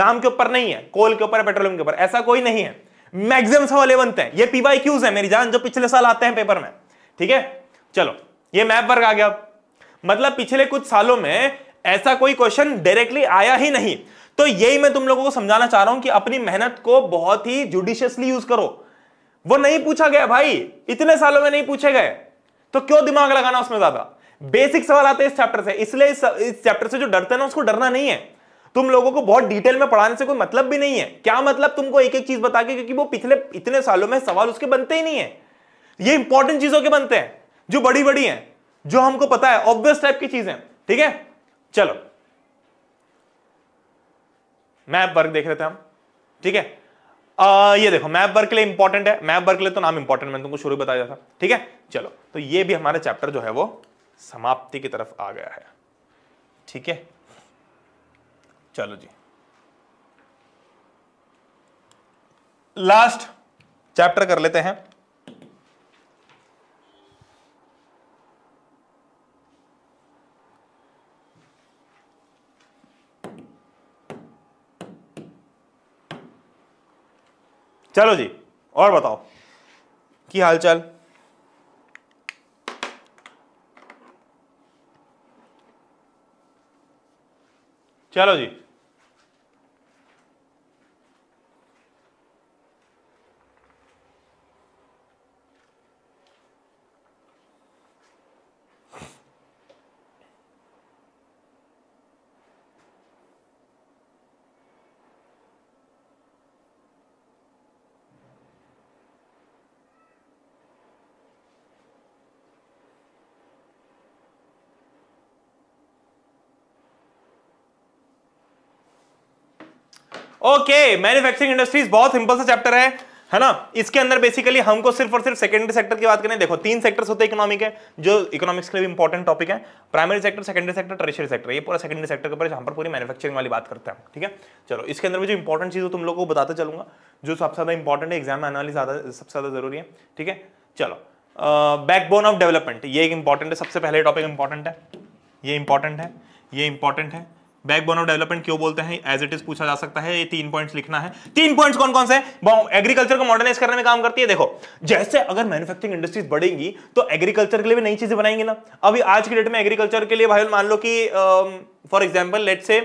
नाम के ऊपर नहीं है कोल के ऊपर पेट्रोलियम के ऊपर ऐसा कोई नहीं है मैक्सिमम सवाल ये बनते हैं ये पीवाई क्यूज है मेरी जान जो पिछले साल आते हैं पेपर में ठीक है चलो ये मैप वर्ग आ गया मतलब पिछले कुछ सालों में ऐसा कोई क्वेश्चन डायरेक्टली आया ही नहीं तो यही मैं तुम लोगों को समझाना चाह रहा हूं कि अपनी मेहनत को बहुत ही जुडिशियसली यूज करो वो नहीं पूछा गया भाई इतने सालों में नहीं पूछे गए तो क्यों दिमाग लगाना उसमें ज्यादा बेसिक सवाल आते हैं इस चैप्टर से इसलिए इस, इस चैप्टर से जो डरते हैं ना उसको डरना नहीं है तुम लोगों को बहुत डिटेल में पढ़ाने से कोई मतलब भी नहीं है क्या मतलब तुमको एक एक चीज बता के क्योंकि वो पिछले इतने सालों में सवाल उसके बनते ही नहीं है ये इंपॉर्टेंट चीजों के बनते हैं जो बड़ी बड़ी हैं जो हमको पता है ऑब्वियस टाइप की चीजें ठीक है चलो मैप वर्क देख रहे थे हम ठीक है आ, ये देखो मैप वर्क के लिए इंपॉर्टेंट है मैप वर्क के लिए तो नाम इंपॉर्टेंट मैंने तुमको शुरू बताया था ठीक है चलो तो ये भी हमारे चैप्टर जो है वो समाप्ति की तरफ आ गया है ठीक है चलो जी लास्ट चैप्टर कर लेते हैं चलो जी और बताओ की हालचाल चलो जी ओके मैन्युफैक्चरिंग इंडस्ट्रीज बहुत सिंपल सा चैप्टर है है ना इसके अंदर बेसिकली हमको सिर्फ और सिर्फ सेकेंडरी सेक्टर की बात करें देखो तीन सेक्टर्स होते हैं इकोनॉमिक के जो इकोनॉमिक्स के लिए इंपॉर्टेंट टॉपिक है primary sector secondary sector tertiary sector ये पूरा सेकेंडरी सेक्टर के ऊपर जहां पर पूरी मैन्युफैक्चरिंग वाली बात करते हैं ठीक है चलो इसके अंदर में जो इंपॉर्टेंट चीज़ हो तुम लोग को बताते चलूंगा जो सबसे ज्यादा इंपॉर्टेंट है एग्जाम में आने वाली ज्यादा सबसे ज्यादा जरूरी है ठीक है चलो बैकबोन ऑफ डेवलपमेंट ये एक इंपॉर्टेंट है सबसे पहले टॉपिक इंपॉर्टेंट है ये इंपॉर्टेंट है ये इंपॉर्टेंट है बैकबोन ऑफ डेवलपमेंट क्यों बोलते हैं एज इट इज पूछा जा सकता है ये तीन पॉइंट्स लिखना है तीन पॉइंट्स कौन कौन से एग्रीकल्चर को मॉडर्नाइज करने में काम करती है देखो जैसे अगर मैन्युफैक्चरिंग इंडस्ट्रीज बढ़ेंगी तो एग्रीकल्चर के लिए भी नई चीजें बनाएंगे ना अभी आज की डेट में एग्रीकल्चर के लिए भाई मान लो कि फॉर एग्जाम्पल लेट से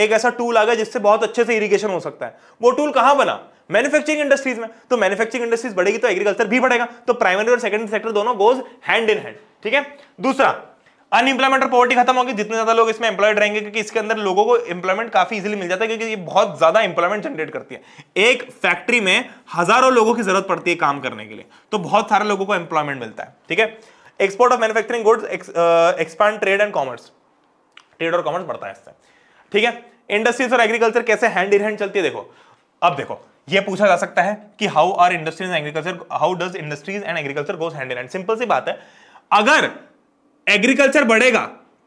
एक ऐसा टूल आ गया जिससे बहुत अच्छे से इरीगेशन हो सकता है वो टूल कहां बना मैन्युफैक्चरिंग इंडस्ट्रीज में तो मैन्युफैक्चरिंग इंडस्ट्रीज बढ़ेगी तो एग्रीकल्चर भी बढ़ेगा तो प्राइमरी और सेकेंडरी सेक्टर दोनों गोज हैंड इन हैंड ठीक है दूसरा अनएम्प्लॉयमेंट और पॉवर्टी खत्म होगी जितने ज्यादा लोग इसमें एम्प्लॉयड रहेंगे क्योंकि इसके अंदर लोगों को एम्प्लॉयमेंट काफी इजीली मिल जाता है क्योंकि ये बहुत ज्यादा एम्प्लॉयमेंट जनरेट करती है एक फैक्ट्री में हजारों लोगों की जरूरत पड़ती है काम करने के लिए तो बहुत सारे लोगों को एम्प्लॉयमेंट मिलता है ठीक है export of manufacturing goods expand trade and commerce trade और कॉमर्स बढ़ता है इससे ठीक है इंडस्ट्रीज और एग्रीकल्चर कैसे हैंड इन हैंड चलती है देखो अब देखो ये पूछा जा सकता है कि how are industries agriculture how does industries and agriculture goes hand in hand simple सी बात है अगर एग्रीकल्चर बढ़ेगा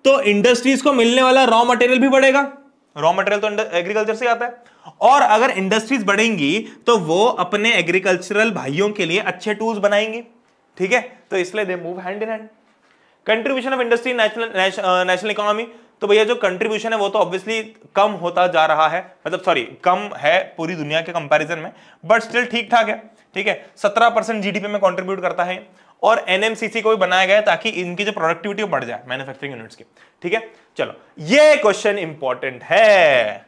तो इंडस्ट्रीज को मिलने वाला रॉ मटेरियल भी बढ़ेगा रॉ मटेरियल तो एग्रीकल्चर से आता है और अगर इंडस्ट्रीज बढ़ेंगी तो वो अपने एग्रीकल्चरल भाइयों के लिए अच्छे टूल्स बनाएंगी ठीक है तो इसलिए they move hand in hand contribution of industry national national economy तो भैया जो कंट्रीब्यूशन है वो तो ऑब्वियसली कम होता जा रहा है मतलब सॉरी कम है पूरी दुनिया के कंपैरिजन में बट स्टिल ठीक ठाक है ठीक है सत्रह परसेंट जीडीपी में कंट्रीब्यूट करता है और एनएमसीसी को भी बनाया गया ताकि इनकी जो प्रोडक्टिविटी बढ़ जाए मैन्युफैक्चरिंग यूनिट्स की ठीक है चलो ये क्वेश्चन इंपॉर्टेंट है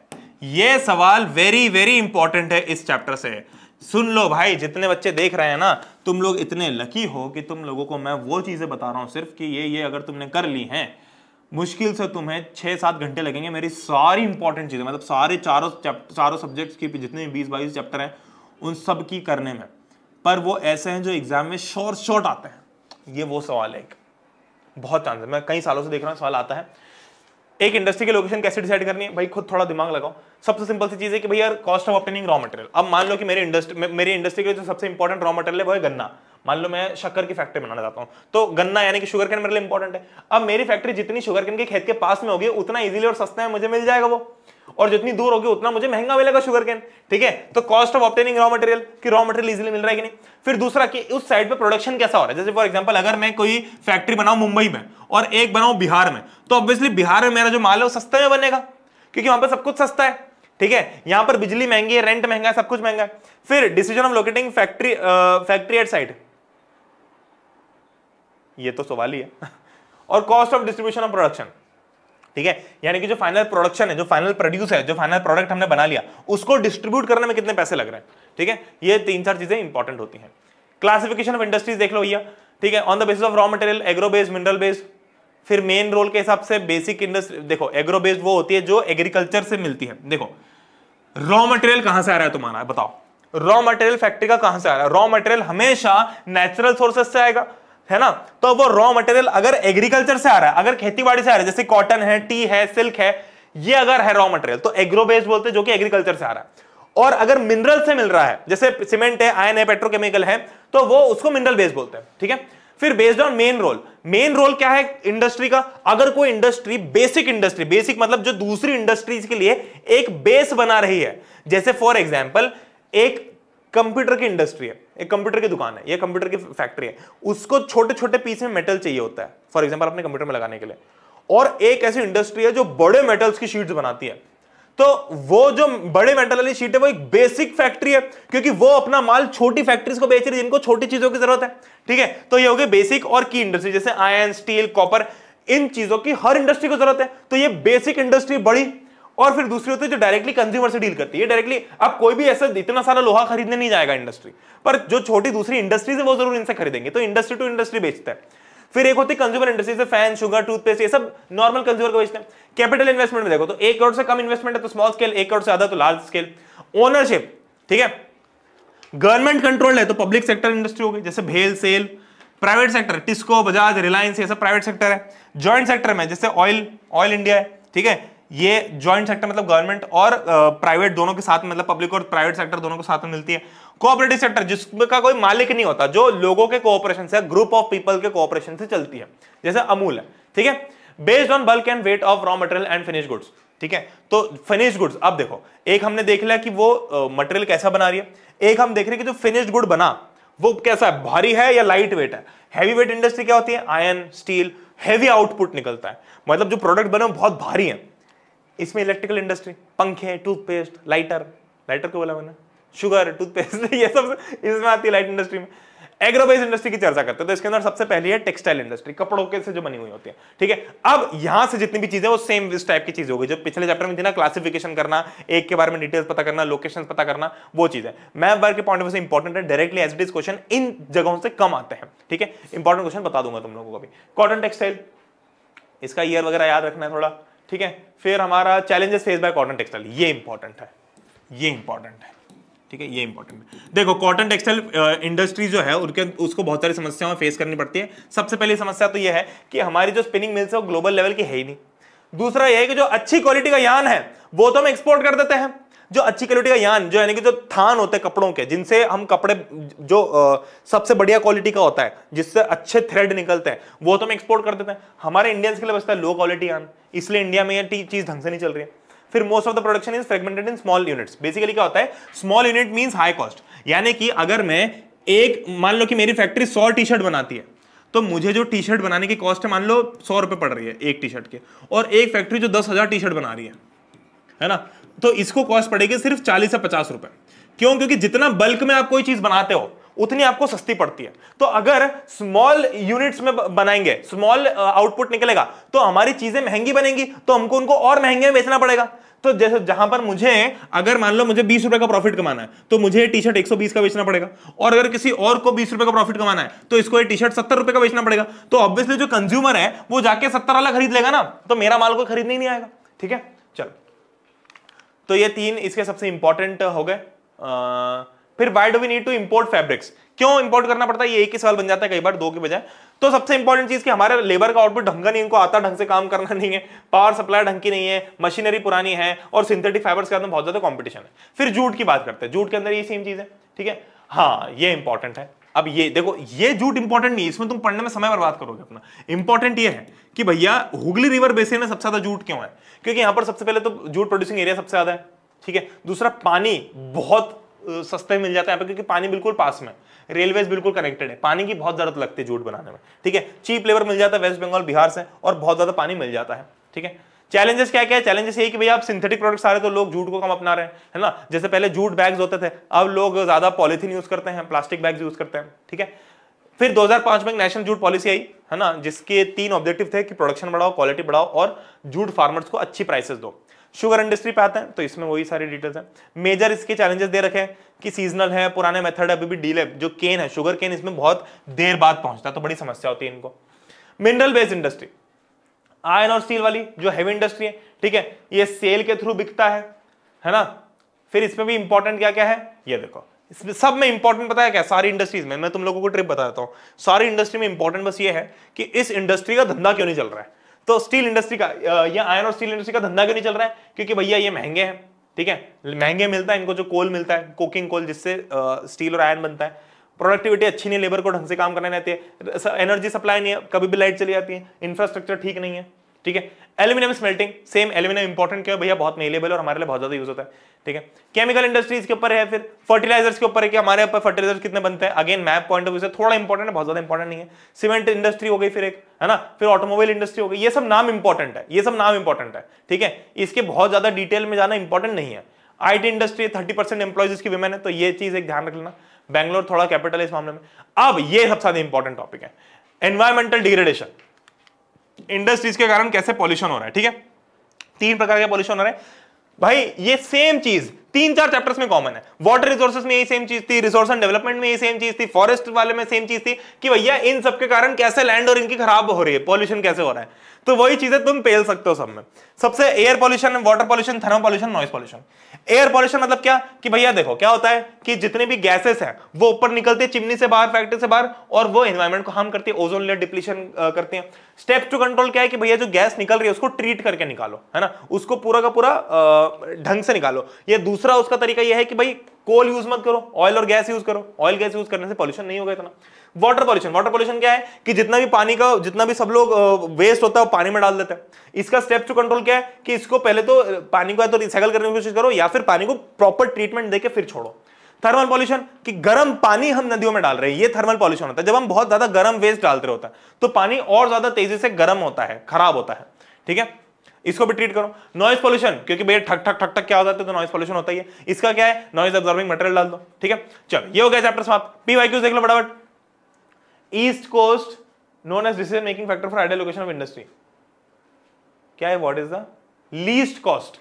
ये सवाल वेरी वेरी इंपॉर्टेंट है इस चैप्टर से सुन लो भाई जितने बच्चे देख रहे हैं ना तुम लोग इतने लकी हो कि तुम लोगों को मैं वो चीजें बता रहा हूं सिर्फ कि ये ये अगर तुमने कर ली हैं मुश्किल से तुम्हें छह सात घंटे लगेंगे मेरी सारी इंपॉर्टेंट चीज़ें मतलब सारे चारों चारों सब्जेक्ट्स की जितने बीस बाईस चैप्टर हैं उन सब की करने में पर वो ऐसे हैं जो एग्जाम में शॉर्ट शॉर्ट आते हैं ये वो सवाल है एक बहुत चांस है मैं कई सालों से देख रहा हूँ सवाल आता है एक इंडस्ट्री की लोकेशन कैसे डिसाइड करनी है भाई खुद थोड़ा दिमाग लगाओ सबसे सिंपल सी चीज है कि भाई यार cost of obtaining raw material अब मान लो कि मेरी इंडस्ट्री मेरी इंडस्ट्री के जो सबसे इंपॉर्टेंट रॉ मटेरियल है वो है गन्ना मान लो मैं शक्कर की फैक्ट्री बनाना चाहता हूँ तो गन्ना यानी कि शुगर कैन मेरे लिए इंपॉर्टेंट है अब मेरी फैक्ट्री जितनी शुगर कैन के खेत के पास में होगी उतना इजीली और सस्ता है मुझे मिल जाएगा वो और जितनी दूर होगी उतना मुझे महंगा मिलेगा शुगर कैन ठीक है तो cost of obtaining raw material कि रॉ मटेरियल इजिली मिल रहा है कि नहीं फिर दूसरा कि उस साइड पे प्रोडक्शन कैसा हो रहा है जैसे फॉर एग्जांपल अगर मैं कोई फैक्ट्री बनाऊ मुंबई में और एक बनाऊ बिहार में तो ऑब्वियसली बिहार में मेरा जो माल है वो सस्ते में बनेगा क्योंकि वहां पर सब कुछ सस्ता है ठीक है यहां पर बिजली महंगी है रेंट महंगा है सब कुछ महंगा है फिर decision of locating factory factory at site ये तो सवाल ही है और cost of distribution of production ठीक है यानी कि जो फाइनल प्रोडक्शन है जो फाइनल प्रोड्यूस है जो फाइनल प्रोडक्ट हमने बना लिया उसको डिस्ट्रीब्यूट करने में कितने पैसे लग रहे हैं ठीक है ये तीन चार चीजें इंपॉर्टेंट होती हैं क्लासिफिकेशन ऑफ इंडस्ट्रीज देख लो भैया ठीक है on the basis of raw material agro based mineral based फिर मेन रोल के हिसाब से बेसिक इंडस्ट्री देखो एग्रो बेस्ड वो होती है जो एग्रीकल्चर से मिलती है देखो रॉ मटेरियल कहां से आ रहा है तुम्हारा बताओ रॉ मटेरियल फैक्ट्री का कहां से आ रहा है रॉ मटेरियल हमेशा नेचुरल सोर्सेस से आएगा है ना तो वो रॉ मटेरियल अगर एग्रीकल्चर से आ रहा है अगर बाड़ी से आ रहा है जैसे कॉटन है टी है सिल्क है ये अगर है रॉ मटेरियल तो एग्रो बेस बोलते हैं जो कि एग्रीकल्चर से आ रहा है और अगर मिनरल से मिल रहा है जैसे सीमेंट है आयन है पेट्रोकेमिकल है तो वो उसको मिनरल बेस्ड बोलते हैं ठीक है फिर based on main role main role क्या है इंडस्ट्री का अगर कोई इंडस्ट्री बेसिक इंडस्ट्री बेसिक मतलब जो दूसरी इंडस्ट्रीज के लिए एक बेस बना रही है जैसे फॉर एग्जाम्पल एक कंप्यूटर की इंडस्ट्री है एक कंप्यूटर की दुकान है या कंप्यूटर की फैक्ट्री है उसको छोटे छोटे पीस में मेटल चाहिए होता है फॉर एग्जाम्पल अपने कंप्यूटर में लगाने के लिए और एक ऐसी इंडस्ट्री है जो बड़े मेटल्स की शीट्स बनाती है तो वो जो बड़े मेटल वाली शीट है वो एक बेसिक फैक्ट्री है क्योंकि वो अपना माल छोटी फैक्ट्रीज को बेच रही है जिनको छोटी चीजों की जरूरत है ठीक है तो ये हो गई बेसिक और की इंडस्ट्री जैसे आयन स्टील कॉपर इन चीजों की हर इंडस्ट्री को जरूरत है तो ये बेसिक इंडस्ट्री बड़ी और फिर दूसरी होती है जो डायरेक्टली कंज्यूमर से डील करती है डायरेक्टली अब कोई भी ऐसा इतना सारा लोहा खरीदने नहीं जाएगा इंडस्ट्री पर जो छोटी दूसरी इंडस्ट्रीज है वो जरूर इनसे खरीदेंगे तो इंडस्ट्री टू इंडस्ट्री बेचता है फिर एक होती है कंज्यूमर इंडस्ट्री से फैन शुगर टूथपेस्ट ये सब नॉर्मल कंज्यूमर को बेचते हैं कैपिटल इन्वेस्टमेंट में देखो तो एक करोड़ से कम इन्वेस्टमेंट है तो स्मॉल स्केल एक करोड़ से ज्यादा तो लार्ज स्केल ओनरशिप ठीक है गवर्नमेंट कंट्रोल है तो पब्लिक सेक्टर इंडस्ट्री हो गई जैसे भेल सेल प्राइवेट सेक्टर टिस्को बजाज रिलायंस ये सब प्राइवेट सेक्टर है ज्वाइंट सेक्टर में जैसे ऑयल ऑयल इंडिया है ठीक है ये ज्वाइंट सेक्टर मतलब गवर्नमेंट और प्राइवेट दोनों के साथ मतलब पब्लिक और प्राइवेट सेक्टर दोनों के साथ मिलती है कोऑपरेटिव सेक्टर जिसका कोई मालिक नहीं होता जो लोगों के कोऑपरेशन से ग्रुप ऑफ पीपल के कोऑपरेशन से चलती है जैसे अमूल है ठीक है based on bulk and weight of raw material and finish goods ठीक है तो फिनिश गुड्स अब देखो एक हमने देख लिया कि वो मटेरियल कैसा बना रही है एक हम देख रहे हैं कि जो फिनिश गुड बना वो कैसा है भारी है या लाइट वेट है हैवी वेट इंडस्ट्री क्या होती है आयन स्टील हैवी आउटपुट निकलता है मतलब जो प्रोडक्ट बने वो बहुत भारी है इसमें इलेक्ट्रिकल इंडस्ट्री पंखे टूथपेस्ट लाइटर लाइटर को बोला मैंने शुगर टूथपेस्ट ये सब इसमें आती है लाइट इंडस्ट्री में एग्रोबेस इंडस्ट्री की चर्चा करते हैं तो इसके अंदर सबसे पहली है टेक्सटाइल इंडस्ट्री कपड़ों के से जो बनी हुई होती है ठीक है अब यहां से जितनी भी चीजें वो सेम इस टाइप की चीज होगी जो पिछले चैप्टर में थी ना क्लासिफिकेशन करना एक के बारे में डिटेल्स पता करना लोकेशन पता करना वो चीज है मैप वर्क के पॉइंट ऑफ व्यू से इंपॉर्टेंट है directly as it is question इन जगहों से कम आते हैं ठीक है इंपॉर्टेंट क्वेश्चन बता दूंगा तुम लोगों को अभी कॉटन टेक्सटाइल इसका ईयर वगैरह याद रखना है थोड़ा ठीक है फिर हमारा challenges face by cotton textile ये इंपॉर्टेंट है ये इंपॉर्टेंट है ठीक है ये इंपॉर्टेंट है देखो कॉटन टेक्सटाइल इंडस्ट्री जो है उनके उसको बहुत सारी समस्याओं फेस करनी पड़ती है सबसे पहली समस्या तो ये है कि हमारी जो स्पिनिंग मिल्स है वो ग्लोबल लेवल की है ही नहीं दूसरा यह है कि जो अच्छी क्वालिटी का यान है वो तो हम एक्सपोर्ट कर देते हैं जो अच्छी क्वालिटी का यान जो यानी कि जो थान होते हैं कपड़ों के जिनसे हम कपड़े जो आ, सबसे बढ़िया क्वालिटी का होता है जिससे अच्छे थ्रेड निकलते हैं वो तो हम एक्सपोर्ट कर देते हैं हमारे इंडियंस के लिए बचता है लो क्वालिटी यान इसलिए इंडिया में ये चीज ढंग से नहीं चल रही है फिर most of the production is fragmented in small units basically क्या होता है small unit mean high cost यानी कि अगर मैं एक मान लो कि मेरी फैक्ट्री सौ टी शर्ट बनाती है तो मुझे जो टी शर्ट बनाने की कॉस्ट है मान लो सौ रुपए पड़ रही है एक टी शर्ट के और एक फैक्ट्री जो दस हज़ार टी शर्ट बना रही है है ना तो इसको कॉस्ट पड़ेगी सिर्फ चालीस से पचास रुपए क्यों क्योंकि जितना बल्क में आप कोई चीज बनाते हो उतनी आपको सस्ती पड़ती है तो अगर स्मॉल यूनिट्स में बनाएंगे स्मॉल आउटपुट निकलेगा तो हमारी चीजें महंगी बनेंगी तो हमको उनको और महंगे में बेचना पड़ेगा तो जैसे जहां पर मुझे अगर मान लो मुझे बीस रुपए का प्रॉफिट कमाना है तो मुझे टी शर्ट एक का बेचना पड़ेगा और अगर किसी और को बीस रुपए का प्रॉफिट कमाना है तो इसको टी शर्ट सत्तर रुपए का बेचना पड़ेगा तो ऑब्वियसली जो कंज्यूमर है वो जाके सत्तर वाला खरीद लेगा ना तो मेरा माल को खरीदने ही नहीं आएगा ठीक है चलो तो ये तीन इसके सबसे इंपॉर्टेंट हो गए फिर why do we need to import fabrics क्यों इंपोर्ट करना पड़ता है ये एक ही सवाल बन जाता है कई बार दो के बजाय तो सबसे इंपॉर्टेंट चीज कि हमारे लेबर का आउटपुट ढंग नहीं उनको आता ढंग से काम करना नहीं है पावर सप्लाई ढंग की नहीं है मशीनरी पुरानी है और सिंथेटिक फाइबर्स के अंदर बहुत ज्यादा कॉम्पिटिशन है फिर जूट की बात करते हैं जूट के अंदर ये सेम चीज है ठीक है हाँ ये इंपॉर्टेंट है अब ये देखो ये झूठ इंपॉर्टेंट नहीं इसमें तुम पढ़ने में समय बर्बाद करोगे अपना इंपॉर्टेंट ये है कि भैया हुगली रिवर बेसिन में सबसे ज्यादा जूट क्यों है क्योंकि यहां पर सबसे पहले तो जूट प्रोड्यूसिंग एरिया सबसे ज्यादा है ठीक है दूसरा पानी बहुत सस्ते मिल जाता है यहाँ क्योंकि पानी बिल्कुल पास में रेलवे बिल्कुल कनेक्टेड है पानी की बहुत जरूरत लगती है जूट बनाने में ठीक है चीप लेबर मिल जाता है वेस्ट बंगाल बिहार से और बहुत ज्यादा पानी मिल जाता है ठीक है चैलेंजेस क्या क्या है चैलेंजेस ये कि भैया आप सिंथेटिक प्रोडक्ट्स आ रहे तो लोग जूट को कम अपना रहे हैं है ना जैसे पहले जूट बैग्स होते थे अब लोग ज्यादा पॉलिथीन यूज करते हैं प्लास्टिक बैग्स यूज करते हैं ठीक है फिर 2005 में नेशनल जूट पॉलिसी आई है ना जिसके तीन ऑब्जेक्टिव थे कि प्रोडक्शन बढ़ाओ क्वालिटी बढ़ाओ और जूट फार्मर्स को अच्छी प्राइसेस दो शुगर इंडस्ट्री पे आते हैं तो इसमें वही सारी डिटेल्स हैं मेजर इसके चैलेंजेस दे रखे हैं कि सीजनल है पुराने मेथड अभी भी डील है जो केन है शुगर केन इसमें बहुत देर बाद पहुंचता है तो बड़ी समस्या होती है इनको मिनरल बेस्ड इंडस्ट्री आयन और स्टील वाली जो हैवी इंडस्ट्री है ठीक है ये सेल के थ्रू बिकता है है ना फिर इसमें भी इंपॉर्टेंट क्या क्या है ये देखो इसमें सब में इंपॉर्टेंट बताया क्या सारी इंडस्ट्रीज में मैं तुम लोगों को ट्रिप बता देता हूँ सारी इंडस्ट्री में इंपॉर्टेंट बस ये है कि इस इंडस्ट्री का धंधा क्यों नहीं चल रहा है तो स्टील इंडस्ट्री का या आयन और स्टील इंडस्ट्री का धंधा क्यों नहीं चल रहा है क्योंकि भैया ये महंगे हैं ठीक है महंगे मिलता है इनको जो कोल मिलता है कोकिंग कोल जिससे स्टील और आयन बनता है प्रोडक्टिविटी अच्छी नहीं लेबर को ढंग से काम करने रहती है एनर्जी सप्लाई नहीं है कभी भी लाइट चली जाती है इंफ्रास्ट्रक्चर ठीक नहीं है ठीक है aluminium smelting same aluminium important क्यों भैया बहुत मेलेबल और हमारे लिए बहुत ज्यादा यूज होता है ठीक है केमिकल इंडस्ट्रीज के ऊपर है फिर फर्टिलाइजर्स के ऊपर है कि हमारे ऊपर फर्टिलाइजर्स कितने बनते हैं again map point of view से थोड़ा इंपॉर्टेंट है बहुत ज्यादा इंपॉर्टेंट नहीं है सीमेंट इंडस्ट्री हो गई फिर एक है ना फिर ऑटोमोबाइल इंडस्ट्री हो गई ये सब नाम इंपॉर्टेंट है ये सब नाम इंपॉर्टेंट है ठीक है इसके बहुत ज्यादा डिटेल में जाना इंपॉर्टेंट नहीं है IT industry thirty percent employees की वुमेन है तो ये चीज एक ध्यान रख लेना बैंगलोर थोड़ा कैपिटल है इस मामले में अब ये सबसे ज्यादा इंपॉर्टेंट टॉपिक है एनवायरमेंटल डिग्रेडेशन इंडस्ट्रीज के कारण कैसे पॉल्यूशन हो रहा है ठीक है तीन प्रकार के पॉल्यूशन हो रहे हैं भाई ये सेम चीज तीन चार चैप्टर्स में कॉमन है वाटर रिसोर्स में यही सेम चीज थी रिसोर्स एंड डेवलपमेंट में यही सेम चीज थी फॉरेस्ट वाले में सेम चीज थी कि भैया इन सब के कारण कैसे लैंड और इनकी खराब हो रही है पॉल्यूशन कैसे हो रहा है तो वही चीजें तुम पेल सकते हो सब में सबसे air pollution water pollution thermal pollution noise pollution air pollution मतलब क्या कि भैया देखो क्या होता है कि जितने भी गैसेस हैं वो ऊपर निकलते चिमनी से बाहर फैक्ट्री से बाहर और वो एनवायरमेंट को हार्म करती है ओजोन लेयर डिप्लीशन करती है स्टेप टू कंट्रोल क्या है कि भैया जो गैस निकल रही है उसको ट्रीट करके निकालो है ना उसको पूरा का पूरा ढंग से निकालो ये दूसरा उसका तरीका यह है कि भाई कोल यूज मत करो ऑयल और गैस यूज करो ऑयल गैस यूज करने से पॉल्यूशन नहीं होगा इतना वाटर पॉल्यूशन वाटर पॉल्यूशन क्या है कि जितना भी पानी का जितना भी सब लोग वेस्ट होता है वो पानी में डाल देते हैं इसका स्टेप टू कंट्रोल क्या है कि इसको पहले तो पानी को या तो रिसाइकल करने की कोशिश करो या फिर पानी को प्रॉपर ट्रीटमेंट देकर फिर छोड़ो थर्मल पॉल्यूशन कि गर्म पानी हम नदियों में डाल रहे हैं ये थर्मल पॉल्यूशन होता है जब हम बहुत ज्यादा गर्म वेस्ट डालते होता है तो पानी और ज्यादा तेजी से गर्म होता है खराब होता है ठीक है इसको भी ट्रीट करो नॉइज पॉल्यूशन क्योंकि भैया ठक ठक ठक ठक क्या हो जाता है तो नॉइज पॉल्यूशन होता ही है इसका क्या है नॉइज अब्जॉर्बिंग मटेरियल डाल दो ठीक है चलो ये हो गया चैप्टर समाप्त पी वाई क्यूज देख लो बड़ावट east coast known as decision making factor for ideal location of industry क्या है what is the least cost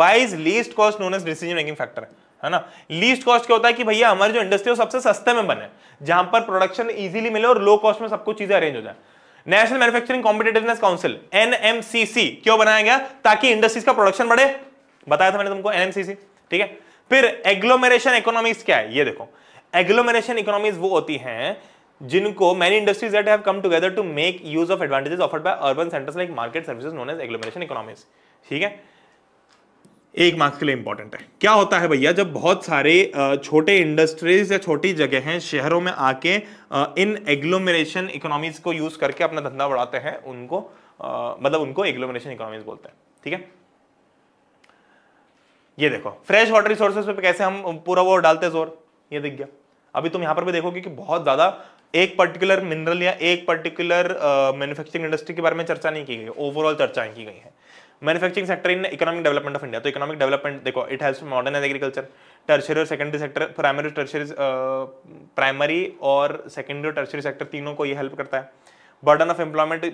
why is least cost known as decision making factor है ना लीस्ट कॉस्ट क्या होता है कि भैया हमारी जो इंडस्ट्री है सबसे सस्ते में बने जहां पर प्रोडक्शन इजीली मिले और लो कॉस्ट में सब कुछ चीजें अरेंज हो जाए national manufacturing competitiveness council NMCC क्यों बनाया गया ताकि इंडस्ट्रीज का प्रोडक्शन बढ़े बताया था मैंने तुमको एनएमसीसी ठीक है फिर एग्लोमेरेशन इकोनॉमीज क्या है ये देखो एग्लोमेरेशन इकोनॉमीज वो होती हैं जिनको many industries that have come together to make use of advantages offered by urban centres like market services known as agglomeration economies ठीक है एक मार्क्स के लिए इंपॉर्टेंट है क्या होता है भैया जब बहुत सारे छोटे इंडस्ट्रीज या छोटी जगह हैं शहरों में आके इन एग्लोमरेशन इकोनॉमीज को यूज करके अपना धंधा बढ़ाते हैं उनको मतलब उनको एग्लोमरेशन इकोनॉमीज बोलते हैं ठीक है ये देखो फ्रेश वाटर रिसोर्सेज पे कैसे हम पूरा वो डालते जोर ये दिख गया अभी तुम यहां पर भी देखोगे कि बहुत ज्यादा एक पर्टिकुलर मिनरल या एक पर्टिकुलर मैन्युफैक्चरिंग इंडस्ट्री के बारे में चर्चा नहीं की गई ओवरऑल चर्चा की गई है manufacturing sector in economic development of India तो इकोनॉमिक डेवलपमेंट देखो it has modern and agriculture tertiary और secondary sector primary tertiary primary और सेकेंडरी uh, और टर्शरी सेक्टर तीनों को ये हेल्प करता है बर्डन ऑफ एम्प्लॉयमेंट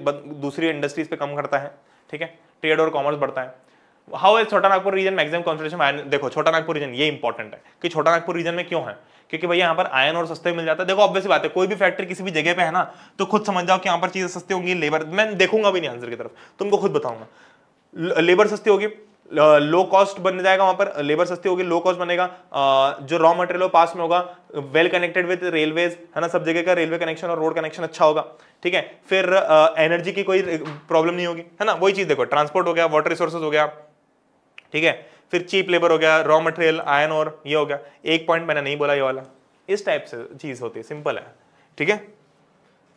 दूसरी इंडस्ट्रीज पे कम करता है ठीक है ट्रेड और कॉमर्स बढ़ता है how is Chota Nagpur region maximum concentration iron देखो छोटा नागपुर रीजन ये इंपॉर्टेंट है कि छोटा नागपुर रीजन में क्यों है क्योंकि भाई यहाँ पर आयन और सस्ते मिल जाता है देखो ऑब्वियस बात है कोई भी फैक्ट्री किसी भी जगह पे है ना तो खुद समझ जाओ कि यहाँ पर चीजें सस्ती होंगी लेबर मैं देखूंगा भी नहीं आंसर की तरफ तुमको खुद बताऊंगा लेबर सस्ती होगी लो कॉस्ट बन जाएगा वहां पर लेबर सस्ती होगी लो कॉस्ट बनेगा जो रॉ मटेरियल पास में होगा वेल कनेक्टेड विद रेलवेज है ना सब जगह का रेलवे कनेक्शन और रोड कनेक्शन अच्छा होगा ठीक है फिर एनर्जी की कोई प्रॉब्लम नहीं होगी है ना वही चीज देखो ट्रांसपोर्ट हो गया वाटर रिसोर्सेज हो गया ठीक है फिर चीप लेबर हो गया रॉ मटेरियल आयन और ये हो गया एक पॉइंट मैंने नहीं बोला ये वाला इस टाइप से चीज होती है सिंपल है ठीक है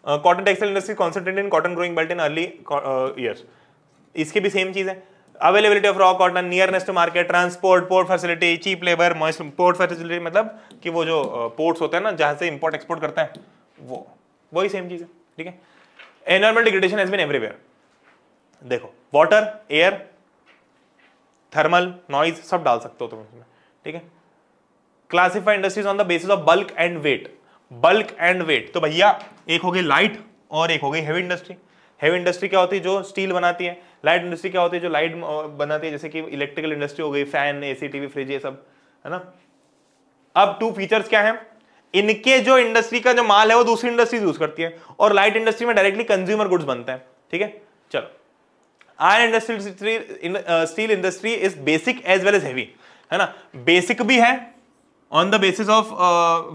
cotton textile industry concentrated in cotton growing belt in early year इसकी भी सेम चीज़ है availability of raw cotton nearness to market transport port facility cheap labour port facility मतलब कि वो जो पोर्ट्स होते हैं ना जहां से इंपोर्ट एक्सपोर्ट करते हैं वो वही सेम चीज़ है ठीक है environment degradation has been everywhere देखो वाटर एयर थर्मल नॉइज सब डाल सकते हो तुम इसमें ठीक है classified industries on the basis of bulk and weight bulk and weight तो भैया एक हो गई लाइट और एक हो गई हैवी इंडस्ट्री हैवी इंडस्ट्री क्या होती है जो स्टील बनाती है लाइट इंडस्ट्री क्या होती है जो लाइट बनाती है जैसे कि इलेक्ट्रिकल इंडस्ट्री हो गई फैन एसी टीवी फ्रिज ये सब है ना अब टू फीचर्स क्या है इनके जो इंडस्ट्री का जो माल है वो दूसरी इंडस्ट्री यूज करती है और लाइट इंडस्ट्री में डायरेक्टली कंज्यूमर गुड्स बनते हैं ठीक है चलो iron industry steel industry is basic as well as heavy है ना बेसिक भी है on the basis of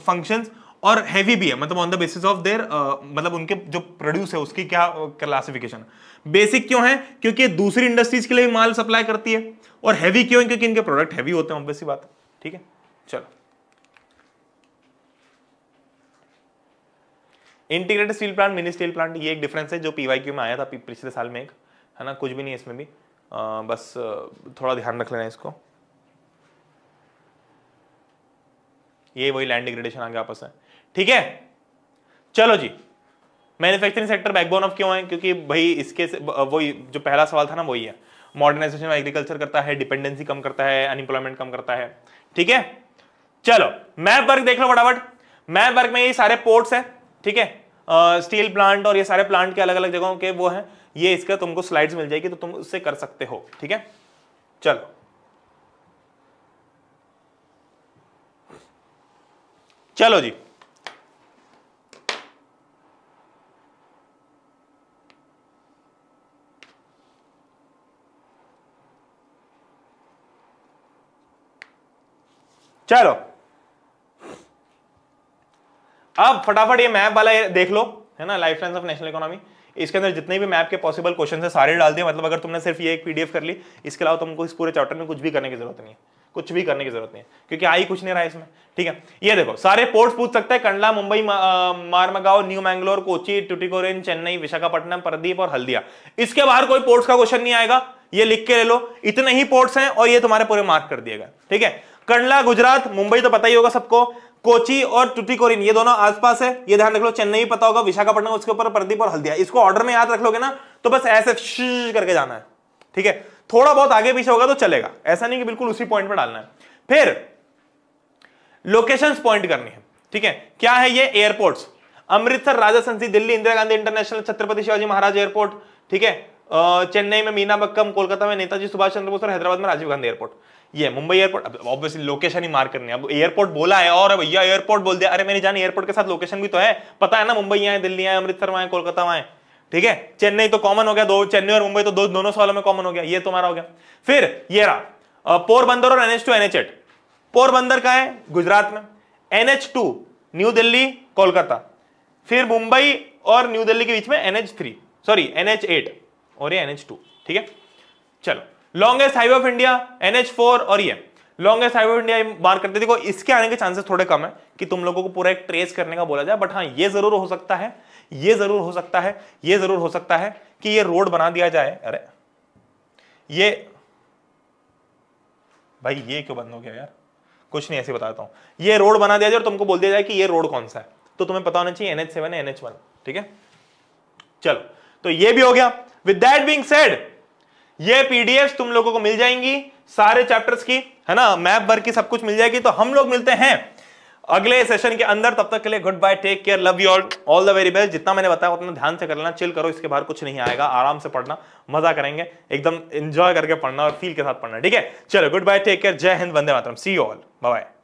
functions और हैवी भी है मतलब on the basis of their मतलब उनके जो प्रोड्यूस है उसकी क्या क्लासिफिकेशन uh, बेसिक क्यों है क्योंकि दूसरी इंडस्ट्रीज के लिए भी माल सप्लाई करती है और हैवी क्यों है क्योंकि इनके प्रोडक्ट हैवी होते हैं ऑब्वियसली बात ठीक है चलो integrated steel plant mini steel plant ये एक डिफरेंस है जो पीवाईक्यू में आया था पिछले साल में एक है ना कुछ भी नहीं इसमें भी आ, uh, बस uh, थोड़ा ध्यान रख लेना इसको ये वही लैंड डिग्रेडेशन आगे आपस में ठीक है चलो जी मैन्युफैक्चरिंग सेक्टर बैकबोन ऑफ क्यों है क्योंकि भाई इसके वो जो पहला सवाल था ना वही है मॉडर्नाइजेशन एग्रीकल्चर करता है डिपेंडेंसी कम करता है अनएम्प्लॉयमेंट कम करता है ठीक है चलो मैप वर्क देख लो फटाफट मैप वर्क में ये सारे पोर्ट्स है ठीक है स्टील प्लांट और ये सारे प्लांट के अलग अलग जगहों के वो हैं ये इसका तुमको स्लाइड्स मिल जाएगी तो तुम उससे कर सकते हो ठीक है चलो चलो जी चलो अब फटाफट ये मैप वाला देख लो है ना life line of national economy इसके अंदर जितने भी मैप के पॉसिबल क्वेश्चन है सारे डाल दिए मतलब अगर तुमने सिर्फ ये एक पीडीएफ कर ली इसके अलावा तुमको इस पूरे चैप्टर में कुछ भी करने की जरूरत नहीं है कुछ भी करने की जरूरत नहीं है क्योंकि आई कुछ नहीं रहा इसमें ठीक है ये देखो सारे पोर्ट पूछ सकते हैं कंडला मुंबई मारमगांव न्यू मैंगलोर कोची टूटिकोरेन चेन्नई विशाखापट्टनम प्रदीप और हल्दिया इसके बाहर कोई पोर्ट्स का क्वेश्चन नहीं आएगा ये लिख के ले लो इतने ही पोर्ट्स हैं और ये तुम्हारे पूरे मार्क कर दिएगा ठीक है कंडला गुजरात मुंबई तो पता ही होगा सबको कोची और टुटीकोरिन ये दोनों आसपास है ये ध्यान रख लो चेन्नई पता होगा विशाखापट्टनम उसके ऊपर प्रदीप और हल्दिया इसको ऑर्डर में याद रख लोगे ना तो बस ऐसे करके जाना है ठीक है थोड़ा बहुत आगे पीछे होगा तो चलेगा ऐसा नहीं कि बिल्कुल उसी पॉइंट पर डालना है फिर लोकेशन पॉइंट करनी है ठीक है क्या है ये airport Amritsar Raja Sansi Delhi Indira Gandhi international Chhatrapati Shivaji Maharaj airport ठीक है चेन्नई में मीनाबक्कम कोलकाता में नेताजी सुभाष चंद्र बोस और हैदराबाद में राजीव गांधी एयरपोर्ट ये मुंबई एयरपोर्ट ऑब्वियसली लोकेशन ही मार्क करनी है अब एयरपोर्ट बोला है और भैया एयरपोर्ट बोल दिया अरे मेरी जान एयरपोर्ट के साथ लोकेशन भी तो है पता है ना मुंबई आए दिल्ली आए अमृतसर आए कोलकाता आए ठीक है चेन्नई तो कॉमन हो गया दो चेन्नई और मुंबई तो दो दोनों सालों में कॉमन हो गया ये तुम्हारा हो गया फिर ये रहा पोरबंदर और एनएच टू एनएचएट पोरबंदर का है गुजरात में NH two new Delhi Kolkata फिर मुंबई और न्यू दिल्ली के बीच में NH three sorry NH eight और ये एनएच टू ठीक है चलो longest highway of India NH और ये लॉन्गेस्ट हाईवे ऑफ इंडिया बार करते देखो इसके आने के चांसेस थोड़े कम है कि तुम लोगों को पूरा एक ट्रेस करने का बोला जाए बट हाँ ये जरूर हो सकता है ये जरूर हो सकता है ये जरूर हो सकता है कि ये रोड बना दिया जाए अरे ये भाई ये क्यों बंद हो गया यार कुछ नहीं ऐसे बताता हूं ये रोड बना दिया जाए और तुमको बोल दिया जाए कि ये रोड कौन सा है तो तुम्हें पता होना चाहिए एनएच सेवन एनएच वन ठीक है चलो तो ये भी हो गया विद दैट बींग सेड ये पीडीएफ तुम लोगों को मिल जाएंगी सारे चैप्टर्स की है ना मैप भर की सब कुछ मिल जाएगी तो हम लोग मिलते हैं अगले सेशन के अंदर तब तक के लिए goodbye take care love you all all the very best जितना मैंने बताया उतना ध्यान से कर लेना चिल करो इसके बाहर कुछ नहीं आएगा आराम से पढ़ना मजा करेंगे एकदम एंजॉय करके पढ़ना और फील के साथ पढ़ना ठीक है चलो गुड बाय टेक केयर जय हिंद वंदे मातरम सी ऑल बाय